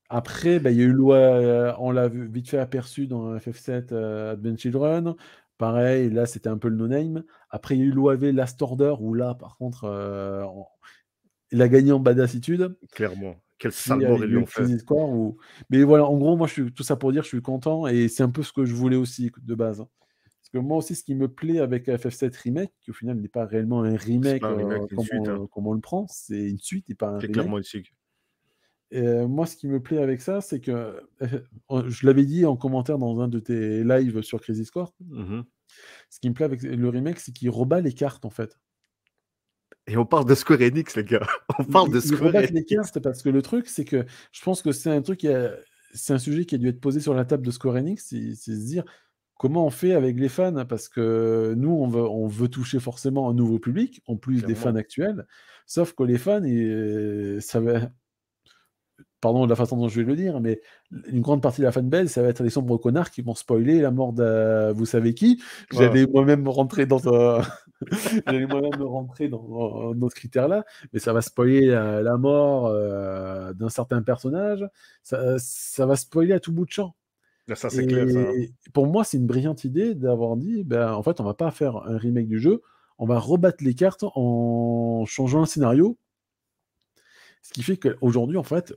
[SPEAKER 2] Après, bah, il y a eu loi, euh, on l'a vite fait aperçu dans FF7 Adventure Run Children. Pareil, là, c'était un peu le no-name. Après, il y a eu l'OAV Last Order, où là, par contre, euh, il a gagné en badassitude. Clairement. Quel sale ils lui ont fait. Mais voilà, en gros, moi, je suis... tout ça pour dire, je suis content. Et c'est un peu ce que je voulais aussi, de base. Hein. Parce que moi aussi, ce qui me plaît avec FF7 Remake, qui au final n'est pas réellement un remake, euh, hein. comme, on, le prend, c'est une suite et pas un remake. clairement une suite. Euh, moi, ce qui me plaît avec ça, c'est que euh, je l'avais dit en commentaire dans un de tes lives sur Crisis Core. Mm-hmm. Ce qui me plaît avec le remake, c'est qu'il rebat les cartes en fait.
[SPEAKER 1] Et on parle de Square Enix, les gars. [LAUGHS] On parle de Square
[SPEAKER 2] Enix. parce que le truc, c'est que je pense que c'est un truc c'est un sujet qui a dû être posé sur la table de Square Enix, c'est se dire comment on fait avec les fans Parce que nous, on veut, on veut, toucher forcément un nouveau public, en plus des fans actuels. Sauf que les fans, ils, euh, ça va, pardon de la façon dont je vais le dire, mais une grande partie de la fanbase, ça va être les sombres connards qui vont spoiler la mort de vous savez qui. J'allais moi-même rentrer dans [LAUGHS] j'allais moi-même rentrer dans, notre critère-là, mais ça va spoiler la, mort euh, d'un certain personnage. Ça, va spoiler à tout bout de champ.
[SPEAKER 3] Ah, ça, c'est clair. Ça.
[SPEAKER 2] Pour moi, c'est une brillante idée d'avoir dit, ben, en fait, on va pas faire un remake du jeu, on va rebattre les cartes en changeant le scénario. Ce qui fait qu'aujourd'hui, en fait,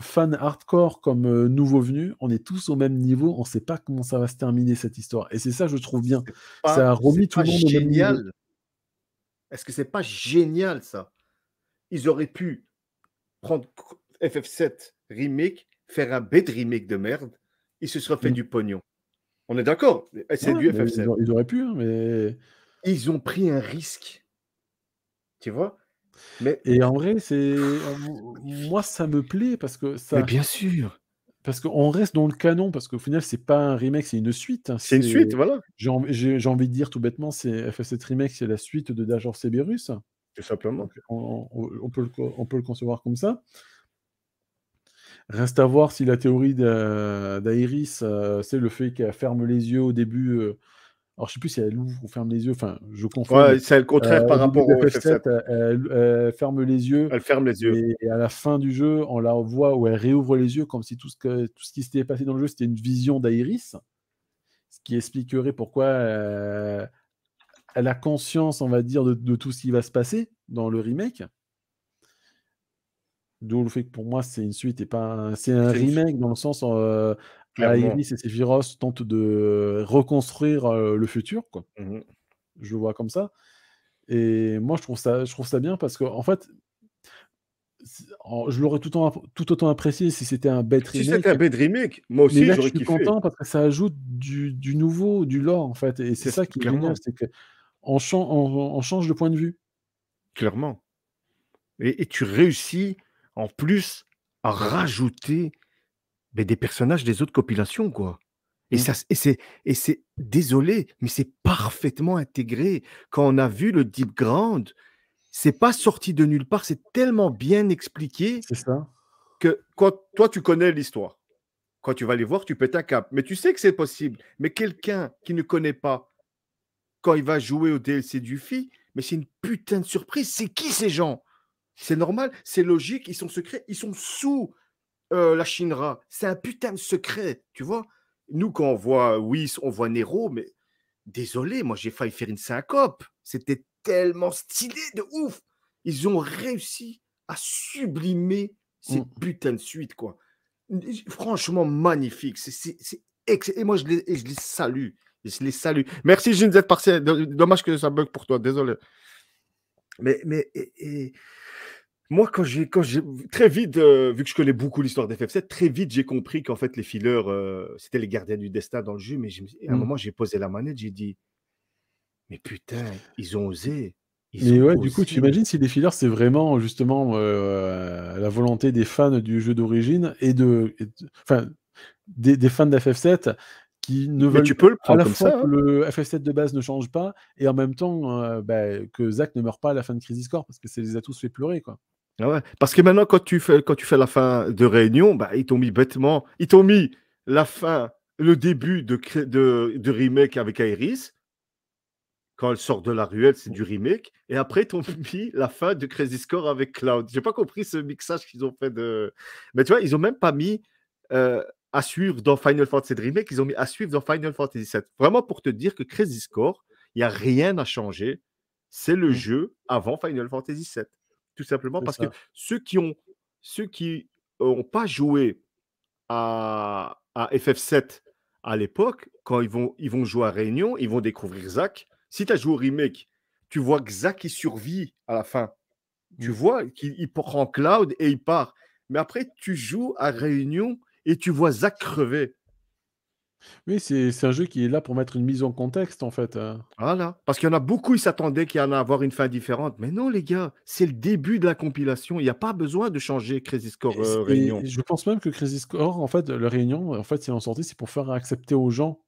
[SPEAKER 2] fan hardcore comme euh, nouveau venu, on est tous au même niveau, on ne sait pas comment ça va se terminer cette histoire. Et c'est ça, je trouve bien. ça a remis tout le monde génial.
[SPEAKER 1] Est-ce que c'est pas génial ça Ils auraient pu prendre FF7 remake, faire un bête remake de merde, ils se seraient fait mm. du pognon. On est d'accord C'est du FF7. Ils auraient pu, hein, mais. Ils ont pris un risque. Tu vois
[SPEAKER 2] et en vrai, c'est euh, moi ça me plaît parce que ça. Mais bien sûr. Parce qu'on reste dans le canon parce qu'au final c'est pas un remake, c'est une suite. Hein, c'est une suite, voilà. J'ai envie de dire tout bêtement, c'est ff remake, c'est la suite de Dajor Cerberus. Tout simplement. On, on, peut le, on peut le concevoir comme ça. Reste à voir si la théorie d'Airis, euh, c'est le fait qu'elle ferme les yeux au début euh, alors, je sais plus si elle ouvre ou ferme les yeux. Enfin, je confonds. c'est le contraire euh, par rapport au ff Elle, ferme les yeux. Elle ferme les yeux. Et, à la fin du jeu, on la voit où elle réouvre les yeux comme si tout ce, que, tout ce qui s'était passé dans le jeu, c'était une vision d'Airis. Ce qui expliquerait pourquoi euh, elle a conscience, on va dire, de, tout ce qui va se passer dans le remake. D'où le fait que pour moi, c'est une suite et pas un... C'est un remake dans le sens, euh, Iris et Sephiroth tentent de reconstruire euh, le futur, quoi. Mmh je vois comme ça. Et moi, je trouve ça, je trouve ça bien parce que, en fait, je l'aurais tout, tout, autant apprécié si c'était un bête remake. Si c'était un bête moi aussi, j'aurais kiffé. Je suis content parce que ça ajoute du, du nouveau, du lore, en fait. Et c'est ça qui clairement. est c'est qu'on on, change de point de vue. Clairement.
[SPEAKER 1] Et, et, tu réussis, en plus, à rajouter mais des personnages des autres compilations, quoi. Et, mmh. ça, c'est, et c'est désolé, mais c'est parfaitement intégré. Quand on a vu le Deep Ground, c'est pas sorti de nulle part, c'est tellement bien expliqué. ça. Que quand toi, tu connais l'histoire, quand tu vas les voir, tu pètes un cap. Mais tu sais que c'est possible. Mais quelqu'un qui ne connaît pas, quand il va jouer au DLC du FI, mais c'est une putain de surprise. C'est qui ces gens C'est normal, c'est logique, ils sont secrets, ils sont sous euh, la Shinra. C'est un putain de secret, tu vois. Nous, quand on voit Whis, on voit Nero, mais désolé, moi j'ai failli faire une syncope. C'était tellement stylé de ouf. Ils ont réussi à sublimer ces mmh. putain de suite, quoi. Franchement, magnifique. C'est Et moi, je les, je les salue. Je les salue. Merci, Gene, d'être que Dommage que ça bug pour toi, désolé. Mais, mais et moi, quand j'ai, quand j'ai très vite, euh, vu que je connais beaucoup l'histoire d'FF7, très vite j'ai compris qu'en fait les fillers euh, c'était les gardiens du destin dans le jeu. Mais à un mmh. moment, j'ai posé la manette, j'ai dit, mais putain, ils ont osé. mais ouais, du coup, tu imagines
[SPEAKER 2] si les fillers c'est vraiment justement euh, la volonté des fans du jeu d'origine et de, enfin, des, des fans d'FF7 qui ne veulent tu peux le prendre comme ça, hein. que le FF7 de base ne change pas et en même temps bah, que Zach ne meurt pas à la fin de Crisis Core parce que ça les a
[SPEAKER 1] tous fait pleurer quoi. Ah Parce que maintenant, quand tu fais, quand tu fais la fin de réunion, bah, ils t'ont mis bêtement, ils t'ont mis la fin, le début de, de, de remake avec Iris. Quand elle sort de la ruelle, c'est du remake. Et après, ils t'ont [LAUGHS] mis la fin de Crazy Score avec Cloud. J'ai pas compris ce mixage qu'ils ont fait de. Mais tu vois, ils ont même pas mis euh, à suivre dans Final Fantasy Remake, ils ont mis à suivre dans Final Fantasy VII. Vraiment pour te dire que Crazy Score, il n'y a rien à changer. C'est le mmh. jeu avant Final Fantasy VII tout simplement parce que ceux qui ont ceux qui n'ont euh, pas joué à, FF7 à l'époque, quand ils vont, ils vont jouer à Réunion, ils vont découvrir Zach. Si tu as joué au remake, tu vois que Zack, survit à la fin. Tu mmh. vois qu'il prend Cloud et il part. Mais après, tu joues à Réunion et tu vois Zack crever. Oui, c'est un jeu qui est là pour mettre une mise en contexte, en fait. Hein. Voilà. Parce qu'il y en a beaucoup, ils s'attendaient qu'il y en ait à avoir une fin différente. Mais non, les gars, c'est le début de la compilation. Il n'y a pas besoin de changer Crisis Score euh, Réunion. je
[SPEAKER 2] pense même que Crisis Score, en fait, le Réunion, en fait, c'est en sortie, c'est pour faire accepter aux gens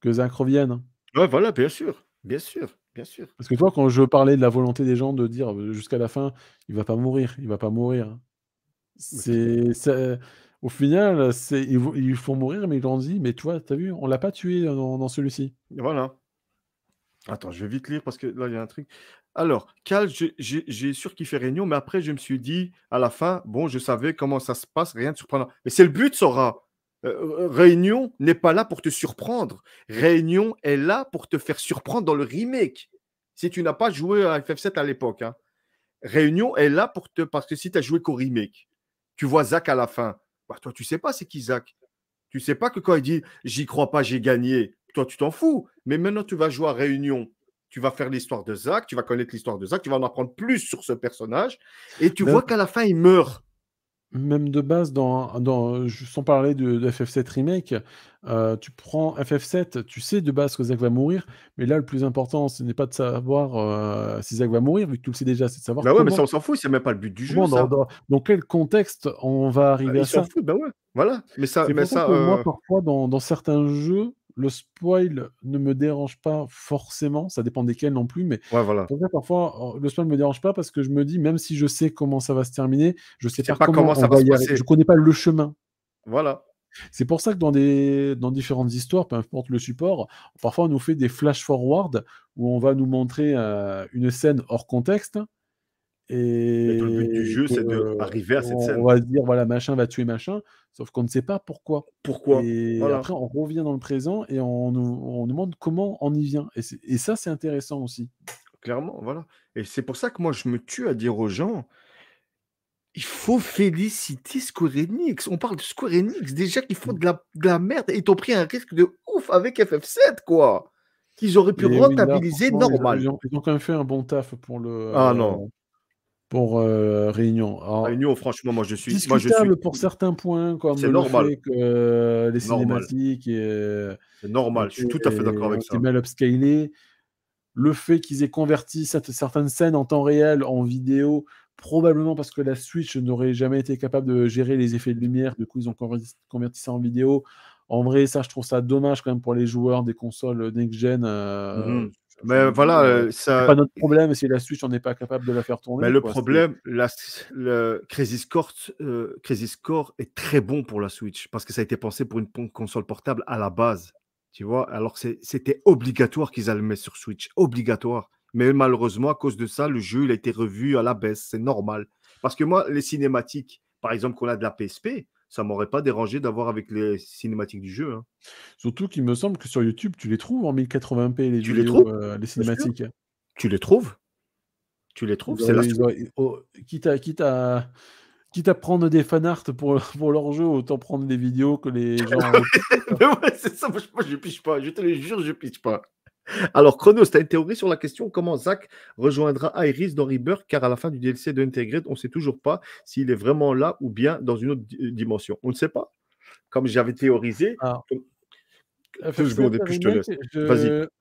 [SPEAKER 2] que Zach revienne. Hein.
[SPEAKER 1] Ouais, voilà, bien sûr. Bien sûr. Bien sûr.
[SPEAKER 2] Parce que toi, quand je parlais de la volonté des gens de dire euh, jusqu'à la fin, il va pas mourir, il va pas mourir. Hein. C'est au final, c'est, ils, font mourir, mais ils ont dit, mais toi, t'as vu, on l'a pas tué dans, celui-ci.
[SPEAKER 1] Voilà. Attends, je vais vite lire parce que là, il y a un truc. Alors, Cal, j'ai sûr qu'il fait Réunion, mais après, je me suis dit, à la fin, bon, je savais comment ça se passe, rien de surprenant. Mais c'est le but, Sora. Euh, euh, réunion n'est pas là pour te surprendre. Réunion est là pour te faire surprendre dans le remake. Si tu n'as pas joué à FF7 à l'époque, hein. Réunion est là pour te. Parce que si tu as joué qu'au remake, tu vois Zach à la fin. Bah, toi, tu sais pas c'est qui Zach. Tu sais pas que quand il dit j'y crois pas, j'ai gagné, toi, tu t'en fous. Mais maintenant, tu vas jouer à Réunion. Tu vas faire l'histoire de Zach, tu vas connaître l'histoire de Zach, tu vas en apprendre plus sur ce personnage. Et tu vois qu'à la fin, il
[SPEAKER 2] meurt même de base, dans, dans, sans parler de, FF7 Remake, euh, tu prends FF7, tu sais de base que Zack va mourir, mais là, le plus important, ce n'est pas de savoir euh, si Zack va mourir, vu que tu le sais déjà, c'est de savoir. Bah ouais, mais ça, on s'en
[SPEAKER 1] fout, c'est même pas le but du jeu.
[SPEAKER 2] Dans, quel contexte on va bah, arriver à ça bah
[SPEAKER 1] ouais, voilà. Mais ça, mais ça, moi, euh,
[SPEAKER 2] parfois, dans, certains jeux, le spoil ne me dérange pas forcément, ça dépend desquels non plus, mais parfois euh, le spoil ne me dérange pas parce que je me dis, même si je sais comment ça va se terminer, je sais, sais pas, comment, ça va, se passer. Je ne connais pas le chemin. Voilà. C'est pour ça que dans, des, dans différentes histoires, peu importe le support, parfois on nous fait des flash-forward où on va nous montrer euh, une scène hors contexte et, le but du jeu, c'est d'arriver euh, à cette scène. On va dire, voilà, machin va tuer machin, sauf qu'on ne sait pas pourquoi.
[SPEAKER 1] Pourquoi Et après,
[SPEAKER 2] on revient dans le présent et on nous, demande comment on y
[SPEAKER 1] vient. Et, ça, c'est intéressant aussi. Clairement, voilà. Et c'est pour ça que moi, je me tue à dire aux gens, il faut féliciter Square Enix. On parle de Square Enix, déjà qu'ils font mm. de la, merde et ils ont pris un risque de ouf avec FF7, quoi qu'ils auraient pu rentabiliser normalement. normal. Ils
[SPEAKER 2] ont, quand même fait un bon taf pour le. Ah non pour euh, Réunion. Réunion,
[SPEAKER 1] franchement, moi je suis. moi, je suis...
[SPEAKER 2] pour certains points, comme le normal. Euh, les cinématiques. Euh, C'est normal, je suis tout à fait d'accord avec ça. mal upscalé. Le fait qu'ils aient converti certaines scènes en temps réel en vidéo, probablement parce que la Switch n'aurait jamais été capable de gérer les effets de lumière, du coup ils ont converti, ça en vidéo. En vrai, ça, je trouve ça dommage quand même pour les joueurs des consoles next-gen.
[SPEAKER 1] Mmh mais voilà, euh, euh, ça. pas notre
[SPEAKER 2] problème si la Switch, on n'est pas capable de la faire tourner. Mais le problème,
[SPEAKER 1] la, le euh, Crisis Core, est très bon pour la Switch parce que ça a été pensé pour une console portable à la base. Tu vois, alors c'était obligatoire qu'ils allaient le mettre sur Switch. Obligatoire. Mais malheureusement, à cause de ça, le jeu, il a été revu à la baisse. C'est normal. Parce que moi, les cinématiques, par exemple, qu'on a de la PSP, ça m'aurait pas dérangé d'avoir avec les cinématiques du jeu. Hein.
[SPEAKER 2] Surtout qu'il me semble que sur YouTube, tu les trouves en 1080p, les, vidéos, euh, les, cinématiques. Hein. Tu les trouves Tu les trouves C'est oh, quitte, à, quitte, à, quitte à prendre des fanarts pour, pour leur jeu, autant prendre des
[SPEAKER 1] vidéos que les [LAUGHS] gens. ouais, c'est ça, je, je, piche pas, je te le jure, je piche pas. Alors, Chronos, tu as une théorie sur la question comment Zach rejoindra Iris dans Rebirth Car à la fin du DLC de Integrate, on ne sait toujours pas s'il est vraiment là ou bien dans une autre euh, dimension. On ne sait pas. Comme j'avais théorisé.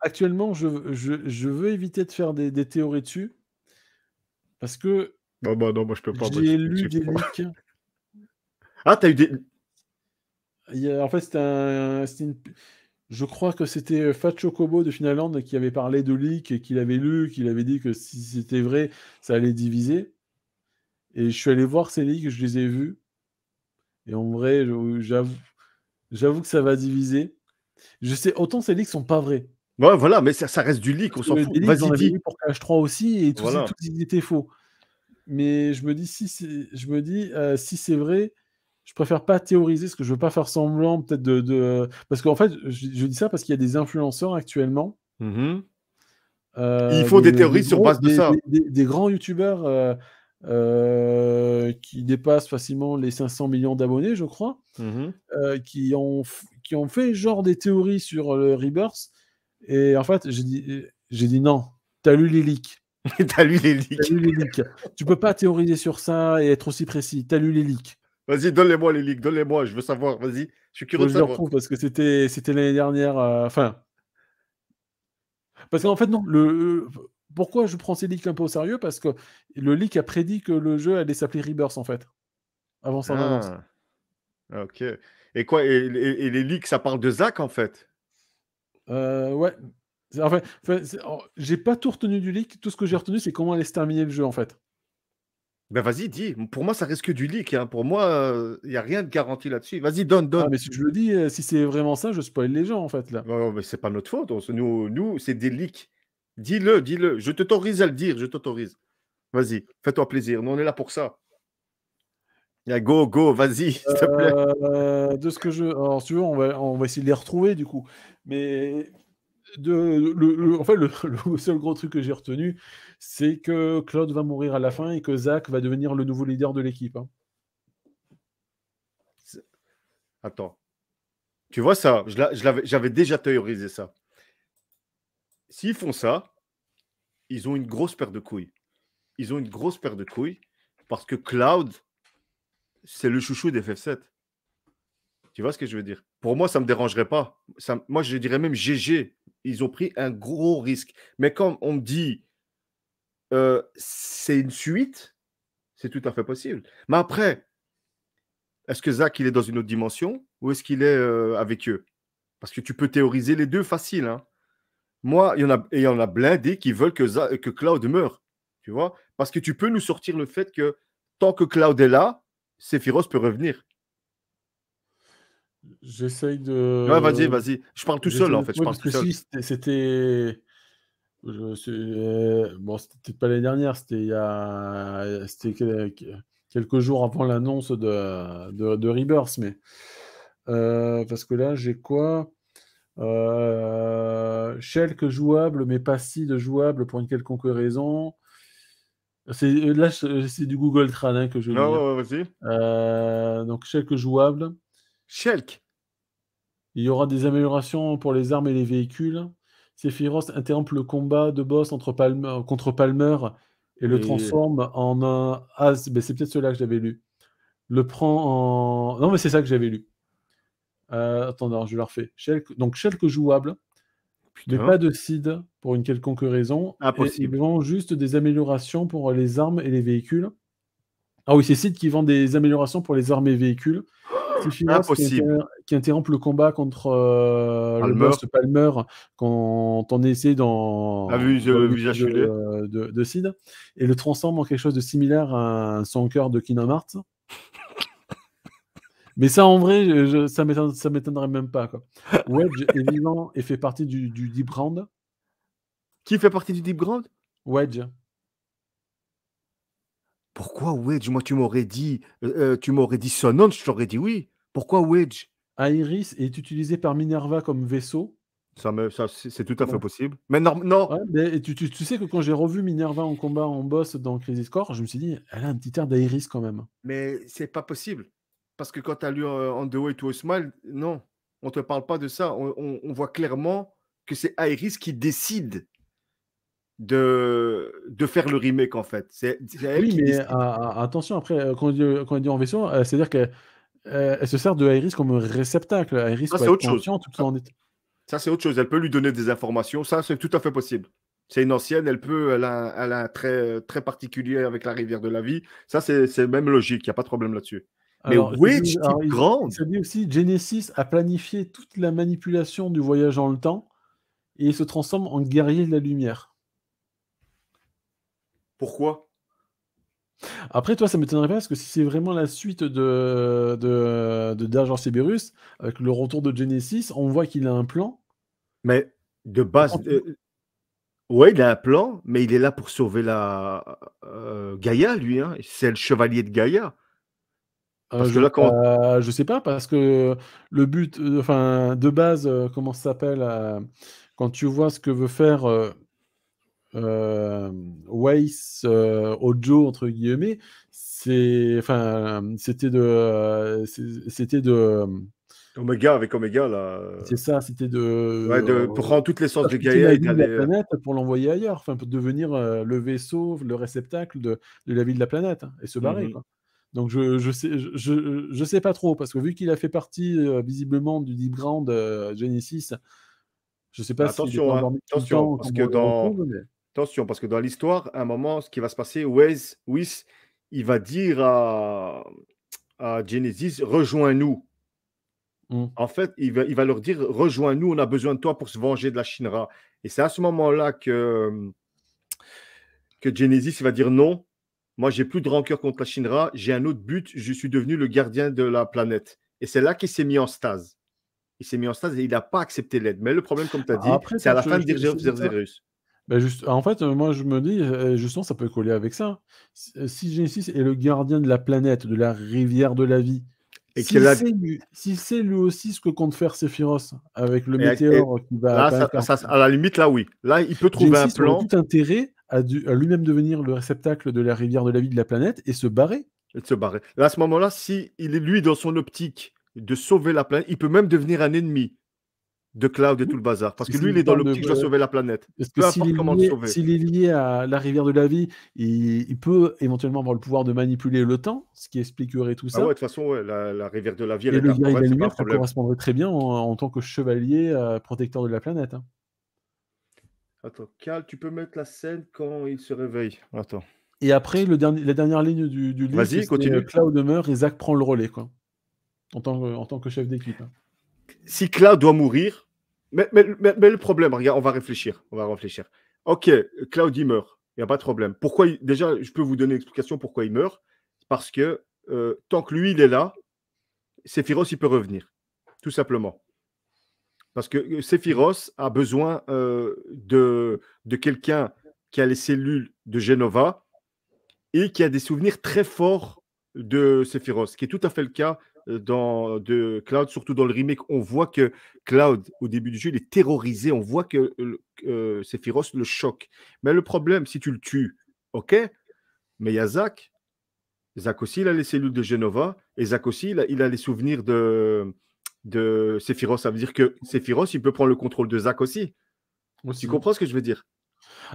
[SPEAKER 2] Actuellement, je, je, veux éviter de faire des, théories dessus.
[SPEAKER 1] Parce que. Non, bah non, moi je peux pas. J'ai lu des
[SPEAKER 2] leaks. ah, as eu des. en fait, c'est un, une, je crois que c'était euh, Fat Chocobo de Finlande qui avait parlé de leak et qu'il avait lu, qu'il avait dit que si c'était vrai, ça allait diviser. Et je suis allé voir ces leaks, je les ai vus. Et en vrai, j'avoue que ça va diviser. Je sais, autant ces leaks sont pas vrais. Ouais, voilà, mais
[SPEAKER 1] ça, reste du leak, on s'en fout. Vas-y,
[SPEAKER 2] Pour H 3 aussi, et tout, était faux. Mais je me dis, si je euh, si c'est vrai, je préfère pas théoriser, ce que je veux pas faire semblant, peut-être de, de, Parce qu'en fait, je, dis ça parce qu'il y a des influenceurs actuellement. Ils mhm. font euh, Il faut des, théories sur base de ça. Des, grands youtubeurs. Euh, euh, qui dépassent facilement les 500 millions d'abonnés, je crois, mhm. qui, ont, qui ont fait genre des théories sur le Rebirth. Et en fait, j'ai dit, j'ai dit non, t'as lu les leaks. [LAUGHS] t'as lu les leaks. As lu les leaks. tu peux pas théoriser sur ça et être aussi précis. T'as lu les leaks.
[SPEAKER 1] Vas-y, donne-les-moi les leaks, donne-les-moi, je veux savoir, vas-y. Je suis curieux je de savoir. Retrouve
[SPEAKER 2] parce que c'était, l'année dernière. Euh, enfin. Parce qu'en fait, non, le. Euh, pourquoi je prends ces leaks un peu au sérieux Parce que le leak a prédit que le jeu allait s'appeler Rebirth en fait. Avant ça,
[SPEAKER 1] ah, Ok. Et quoi et, les leaks, ça parle de Zach en fait
[SPEAKER 2] euh, Ouais. en
[SPEAKER 1] fait, j'ai pas tout retenu du leak. Tout ce que j'ai mmh. retenu, c'est comment allait se terminer le jeu en fait. Ben vas-y, dis. Pour moi, ça reste que du leak. Hein. Pour moi, euh, il n'y a rien de garanti là-dessus. Vas-y, donne, ah, donne. mais si je le dis, euh, si c'est vraiment ça, je spoil les gens, en fait. Là. mais c'est pas notre faute. nous, c'est des leaks. Dis-le, dis-le. Je t'autorise à le dire, je t'autorise. Vas-y, fais-toi plaisir. Nous, on est là pour ça. go, go, vas-y, [LAUGHS] s'il te plaît. Euh,
[SPEAKER 2] de ce que je. Alors, tu on va, on va essayer de les retrouver, du coup. Mais de, le, en fait, [LAUGHS] le, seul gros truc que j'ai retenu, c'est que Claude va mourir à la fin et que Zach va devenir le nouveau leader de l'équipe. Hein.
[SPEAKER 1] Attends. Tu vois ça J'avais déjà théorisé ça. S'ils font ça, ils ont une grosse paire de couilles. Ils ont une grosse paire de couilles parce que Cloud, c'est le chouchou des 7 Tu vois ce que je veux dire Pour moi, ça ne me dérangerait pas. moi, je dirais même GG ils ont pris un gros risque. Mais quand on me dit c'est une suite, c'est tout à fait possible. Mais après, est-ce que Zach, il est dans une autre dimension ou est-ce qu'il est, avec eux Parce que tu peux théoriser les deux faciles. Hein. Moi, il y, en a, y en a blindés qui veulent que, que Cloud meure. Tu vois Parce que tu peux nous sortir le fait que tant que Cloud est là, Sephiroth peut revenir.
[SPEAKER 2] J'essaye de. Ouais, vas-y, vas-y. Je parle tout seul, en fait. Je parle tout seul. c'était. Euh, bon, c'était pas l'année dernière, c'était il y a. C'était quelques jours avant l'annonce de... de, de, Rebirth, mais. Euh, parce que là, j'ai quoi euh... Shelk jouable, mais pas si de jouable pour une quelconque raison. C'est, là, c'est du Google Trad hein, que je. Non, vas-y. Euh, donc, Shelk jouable. Shelk. Il y aura des améliorations pour les armes et les véhicules. Sephiroth interrompt le combat de boss contre Palmer et, le transforme en un as. c'est peut-être cela que j'avais lu. Le prend en. Non, mais c'est ça que j'avais lu. Euh, attends, je le refais. Shelk, donc Shelk jouable, n'y mais pas de seed pour une quelconque raison. Ah, Il Ils juste des améliorations pour les armes et les véhicules. Ah oui, c'est Seed qui vend des améliorations pour les armes et véhicules. Impossible. Qui, interrompt le combat contre euh, le boss Palmer quand on essaie dans ah de, Sid et le transforme en quelque chose de similaire à son cœur de Kingdom Hearts. Mais ça, en vrai, ça m'étonnerait même pas. Wedge est vivant et fait partie du Deep Ground. Qui fait partie du Deep Ground Wedge.
[SPEAKER 1] Pourquoi Wedge Moi, tu m'aurais dit, euh, euh, tu m'aurais dit Sonon, je t'aurais dit oui. Pourquoi Wedge ah, Iris est utilisé par Minerva comme vaisseau. Ça, ça c'est tout à fait possible.
[SPEAKER 2] Mais non, non. tu, sais que quand j'ai revu Minerva en combat en boss dans Crisis Core, je me suis dit, elle a un petit air d'Iris quand même.
[SPEAKER 1] Mais c'est pas possible. Parce que quand tu as lu euh, On the Way to a Smile, non, on te parle pas de ça. On, on voit clairement que c'est Iris qui décide de, de faire le remake en fait. C'est, oui, mais ah,
[SPEAKER 2] ah, attention, après, euh, quand on dit, euh, dit en vaisseau, euh, c'est-à-dire qu'elle elle se sert de Iris comme réceptacle. Iris, ça, c'est autre chose. Tout ça,
[SPEAKER 1] ça, c'est autre chose. Elle peut lui donner des informations. Ça, c'est tout à fait possible. C'est une ancienne, elle peut, elle a, elle a un très particulier avec la rivière de la vie. Ça, c'est, c'est même logique, il n'y a pas de problème là-dessus. mais Witch, dis, grande
[SPEAKER 2] Ça dit aussi, Genesis a planifié toute la manipulation du voyage dans le temps et se transforme en guerrier de la lumière. Pourquoi après, toi, ça m'étonnerait pas parce que si c'est vraiment la suite de, de, de avec le retour de Genesis, on voit qu'il a un plan.
[SPEAKER 1] Mais de base, euh, ouais, il a un plan, mais il est là pour sauver la euh, Gaïa, lui. Hein. C'est le chevalier de Gaïa. Euh, je,
[SPEAKER 2] ne sais pas, parce que le but, enfin, de base, comment ça s'appelle Quand tu vois ce que veut faire euh, Weiss Ojo entre guillemets, c'est enfin c'était de c'était de
[SPEAKER 1] Omega avec Omega là. C'est
[SPEAKER 2] ça, c'était de, prendre toutes les sens de Gaïa et de la planète pour l'envoyer ailleurs, enfin pour devenir le vaisseau, le réceptacle de, la vie de la planète hein, et se mmh barrer. Donc je je sais je, je, sais pas trop parce que vu qu'il a fait partie
[SPEAKER 1] visiblement du
[SPEAKER 2] Deep Ground Genesis, je sais pas bah, si attention hein, parce que dans,
[SPEAKER 1] Attention, parce que dans l'histoire, à un moment, ce qui va se passer, Wes, il va dire à, Genesis, rejoins-nous. Hmm. En fait, il va, il va leur dire, rejoins-nous, on a besoin de toi pour se venger de la Shinra. Et c'est à ce moment-là que, que Genesis va dire non, moi j'ai plus de rancœur contre la Shinra, j'ai un autre but, je suis devenu le gardien de la planète. Et c'est là qu'il s'est mis en stase. Il s'est mis en stase et il n'a pas accepté l'aide. Mais le problème, comme tu as bah, dit, c'est à la fin de Zerzerus
[SPEAKER 2] bah, en fait, euh, moi je me dis, euh, justement, ça peut coller avec ça. Euh, si Genesis est le gardien de la planète, de la rivière de la vie, et si c'est lui, aussi ce que compte faire Sephiroth avec le météore qui va. à
[SPEAKER 1] la limite, là oui. Là, il peut trouver un plan. Il a tout
[SPEAKER 2] intérêt à, lui-même devenir le réceptacle de la rivière de la vie de la planète
[SPEAKER 1] et se barrer. Et se barrer. Là, à ce moment-là, si est lui dans son optique de sauver la planète, il peut même devenir un ennemi de cloud et tout le bazar. Parce que lui, il est dans l'optique, de... sauver la planète. Parce que S'il
[SPEAKER 2] est lié à la rivière de la vie, il, peut éventuellement avoir le pouvoir de manipuler le temps, ce qui expliquerait tout ah ça. de toute
[SPEAKER 1] façon, la, rivière de la vie, elle et le lien de la lumière, correspondrait
[SPEAKER 2] très bien en, tant que chevalier euh, protecteur de la planète. Hein.
[SPEAKER 1] Attends, Cal, tu peux mettre la scène quand il se réveille. Attends.
[SPEAKER 2] Et après, le dernier, la dernière ligne du, du livre, continue. Cloud meurt et Zach prend le relais, quoi. En tant, en tant que chef d'équipe.
[SPEAKER 1] Hein. Si Cloud doit mourir, mais, le problème, regarde, on va réfléchir. On va réfléchir. Ok, Cloud, meurt. Il n'y a pas de problème. Pourquoi Déjà, je peux vous donner l'explication pourquoi il meurt. Parce que euh, tant que lui, il est là, Sephiros, il peut revenir. Tout simplement. Parce que euh, Sephiros a besoin euh, de, de quelqu'un qui a les cellules de Genova et qui a des souvenirs très forts de Sephiros, ce qui est tout à fait le cas dans, euh, de Cloud, surtout dans le remake, on voit que Cloud, au début du jeu, il est terrorisé. On voit que euh, le choque. Mais le problème, si tu le tues, ok, mais il y a Zach. Zach aussi, il a les cellules de Genova. Et Zach aussi, il a, les souvenirs de, de Sephiroth. Ça veut dire que Sephiroth, il peut prendre le contrôle de Zach aussi. Tu comprends ce que je veux dire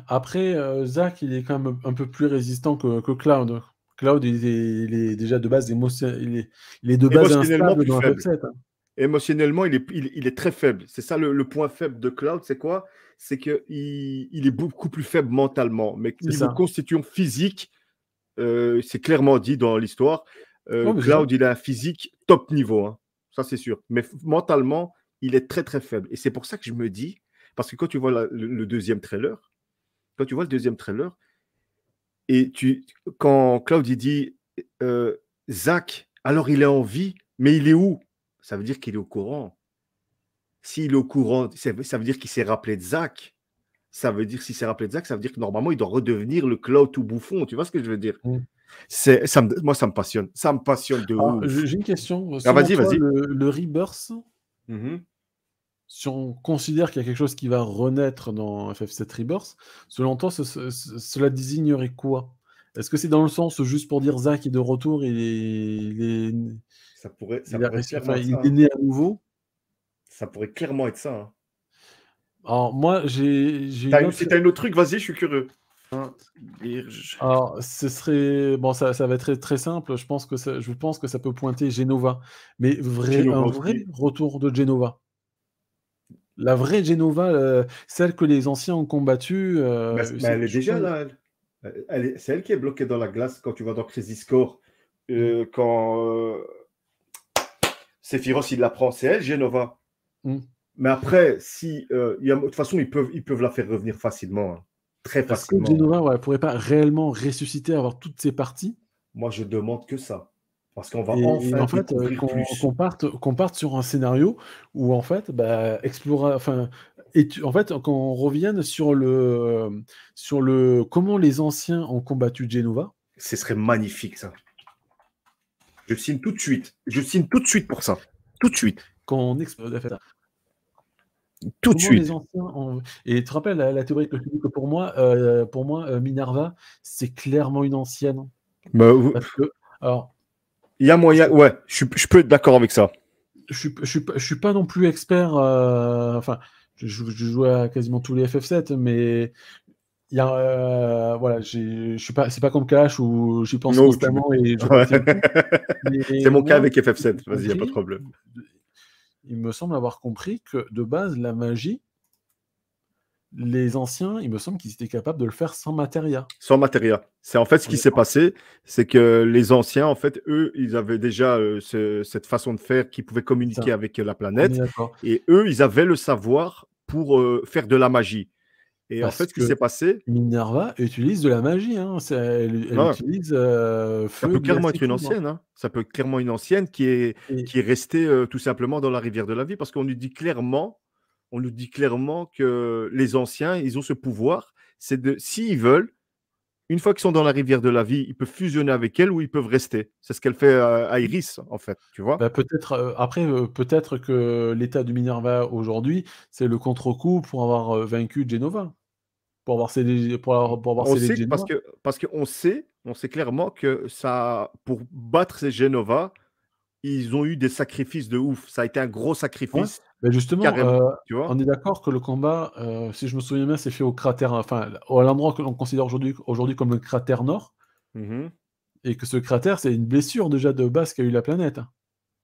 [SPEAKER 2] Après, euh, Zach, il est quand même un peu plus résistant que, que Cloud. Cloud, il est, déjà de base il est, il est hein.
[SPEAKER 1] Émotionnellement, il est, il est, très faible. C'est ça le, point faible de Cloud, c'est quoi C'est qu'il il est beaucoup plus faible mentalement. Mais niveau constitution physique, euh, c'est clairement dit dans l'histoire. Euh, Cloud, il a un physique top niveau, hein. ça c'est sûr. Mais mentalement, il est très très faible. Et c'est pour ça que je me dis, parce que quand tu vois le deuxième trailer, quand tu vois le deuxième trailer, et tu, quand Claude il dit euh, Zach, alors il est en vie, mais il est où Ça veut dire qu'il est au courant. S'il est au courant, ça veut dire qu'il s'est rappelé de Zach. Ça veut dire, s'il s'est rappelé de Zach, ça veut dire que normalement, il doit redevenir le Cloud tout bouffon. Tu vois ce que je veux dire mm. C'est, moi, ça me passionne. Ça me passionne de ouf. J'ai
[SPEAKER 2] une question. Ah, vas-y, vas-y. Le, Rebirth, mm-hmm si on considère qu'il y a quelque chose qui va renaître dans FF7 Rebirth, selon toi, cela désignerait quoi Est-ce que c'est dans le sens juste pour dire Zach est de retour, il est, ça pourrait, né hein. à nouveau Ça pourrait clairement être ça. Hein. moi, j'ai. Si t'as
[SPEAKER 1] un autre truc, vas-y, je suis curieux. Hein.
[SPEAKER 2] Alors, ce serait bon, ça, va être très, simple. Je pense que ça, je pense que ça peut pointer Genova, mais vrai, un vrai retour de Genova. La vraie Genova, euh, celle que les anciens ont combattue. Euh, elle est déjà là.
[SPEAKER 1] c'est elle qui est bloquée dans la glace quand tu vas dans Crisis Core. Euh, mm. quand euh, Sephiroth il la prend, c'est elle, Genova. Mm. Mais après, si euh, de toute façon, ils peuvent, ils peuvent la faire revenir facilement, hein. très facilement. Hein.
[SPEAKER 2] Genova, pourrait pas réellement ressusciter, avoir toutes ses parties.
[SPEAKER 1] Moi, je demande que ça. Parce qu'on va en fait, euh, qu'on,
[SPEAKER 2] parte, qu'on parte sur un scénario où, en fait, bah, explora, enfin, et en fait, qu'on revienne sur le, sur le comment les anciens ont combattu Genova.
[SPEAKER 1] Ce serait magnifique,
[SPEAKER 2] ça. Je signe tout de suite. Je signe tout de suite pour ça. Tout de suite. Quand on explose ça. Tout de suite. Et tu te rappelles la, théorie que je dis que pour moi, euh, pour moi euh, Minerva, c'est clairement une ancienne. Bah, vous... alors,
[SPEAKER 1] il y a moyen, ouais, je, peux être d'accord avec ça. Je ne
[SPEAKER 2] suis, pas non plus expert, euh, enfin, je, je, joue à quasiment tous les FF7, mais il y a, euh, voilà, je suis pas, c'est pas comme Clash où j'y pense constamment [LAUGHS] C'est mon cas avec
[SPEAKER 3] FF7, vas-y, il n'y a pas de problème. Il
[SPEAKER 2] me semble avoir compris que de base, la magie, les anciens, il me semble qu'ils étaient capables de le faire sans matéria.
[SPEAKER 1] Sans matéria. C'est en fait ce qui s'est passé, c'est que les anciens, en fait, eux, ils avaient déjà euh, cette façon de faire qui pouvait communiquer avec euh, la planète. Et eux, ils avaient le savoir pour euh, faire de la magie. Et en fait, ce qui s'est passé. Minerva utilise de la magie. Hein. Elle, elle ah.
[SPEAKER 2] utilise. Hein.
[SPEAKER 1] Hein. ça peut clairement être une ancienne. Ça peut clairement une ancienne qui est, qui est restée tout simplement dans la rivière de la vie. Parce qu'on lui dit clairement on nous dit clairement que les anciens, ils ont ce pouvoir. C'est de, s'ils veulent, une fois qu'ils sont dans la rivière de la vie, ils peuvent fusionner avec elle ou ils peuvent rester. C'est ce qu'elle fait à Iris, en fait, tu vois. Bah, peut-être, euh, après, euh, peut-être
[SPEAKER 2] que l'état du Minerva aujourd'hui, c'est le contre-coup pour avoir euh, vaincu Genova. Pour avoir cédé, pour avoir,
[SPEAKER 1] Parce que qu'on sait, on sait clairement que ça, pour battre ces Genova, ils ont eu des sacrifices de ouf. Ça a été un gros sacrifice. Bah, justement, euh, on
[SPEAKER 2] est d'accord que le combat, euh, si je me souviens bien, c'est fait au cratère, enfin, à l'endroit que l'on considère aujourd'hui comme le cratère nord. Mmh et que ce cratère, c'est une blessure déjà de base qu'a eu la planète.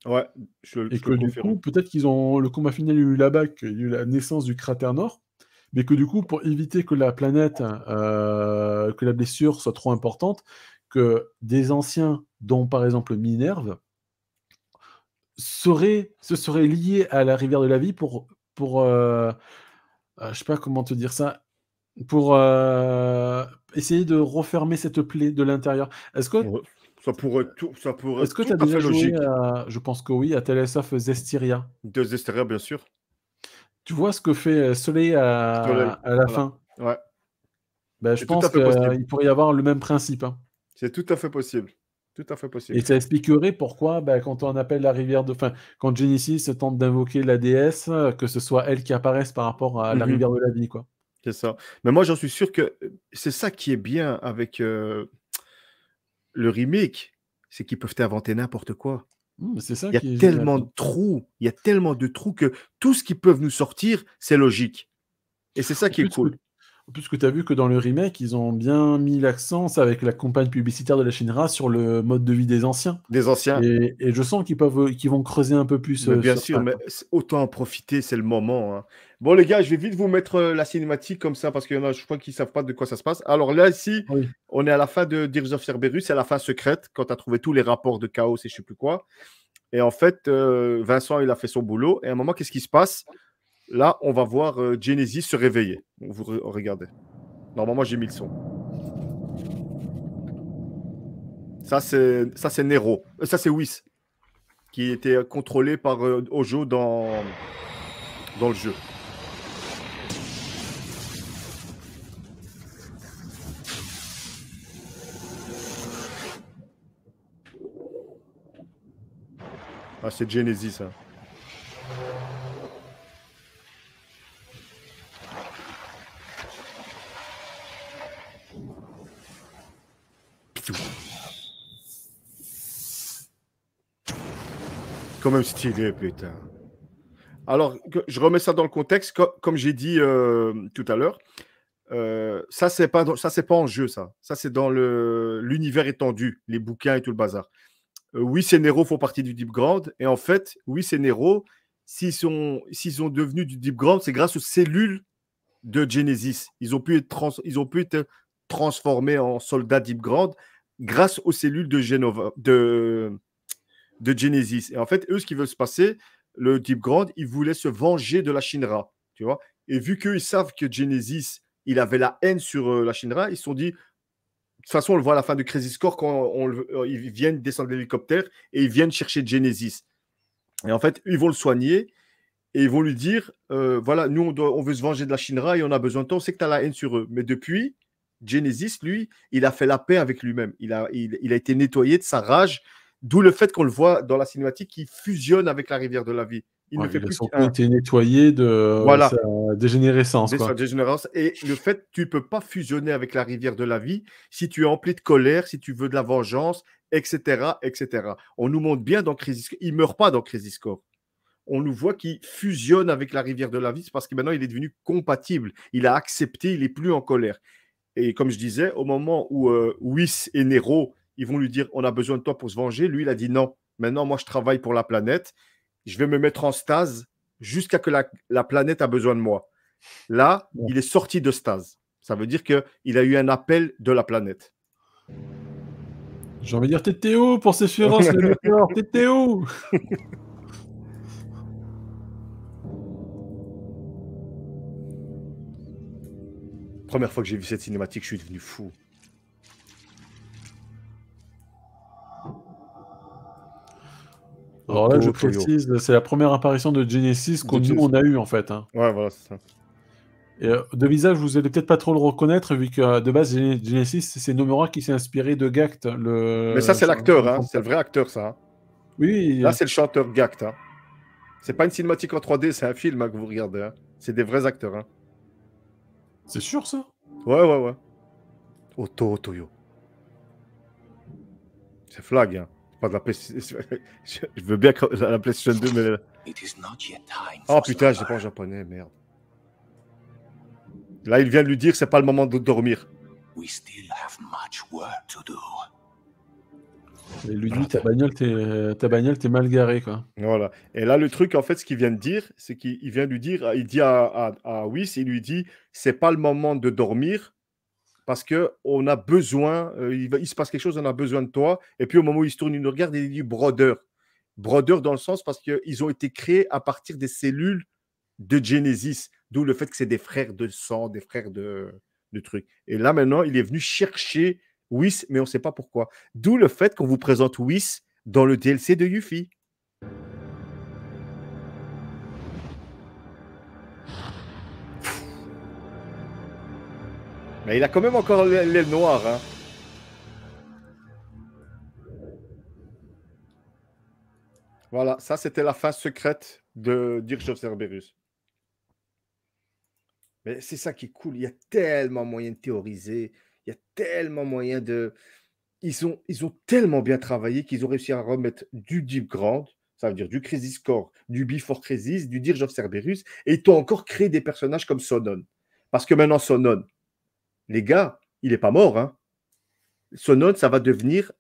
[SPEAKER 1] Ouais, je, et que du coup,
[SPEAKER 2] peut-être qu'ils ont le combat final eu là-bas, qu'il y a eu la naissance du cratère nord, mais que du coup, pour éviter que la planète, euh, que la blessure soit trop importante, que des anciens, dont par exemple Minerve, serait, se serait lié à la rivière de la vie pour, pour euh, euh je sais pas comment te dire ça, pour euh, essayer de refermer cette plaie de l'intérieur. Est-ce que
[SPEAKER 1] ça pourrait tout, ça pourrait. Est-ce que tu as déjà joué
[SPEAKER 2] à, je pense que oui, à Tales of Zestiria.
[SPEAKER 1] De Zestiria, bien sûr.
[SPEAKER 2] Tu vois ce que fait euh, Soleil à, à la fin.
[SPEAKER 1] Ouais. Ben, je pense qu'il
[SPEAKER 2] pourrait y avoir le même principe. Hein.
[SPEAKER 1] C'est tout à fait possible. Tout à fait possible. Et ça
[SPEAKER 2] expliquerait pourquoi, ben, quand on appelle la rivière de. Enfin, quand Genesis se tente
[SPEAKER 1] d'invoquer la
[SPEAKER 2] déesse, que ce soit elle qui apparaisse par rapport
[SPEAKER 1] à la mm-hmm. rivière de la vie, quoi. C'est ça. Mais moi, j'en suis sûr que euh, c'est ça qui est bien avec euh, le remake, c'est qu'ils peuvent inventer n'importe quoi. Mmh, c'est ça. Il y a tellement de trous, il y a tellement de trous que tout ce qu'ils peuvent nous sortir, c'est logique. Et c'est ça qui est cool
[SPEAKER 2] puisque tu as vu que dans le remake, ils ont bien mis l'accent avec la campagne publicitaire de la Shinra sur le mode de vie des anciens. Des anciens. Et, je sens qu'ils qu'ils vont creuser un peu plus. Euh, bien sûr, mais
[SPEAKER 1] autant en profiter, c'est le moment. Hein. Bon, les gars, je vais vite vous mettre euh, la cinématique comme ça, parce qu'il y en a, je crois, qui ne savent pas de quoi ça se passe. Alors là, ici, on est à la fin de of Cerberus, c'est la fin secrète, quand tu as trouvé tous les rapports de chaos et je ne sais plus quoi. Et en fait, euh, Vincent, il a fait son boulot. Et à un moment, qu'est-ce qui se passe Là, on va voir euh, Genesis se réveiller. Vous regardez. Normalement, j'ai mis le son. Ça, c'est ça c'est Nero. Euh, ça, c'est Whis, qui était contrôlé par euh, Ojo dans, dans le jeu. Ah, c'est Genesis, ça. Hein. même stylé, putain. Alors, je remets ça dans le contexte, comme, j'ai dit euh, tout à l'heure. Euh, ça, c'est pas, ça, c'est pas en jeu, ça. Ça, c'est dans l'univers étendu, les bouquins et tout le bazar. Euh, oui, ces Nero font partie du Deep Ground. Et en fait, oui, ces Nero, s'ils sont, sont devenus du Deep Ground, c'est grâce aux cellules de Genesis. Ils ont pu être, ils ont pu être transformés en soldats Deep Ground grâce aux cellules de Genova, de, de Genesis. Et en fait, eux, ce qui veulent se passer, le Deep Ground, ils voulaient se venger de la Shinra, tu vois. Et vu qu'ils savent que Genesis, il avait la haine sur euh, la Shinra, ils se sont dit, de toute façon, on le voit à la fin de Crisis Core, quand on, euh, ils viennent descendre l'hélicoptère et ils viennent chercher Genesis. Et en fait, ils vont le soigner et ils vont lui dire, euh, voilà, nous, on, veut se venger de la Shinra et on a besoin de toi, on sait que tu as la haine sur eux. Mais depuis, Genesis, lui, il a fait la paix avec lui-même. Il a, il a été nettoyé de sa rage D'où le fait qu'on le voit dans la cinématique qui fusionne avec la rivière de la vie. Il ne fait plus son un... est
[SPEAKER 2] nettoyé de voilà. sa dégénérescence.
[SPEAKER 1] Et le fait, tu ne peux pas fusionner avec la rivière de la vie si tu es empli de colère, si tu veux de la vengeance, etc. etc. On nous montre bien dans Crisis Il ne meurt pas dans Crisis Core. On nous voit qu'il fusionne avec la rivière de la vie parce que maintenant il est devenu compatible. Il a accepté, il n'est plus en colère. Et comme je disais, au moment où euh, Wyss et Nero ils vont lui dire on a besoin de toi pour se venger. Lui, il a dit non, maintenant moi je travaille pour la planète, je vais me mettre en stase jusqu'à que la, planète a besoin de moi. Là, il est sorti de stase. Ça veut dire qu'il a eu un appel de la planète. J'ai envie de dire où pour ces féroces, T'étais
[SPEAKER 2] T'étais [LAUGHS]
[SPEAKER 1] Première fois que j'ai vu cette cinématique, je suis devenu fou.
[SPEAKER 2] Alors là, je précise, c'est la première apparition de Genesis qu'on a eu en fait. Hein.
[SPEAKER 1] Ouais, voilà, c'est ça.
[SPEAKER 2] Euh, de visage, vous n'allez peut-être pas trop le reconnaître, vu que euh, de base, Genesis, c'est Nomura qui s'est inspiré de Gact. Le... Mais ça, c'est l'acteur,
[SPEAKER 1] hein. c'est le vrai acteur, ça. Hein. Oui. Là, c'est le chanteur Gact. C'est pas une cinématique en 3D, c'est un film que vous regardez. C'est des vrais acteurs. C'est sûr, ça Ouais, ouais, ouais. Oto Otoyo. C'est flag. Hein. Pas de la PlayStation. [LAUGHS] je veux bien la PlayStation 2, mais. Oh putain, j'ai pas en japonais, merde. Là, il vient de lui dire c'est pas le moment de dormir.
[SPEAKER 3] We still have much
[SPEAKER 1] work to do. Et
[SPEAKER 2] lui dit ta bagnole, t'es, ta bagnole, t'es mal garée. quoi.
[SPEAKER 1] Voilà. Et là, le truc, en fait, ce qu'il vient de dire, c'est qu'il vient de lui dire, il dit à, à, Whis, il lui dit, c'est pas le moment de dormir, parce qu'on a besoin, euh, il, se passe quelque chose, on a besoin de toi. Et puis au moment où il se tourne il nous regarde et il dit brodeur. Brodeur dans le sens parce qu'ils ont été créés à partir des cellules de Genesis, d'où le fait que c'est des frères de sang, des frères de, de trucs. Et là maintenant, il est venu chercher Whis, mais on ne sait pas pourquoi. D'où le fait qu'on vous présente Whis dans le DLC de Yuffie. il a quand même encore les noirs. Hein. Voilà, ça c'était la fin secrète de of Cerberus. Mais c'est ça qui est cool. Il y a tellement moyen de théoriser. Il y a tellement moyen de. Ils ont, ils ont tellement bien travaillé qu'ils ont réussi à remettre du Deep Grand, ça veut dire du Crisis Core, du Before Crisis, du Dirge of Cerberus, et ils ont encore créé des personnages comme Sonon. Parce que maintenant, Sonon, les gars, il n'est pas mort. Hein. Sonon, ça va devenir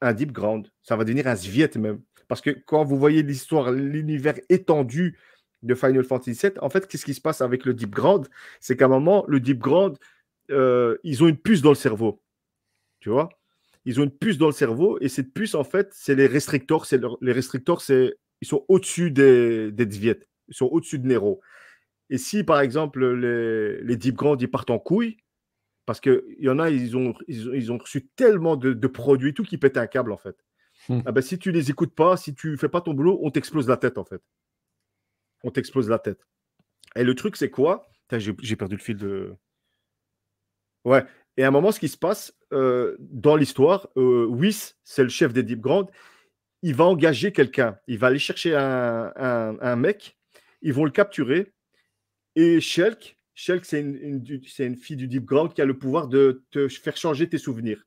[SPEAKER 1] un deep ground. Ça va devenir un zviet. même. Parce que quand vous voyez l'histoire, l'univers étendu de Final Fantasy VII, en fait, qu'est-ce qui se passe avec le deep ground C'est qu'à un moment, le deep ground, euh, ils ont une puce dans le cerveau. Tu vois Ils ont une puce dans le cerveau et cette puce, en fait, c'est les restrictors. C'est Les restrictors, c'est ils sont au-dessus des, des Ils sont au-dessus de Nero. Et si, par exemple, les, les Deep Ground, ils partent en couille, parce qu'il y en a, ils ont, ils, ont, reçu tellement de, produits produits, tout qui pète un câble, en fait. Mmh. Ah ben, si tu les écoutes pas, si tu fais pas ton boulot, on t'explose la tête, en fait. On t'explose la tête. Et le truc, c'est quoi J'ai perdu le fil de. Ouais. Et à un moment, ce qui se passe euh, dans l'histoire, euh, Whis, c'est le chef des Deep Grand, il va engager quelqu'un. Il va aller chercher un, un mec. Ils vont le capturer. Et Shelk, Shulk, c'est une, une, fille du Deep Ground qui a le pouvoir de te faire changer tes souvenirs.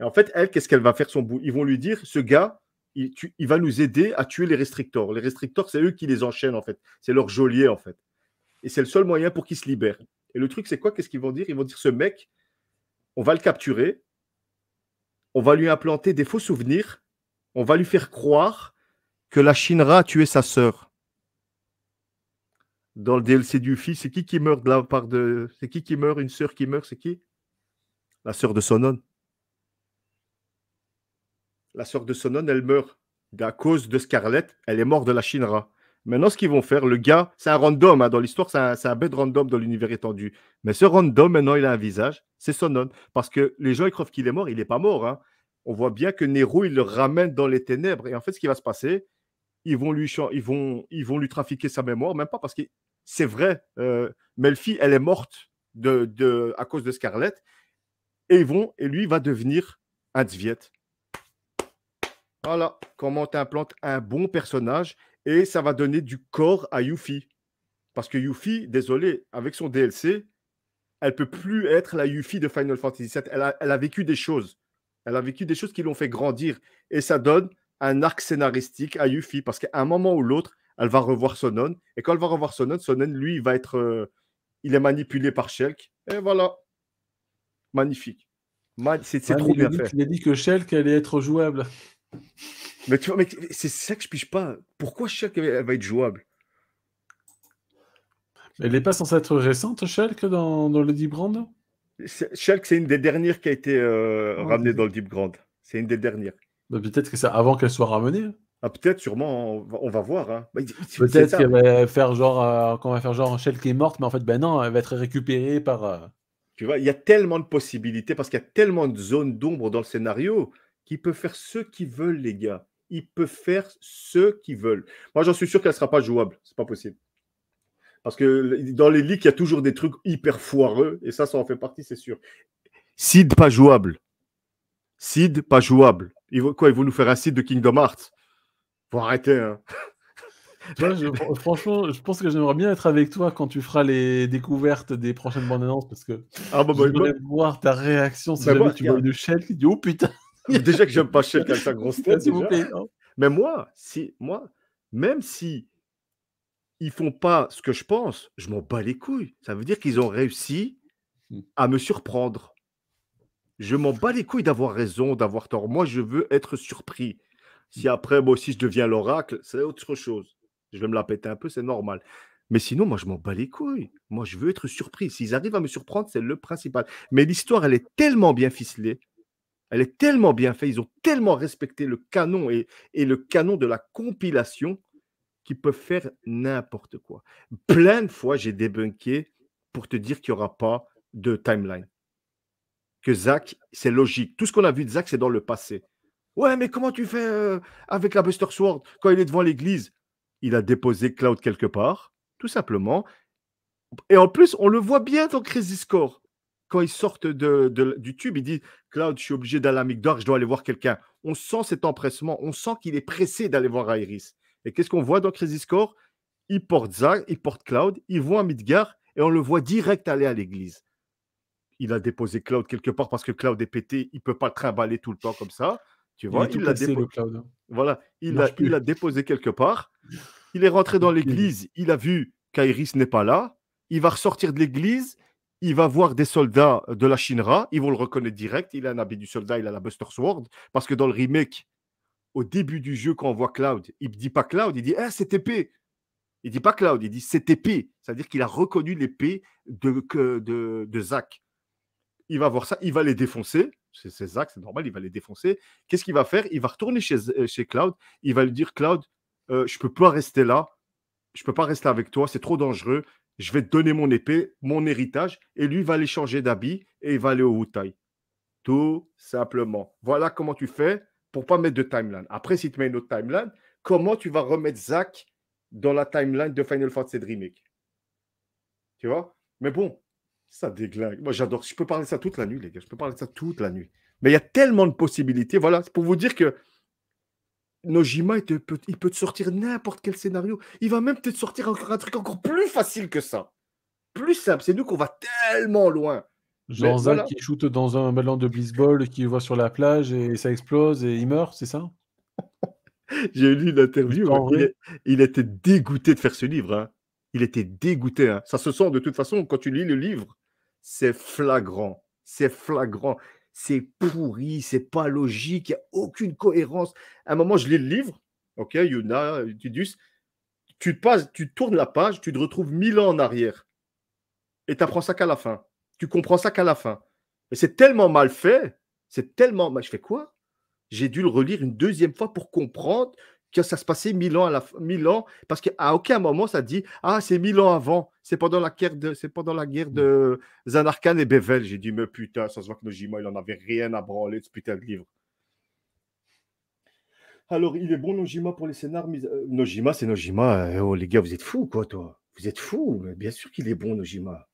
[SPEAKER 1] Et en fait, elle, qu'est-ce qu'elle va faire son bout Ils vont lui dire ce gars, il, il, va nous aider à tuer les restrictors. Les restrictors, c'est eux qui les enchaînent, en fait. C'est leur geôlier, en fait. Et c'est le seul moyen pour qu'ils se libèrent. Et le truc, c'est quoi Qu'est-ce qu'ils vont dire Ils vont dire ce mec, on va le capturer, on va lui implanter des faux souvenirs, on va lui faire croire que la Shinra a tué sa sœur dans le DLC du fils, c'est qui qui meurt de la part de. C'est qui qui meurt Une sœur qui meurt, c'est qui La sœur de Sonon. La sœur de Sonon, elle meurt à cause de Scarlett. Elle est morte de la Shinra. Maintenant, ce qu'ils vont faire, le gars, c'est un random. Hein, dans l'histoire, c'est un, bête random dans l'univers étendu. Mais ce random, maintenant, il a un visage. C'est Sonon. Parce que les gens, ils croient qu'il est mort. Il n'est pas mort. Hein. On voit bien que Nero, il le ramène dans les ténèbres. Et en fait, ce qui va se passer, ils vont lui, ils vont, ils vont lui trafiquer sa mémoire, même pas parce que c'est vrai, euh, Melfi, elle est morte de, à cause de Scarlett. Et et lui va devenir un Dviet. Voilà comment tu implantes un bon personnage et ça va donner du corps à Yuffie. Parce que Yuffie, désolé, avec son DLC, elle peut plus être la Yuffie de Final Fantasy VII. Elle a, elle a vécu des choses. Elle a vécu des choses qui l'ont fait grandir. Et ça donne un arc scénaristique à Yuffie. Parce qu'à un moment ou l'autre, elle va revoir Sonon. Et quand elle va revoir Sonon, Sonon, lui, il va être. Euh, il est manipulé par Shelk. Et voilà. Magnifique. c'est trop bien fait. Tu dit que Shelk allait être jouable. Mais tu vois, c'est ça que je piche pas. Pourquoi Shelk elle va être jouable Elle n'est pas censée être récente, Shelk, dans, le Deep Grand Shelk, c'est une des dernières qui a été euh, ramenée dans le Deep Grand. C'est une des dernières. Bah, peut-être que c'est avant qu'elle soit ramenée. Hein. Ah, peut-être, sûrement, on va, voir. Hein. Bah, peut-être euh, qu'on
[SPEAKER 2] va faire genre, qu'on va faire genre, Shell qui est morte, mais en fait, ben non, elle va être récupérée par. Euh,
[SPEAKER 1] tu vois, il y a tellement de possibilités parce qu'il y a tellement de zones d'ombre dans le scénario qu'il peut faire ce qu'ils veulent, les gars. il peut faire ce qu'ils veulent. Moi, j'en suis sûr qu'elle ne sera pas jouable. C'est pas possible. Parce que dans les leaks, il y a toujours des trucs hyper foireux et ça, ça en fait partie, c'est sûr. Sid pas jouable. Sid pas jouable. quoi, ils vont nous faire un site de Kingdom Hearts faut arrêter. Hein. [LAUGHS]
[SPEAKER 2] franchement, je pense que j'aimerais bien être avec toi quand tu feras les découvertes des prochaines bandes annonces parce que
[SPEAKER 1] ah, bah, bah, je bah. voudrais voir
[SPEAKER 2] ta réaction si jamais tu vois une
[SPEAKER 1] Shell qui dit Oh putain [LAUGHS] Déjà que j'aime pas Shell avec sa grosse tête. [LAUGHS] Hein. Mais moi, si, moi, même si ils font pas ce que je pense, je m'en bats les couilles. Ça veut dire qu'ils ont réussi hmm. à me surprendre. Je m'en bats les couilles d'avoir raison, d'avoir tort. Moi, je veux être surpris. Si après, moi aussi, je deviens l'oracle, c'est autre chose. Je vais me la péter un peu, c'est normal. Mais sinon, moi, je m'en bats les couilles. Moi, je veux être surpris. S'ils arrivent à me surprendre, c'est le principal. Mais l'histoire, elle est tellement bien ficelée. Elle est tellement bien faite. Ils ont tellement respecté le canon et, le canon de la compilation qu'ils peuvent faire n'importe quoi. Plein de fois, j'ai débunké pour te dire qu'il n'y aura pas de timeline. Que Zach, c'est logique. Tout ce qu'on a vu de Zach, c'est dans le passé. Ouais, mais comment tu fais euh, avec la Buster Sword quand il est devant l'église Il a déposé Cloud quelque part, tout simplement. Et en plus, on le voit bien dans Crisis Score. Quand il sortent de, du tube, il dit Cloud, je suis obligé d'aller à Midgar, je dois aller voir quelqu'un. On sent cet empressement, on sent qu'il est pressé d'aller voir Iris. Et qu'est-ce qu'on voit dans Crisis Core Il porte Zag, il porte Cloud, il voit à Midgar et on le voit direct aller à l'église. Il a déposé Cloud quelque part parce que Cloud est pété, il ne peut pas trimballer tout le temps comme ça. Tu vois, il, l'a Voilà, il a, déposé quelque part. Il est rentré dans l'église. Il a vu qu'Airis n'est pas là. Il va ressortir de l'église. Il va voir des soldats de la Shinra. Ils vont le reconnaître direct. Il a un habit du soldat. Il a la Buster Sword. Parce que dans le remake, au début du jeu, quand on voit Cloud, il ne dit pas Cloud. Il dit eh, c'est épée. Il dit pas Cloud. Il dit c'est épée. C'est-à-dire qu'il a reconnu l'épée de, de, de Zach il va voir ça, il va les défoncer. C'est Zach, c'est normal, il va les défoncer. Qu'est-ce qu'il va faire Il va retourner chez, euh, Cloud. Il va lui dire Cloud, euh, je ne peux pas rester là. Je ne peux pas rester avec toi. C'est trop dangereux. Je vais te donner mon épée, mon héritage. Et lui va aller changer d'habit et il va aller au Wutai. Tout simplement. Voilà comment tu fais pour pas mettre de timeline. Après, si tu mets une autre timeline, comment tu vas remettre Zach dans la timeline de Final Fantasy Remake Tu vois Mais bon, ça déglingue. Moi, j'adore. Je peux parler de ça toute la nuit, les gars. Je peux parler de ça toute la nuit. Mais il y a tellement de possibilités. Voilà, c'est pour vous dire que Nojima, il, peut, il peut te sortir n'importe quel scénario. Il va même peut-être sortir encore un truc encore plus facile que ça. Plus simple. C'est nous qu'on va tellement loin. jean voilà.
[SPEAKER 2] qui shoot dans un ballon de baseball qui voit sur la plage et ça explose et il meurt, c'est ça [LAUGHS]
[SPEAKER 1] J'ai lu l'interview. Hein. Il, il, était dégoûté de faire ce livre. Hein. Il était dégoûté. Hein. Ça se sent de toute façon quand tu lis le livre. C'est flagrant. C'est flagrant. C'est pourri. C'est pas logique. Il n'y a aucune cohérence. À un moment, je lis le livre. OK, Yuna, Tu passes, tu tournes la page, tu te retrouves mille ans en arrière. Et tu apprends ça qu'à la fin. Tu comprends ça qu'à la fin. Mais c'est tellement mal fait. C'est tellement mal. Je fais quoi J'ai dû le relire une deuxième fois pour comprendre que ça se passait mille ans à la mille ans, parce qu'à aucun moment ça dit ah c'est mille ans avant, c'est pendant la guerre de c'est pendant la guerre mmh. de Zanarkan et Bevel. J'ai dit mais putain ça se voit que Nojima il en avait rien à branler de ce putain de livre. Alors il est bon Nojima pour les scénars, euh, Nojima c'est Nojima. Euh, oh les gars vous êtes fous quoi toi, vous êtes fous. Mais bien sûr qu'il est bon Nojima.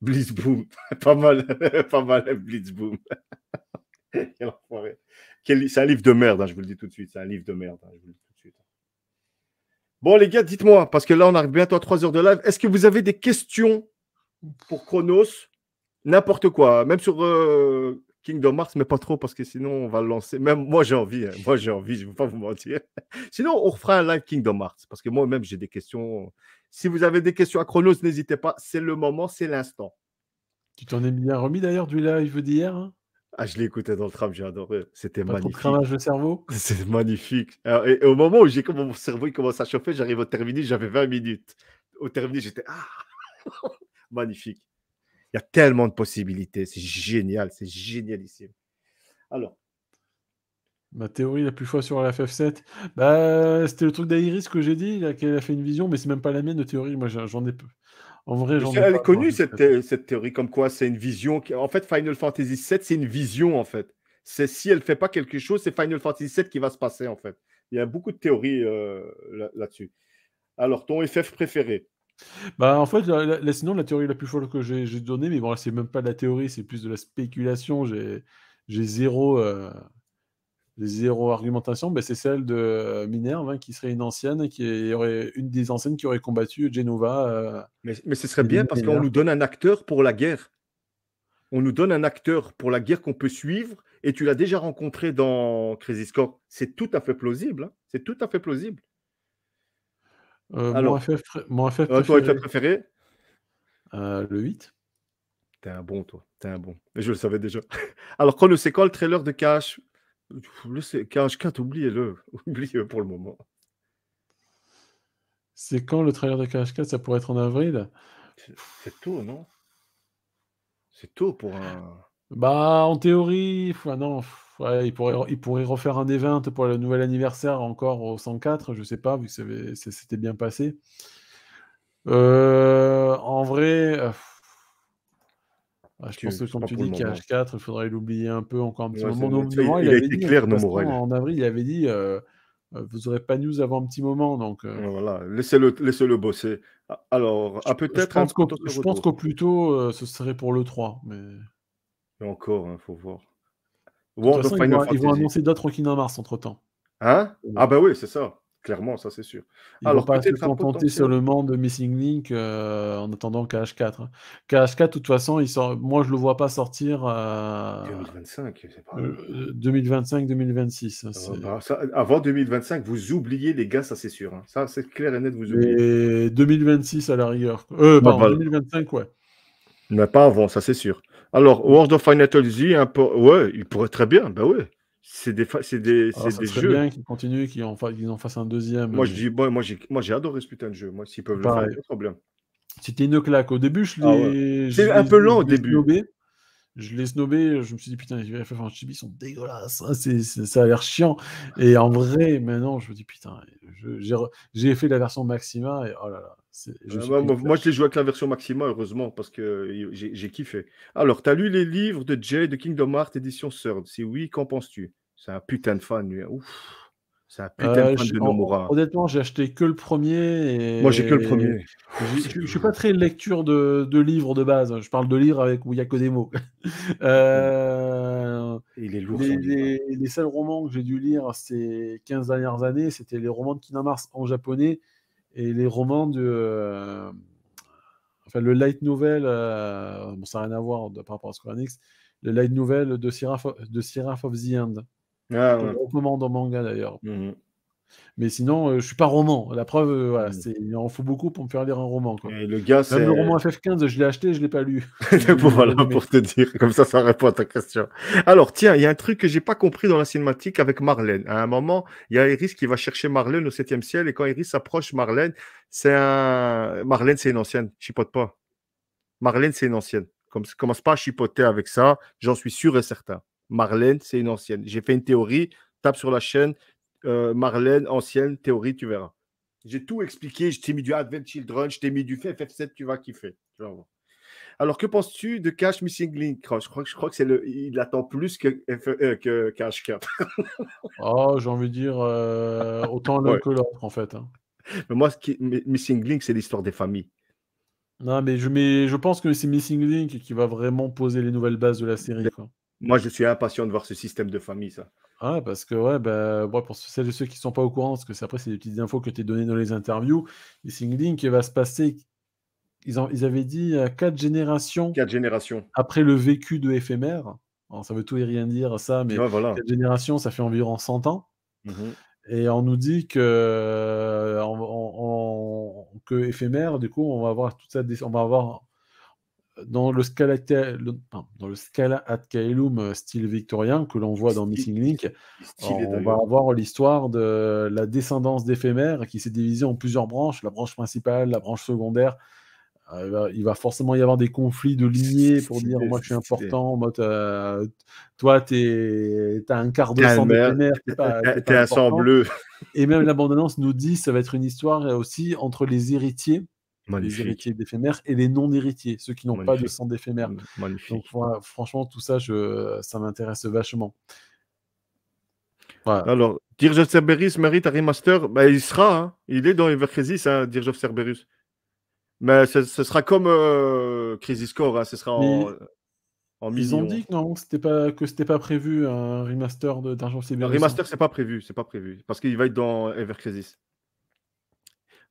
[SPEAKER 1] Blitzboom, [LAUGHS] pas mal, [LAUGHS] pas mal Blitzboom. [LAUGHS] C'est un livre de merde, hein, je vous le dis tout de suite, c'est un livre de merde. Hein, Bon, les gars, dites-moi, parce que là, on arrive bientôt à 3 heures de live. Est-ce que vous avez des questions pour Chronos N'importe quoi, même sur euh, Kingdom Hearts, mais pas trop, parce que sinon, on va le lancer. Même moi, j'ai envie, hein. moi, j'ai envie, je ne veux pas vous mentir. [LAUGHS] sinon, on refera un live Kingdom Hearts, parce que moi-même, j'ai des questions. Si vous avez des questions à Chronos, n'hésitez pas, c'est le moment, c'est l'instant. Tu t'en es bien remis d'ailleurs du live d'hier hein ah, je l'ai écouté dans le tram, j'ai adoré. C'était magnifique. cramage de cerveau [LAUGHS] C'est magnifique. et, au moment où j'ai comme mon cerveau il commence à chauffer, j'arrive au terminus, j'avais 20 minutes. Au terminus, j'étais ah [LAUGHS] magnifique. Il y a tellement de possibilités, c'est génial, c'est génialissime. Alors, ma théorie
[SPEAKER 2] la plus fois sur la FF7, bah, c'était le truc d'Airis que j'ai dit, qu'elle a fait une vision, mais c'est même pas la mienne de théorie. Moi, j'en ai peu. En vrai, j'en Elle est connue, cette,
[SPEAKER 1] euh, cette, théorie, comme quoi c'est une vision. En fait, Final Fantasy VII, c'est une vision, en fait. C'est si elle ne fait pas quelque chose, c'est Final Fantasy VII qui va se passer, en fait. Il y a beaucoup de théories euh, là-dessus. Alors, ton FF préféré
[SPEAKER 2] bah, en fait, sinon, la théorie la plus folle que j'ai donnée, mais bon, c'est même pas de la théorie, c'est plus de la spéculation. J'ai zéro, euh, zéro argumentation, ben c'est celle de euh, Minerve, hein, qui serait une ancienne, qui aurait une des anciennes qui aurait
[SPEAKER 1] combattu Genova. Euh, mais, ce serait bien parce qu'on nous donne un acteur pour la guerre. On nous donne un acteur pour la guerre qu'on peut suivre, et tu l'as déjà rencontré dans Crisis Score. C'est tout à fait plausible. Hein. C'est tout à fait plausible.
[SPEAKER 3] Euh, Alors, mon préféré,
[SPEAKER 1] Le 8. T'es un bon, toi. T'es un bon. Mais je le savais déjà. [LAUGHS] Alors, quand nous, c'est quoi le trailer de Cash KH4, oubliez-le. [LAUGHS] Oubliez-le pour le moment. C'est quand le trailer
[SPEAKER 2] de KH4 Ça pourrait être en avril
[SPEAKER 1] C'est tôt, non C'est tôt
[SPEAKER 3] pour un.
[SPEAKER 2] Bah, en théorie, ah non, il, pourrait, il pourrait refaire un événement pour le nouvel anniversaire encore au 104, je sais pas, vu que c'était bien passé. Euh, en vrai. Euh, je pense que quand tu dis h 4 il faudrait l'oublier un peu encore un petit moment. il, clair, euh, Morel. En avril, il avait dit euh, euh, vous n'aurez pas news avant un petit moment. Donc, Voilà, laissez-le laissez -le bosser.
[SPEAKER 1] Alors, je, ah, peut-être. Je pense qu'au plus
[SPEAKER 2] tôt, ce serait pour l'E3.
[SPEAKER 1] Mais... encore, il hein, faut voir. ils, vont, annoncer
[SPEAKER 2] d'autres Rockin' en mars entre
[SPEAKER 1] temps. Hein Ah, bah oui, c'est ça. Clairement, ça c'est sûr. Ils Alors pas se contenter seulement
[SPEAKER 2] de Missing Link euh, en attendant KH4. Hein. KH4, de toute façon, il sort... moi je ne le vois pas sortir. 2025, euh,
[SPEAKER 1] 2026. Euh, hein, ah bah, avant 2025, vous oubliez les gars, ça c'est sûr. Hein. Ça c'est clair et net, vous oubliez.
[SPEAKER 2] 2026 à la rigueur. Euh,
[SPEAKER 1] 2025, ouais. Mais pas avant, ça c'est sûr. Alors, World of Final ouais, il pourrait très bien, Ben ouais c'est des, c'est des, c'est des jeux. bien
[SPEAKER 2] qu'ils continuent, qu'ils en, fassent, en fassent un deuxième. Moi, je dis, bon, moi, j'ai, moi, j'ai adoré ce putain de jeu. Moi, s'ils peuvent le faire, pas de problème. C'était une claque. Au début, je ah l'ai. C'est un peu lent au début je l'ai snobé, je me suis dit putain, les UFF en chibi sont dégueulasses, hein, ça a l'air chiant. Et en vrai, maintenant, je me dis putain, j'ai fait la version Maxima et oh là là.
[SPEAKER 1] Ah bah, moi, je l'ai joué avec la version Maxima, heureusement, parce que euh, j'ai kiffé. Alors, tu as lu les livres de Jay de Kingdom Hearts édition Third Si oui, qu'en penses-tu C'est un putain de fan, lui. Hein, ouf. Ça euh,
[SPEAKER 2] Honnêtement, j'ai acheté que le premier. Moi, j'ai que le premier. Je ne suis pas très lecture de, de livres de base. Hein. Je parle de livres avec où il n'y a que des mots. [LAUGHS] Euh, les, les, seuls romans que j'ai dû lire ces 15 dernières années, c'était les romans de Kinamars en japonais et les romans de. Euh, enfin, le light novel. Bon, ça n'a rien à voir de, par rapport à Square Enix. Le light novel de siraf of the End. Ah, moment manga d'ailleurs. Mmh Mais sinon, je euh, je suis pas roman. La preuve, euh, mmh. il en faut beaucoup pour me faire lire un roman.
[SPEAKER 1] le gars, Même le roman
[SPEAKER 2] FF15, je l'ai acheté, je l'ai pas lu. [LAUGHS] pour, voilà, pour te
[SPEAKER 1] dire, comme ça, ça répond à ta question. Alors, tiens, il y a un truc que j'ai pas compris dans la cinématique avec Marlène. À un moment, il y a Iris qui va chercher Marlène au 7 ciel, et quand Iris s'approche Marlène, c'est un. Marlène, c'est une ancienne. Chipote pas. Marlène, c'est une ancienne. Comme, commence pas à chipoter avec ça, j'en suis sûr et certain. Marlène, c'est une ancienne. J'ai fait une théorie, tape sur la chaîne, euh, Marlène, ancienne, théorie, tu verras. J'ai tout expliqué, je t'ai mis du Advent Children, je t'ai mis du FF7, tu vas kiffer. Tu vas Alors, que penses-tu de Cash Missing Link Je crois, je crois que c'est le, il attend plus que, euh, que Cash Cap [LAUGHS] oh, j'ai envie de dire euh, autant l'un que l'autre, en fait. Hein. Mais moi, Missing Link, c'est l'histoire des familles.
[SPEAKER 2] Non, mais je, je pense que c'est Missing Link qui va vraiment poser les
[SPEAKER 1] nouvelles bases de la série. Moi, je suis impatient de voir ce système de famille, ça. Ah, parce que, ouais, bah,
[SPEAKER 2] pour celles et ceux qui ne sont pas au courant, parce que c'est, après, c'est des petites infos que tu as données dans les interviews, les qui va se passer, ils, ont, ils avaient dit euh, quatre
[SPEAKER 1] générations, quatre générations
[SPEAKER 2] après le vécu de éphémère. ça veut tout et rien dire, ça, mais quatre générations, ça fait environ 100 ans. Mhm. Et on nous dit que, éphémère, euh, du coup, on va avoir toute ça, on va avoir dans le Scala, le, dans le Caelum euh, style victorien que l'on voit dans Missing Link, on va avoir l'histoire de la descendance d'éphémère qui s'est divisée en plusieurs branches, la branche principale, la branche secondaire. Euh, il va forcément y avoir des conflits de lignées pour dire moi je suis important, moi tu toi t'as un quart de sang t'es un sang bleu. Et même l'abandonnance nous dit ça va être une histoire aussi entre les héritiers les héritiers d'éphémères et les non-héritiers, ceux qui n'ont pas de sang d'éphémère. Donc franchement, tout ça, je, ça m'intéresse vachement.
[SPEAKER 1] Alors, Dirge of Cerberus mérite un remaster. Bah, il sera, hein. il est dans Evercrisis, hein, Dirge of Cerberus. Mais ce, sera comme euh, Crisis Core, hein. ce sera en, en Ils ont dit
[SPEAKER 2] que non, n'était c'était pas, que c'était pas prévu un remaster de Dirge Cerberus. Un remaster, c'est
[SPEAKER 1] pas prévu, c'est pas prévu, parce qu'il va être dans Evercrisis.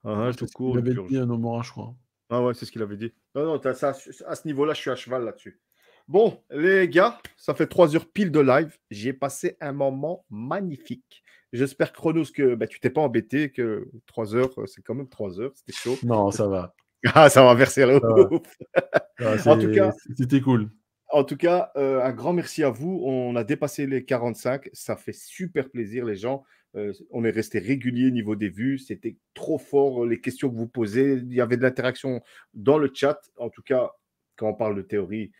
[SPEAKER 1] Ah, Il avait un je crois. Ah ouais, c'est ce qu'il avait dit. Non, non, à ce niveau-là, je suis à cheval là-dessus. Bon, les gars, ça fait trois heures pile de live. J'ai passé un moment magnifique. J'espère, Chronos, que bah, tu t'es pas embêté, que trois heures, euh, c'est quand même trois heures, c'était chaud. Non,
[SPEAKER 2] ça va. [LAUGHS] ah, ça va verser le [LAUGHS] En tout cas, c'était cool.
[SPEAKER 1] En tout cas, euh, un grand merci à vous. On a dépassé les 45. Ça fait super plaisir, les gens. Euh, on est resté régulier au niveau des vues. C'était trop fort euh, les questions que vous posez. Il y avait de l'interaction dans le chat. En tout cas, quand on parle de théorie,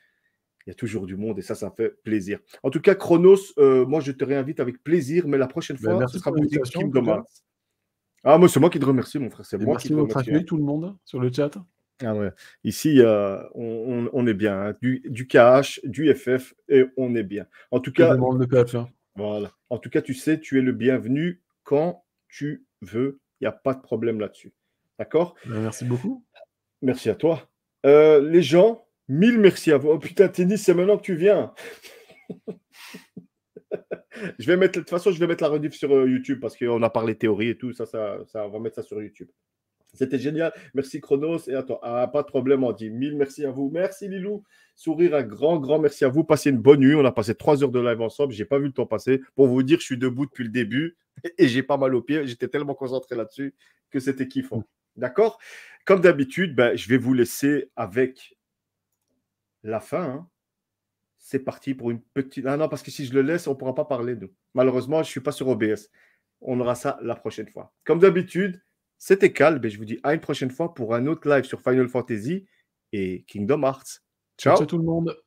[SPEAKER 1] il y a toujours du monde et ça, ça fait plaisir. En tout cas, Chronos, euh, moi, je te réinvite avec plaisir, mais la prochaine ben, fois, ce sera pour de Mars. Ah, moi, c'est moi qui te remercie, mon frère. C'est moi qui te remercie. Hein. tout le monde sur le chat. Ah Ici, on, est bien. Hein. Du, KH, du FF, et on est bien. En tout cas. Voilà. En tout cas, tu sais, tu es le bienvenu quand tu veux. Il n'y a pas de problème là-dessus. D'accord ben, Merci beaucoup. Merci à toi. Euh, les gens, mille merci à vous. Oh putain, Tennis, c'est maintenant que tu viens. [LAUGHS] je vais mettre, de toute façon, je vais mettre la rediff sur euh, YouTube parce qu'on a parlé théorie et tout. Ça, ça, ça, on va mettre ça sur YouTube. C'était génial. Merci Chronos et à ah, pas de problème, on dit mille merci à vous. Merci Lilou. Sourire, un grand, grand merci à vous. Passez une bonne nuit. On a passé trois heures de live ensemble. J'ai pas vu le temps passer. Pour vous dire, je suis debout depuis le début et j'ai pas mal aux pieds. J'étais tellement concentré là-dessus que c'était kiffant. D'accord Comme d'habitude, ben, je vais vous laisser avec la fin. Hein. C'est parti pour une petite. Ah non, parce que si je le laisse, on ne pourra pas parler, nous. Malheureusement, je ne suis pas sur OBS. On aura ça la prochaine fois. Comme d'habitude, c'était Cal, et ben, je vous dis à une prochaine fois pour un autre live sur Final Fantasy et Kingdom Hearts. Ciao, Ciao tout
[SPEAKER 3] le monde.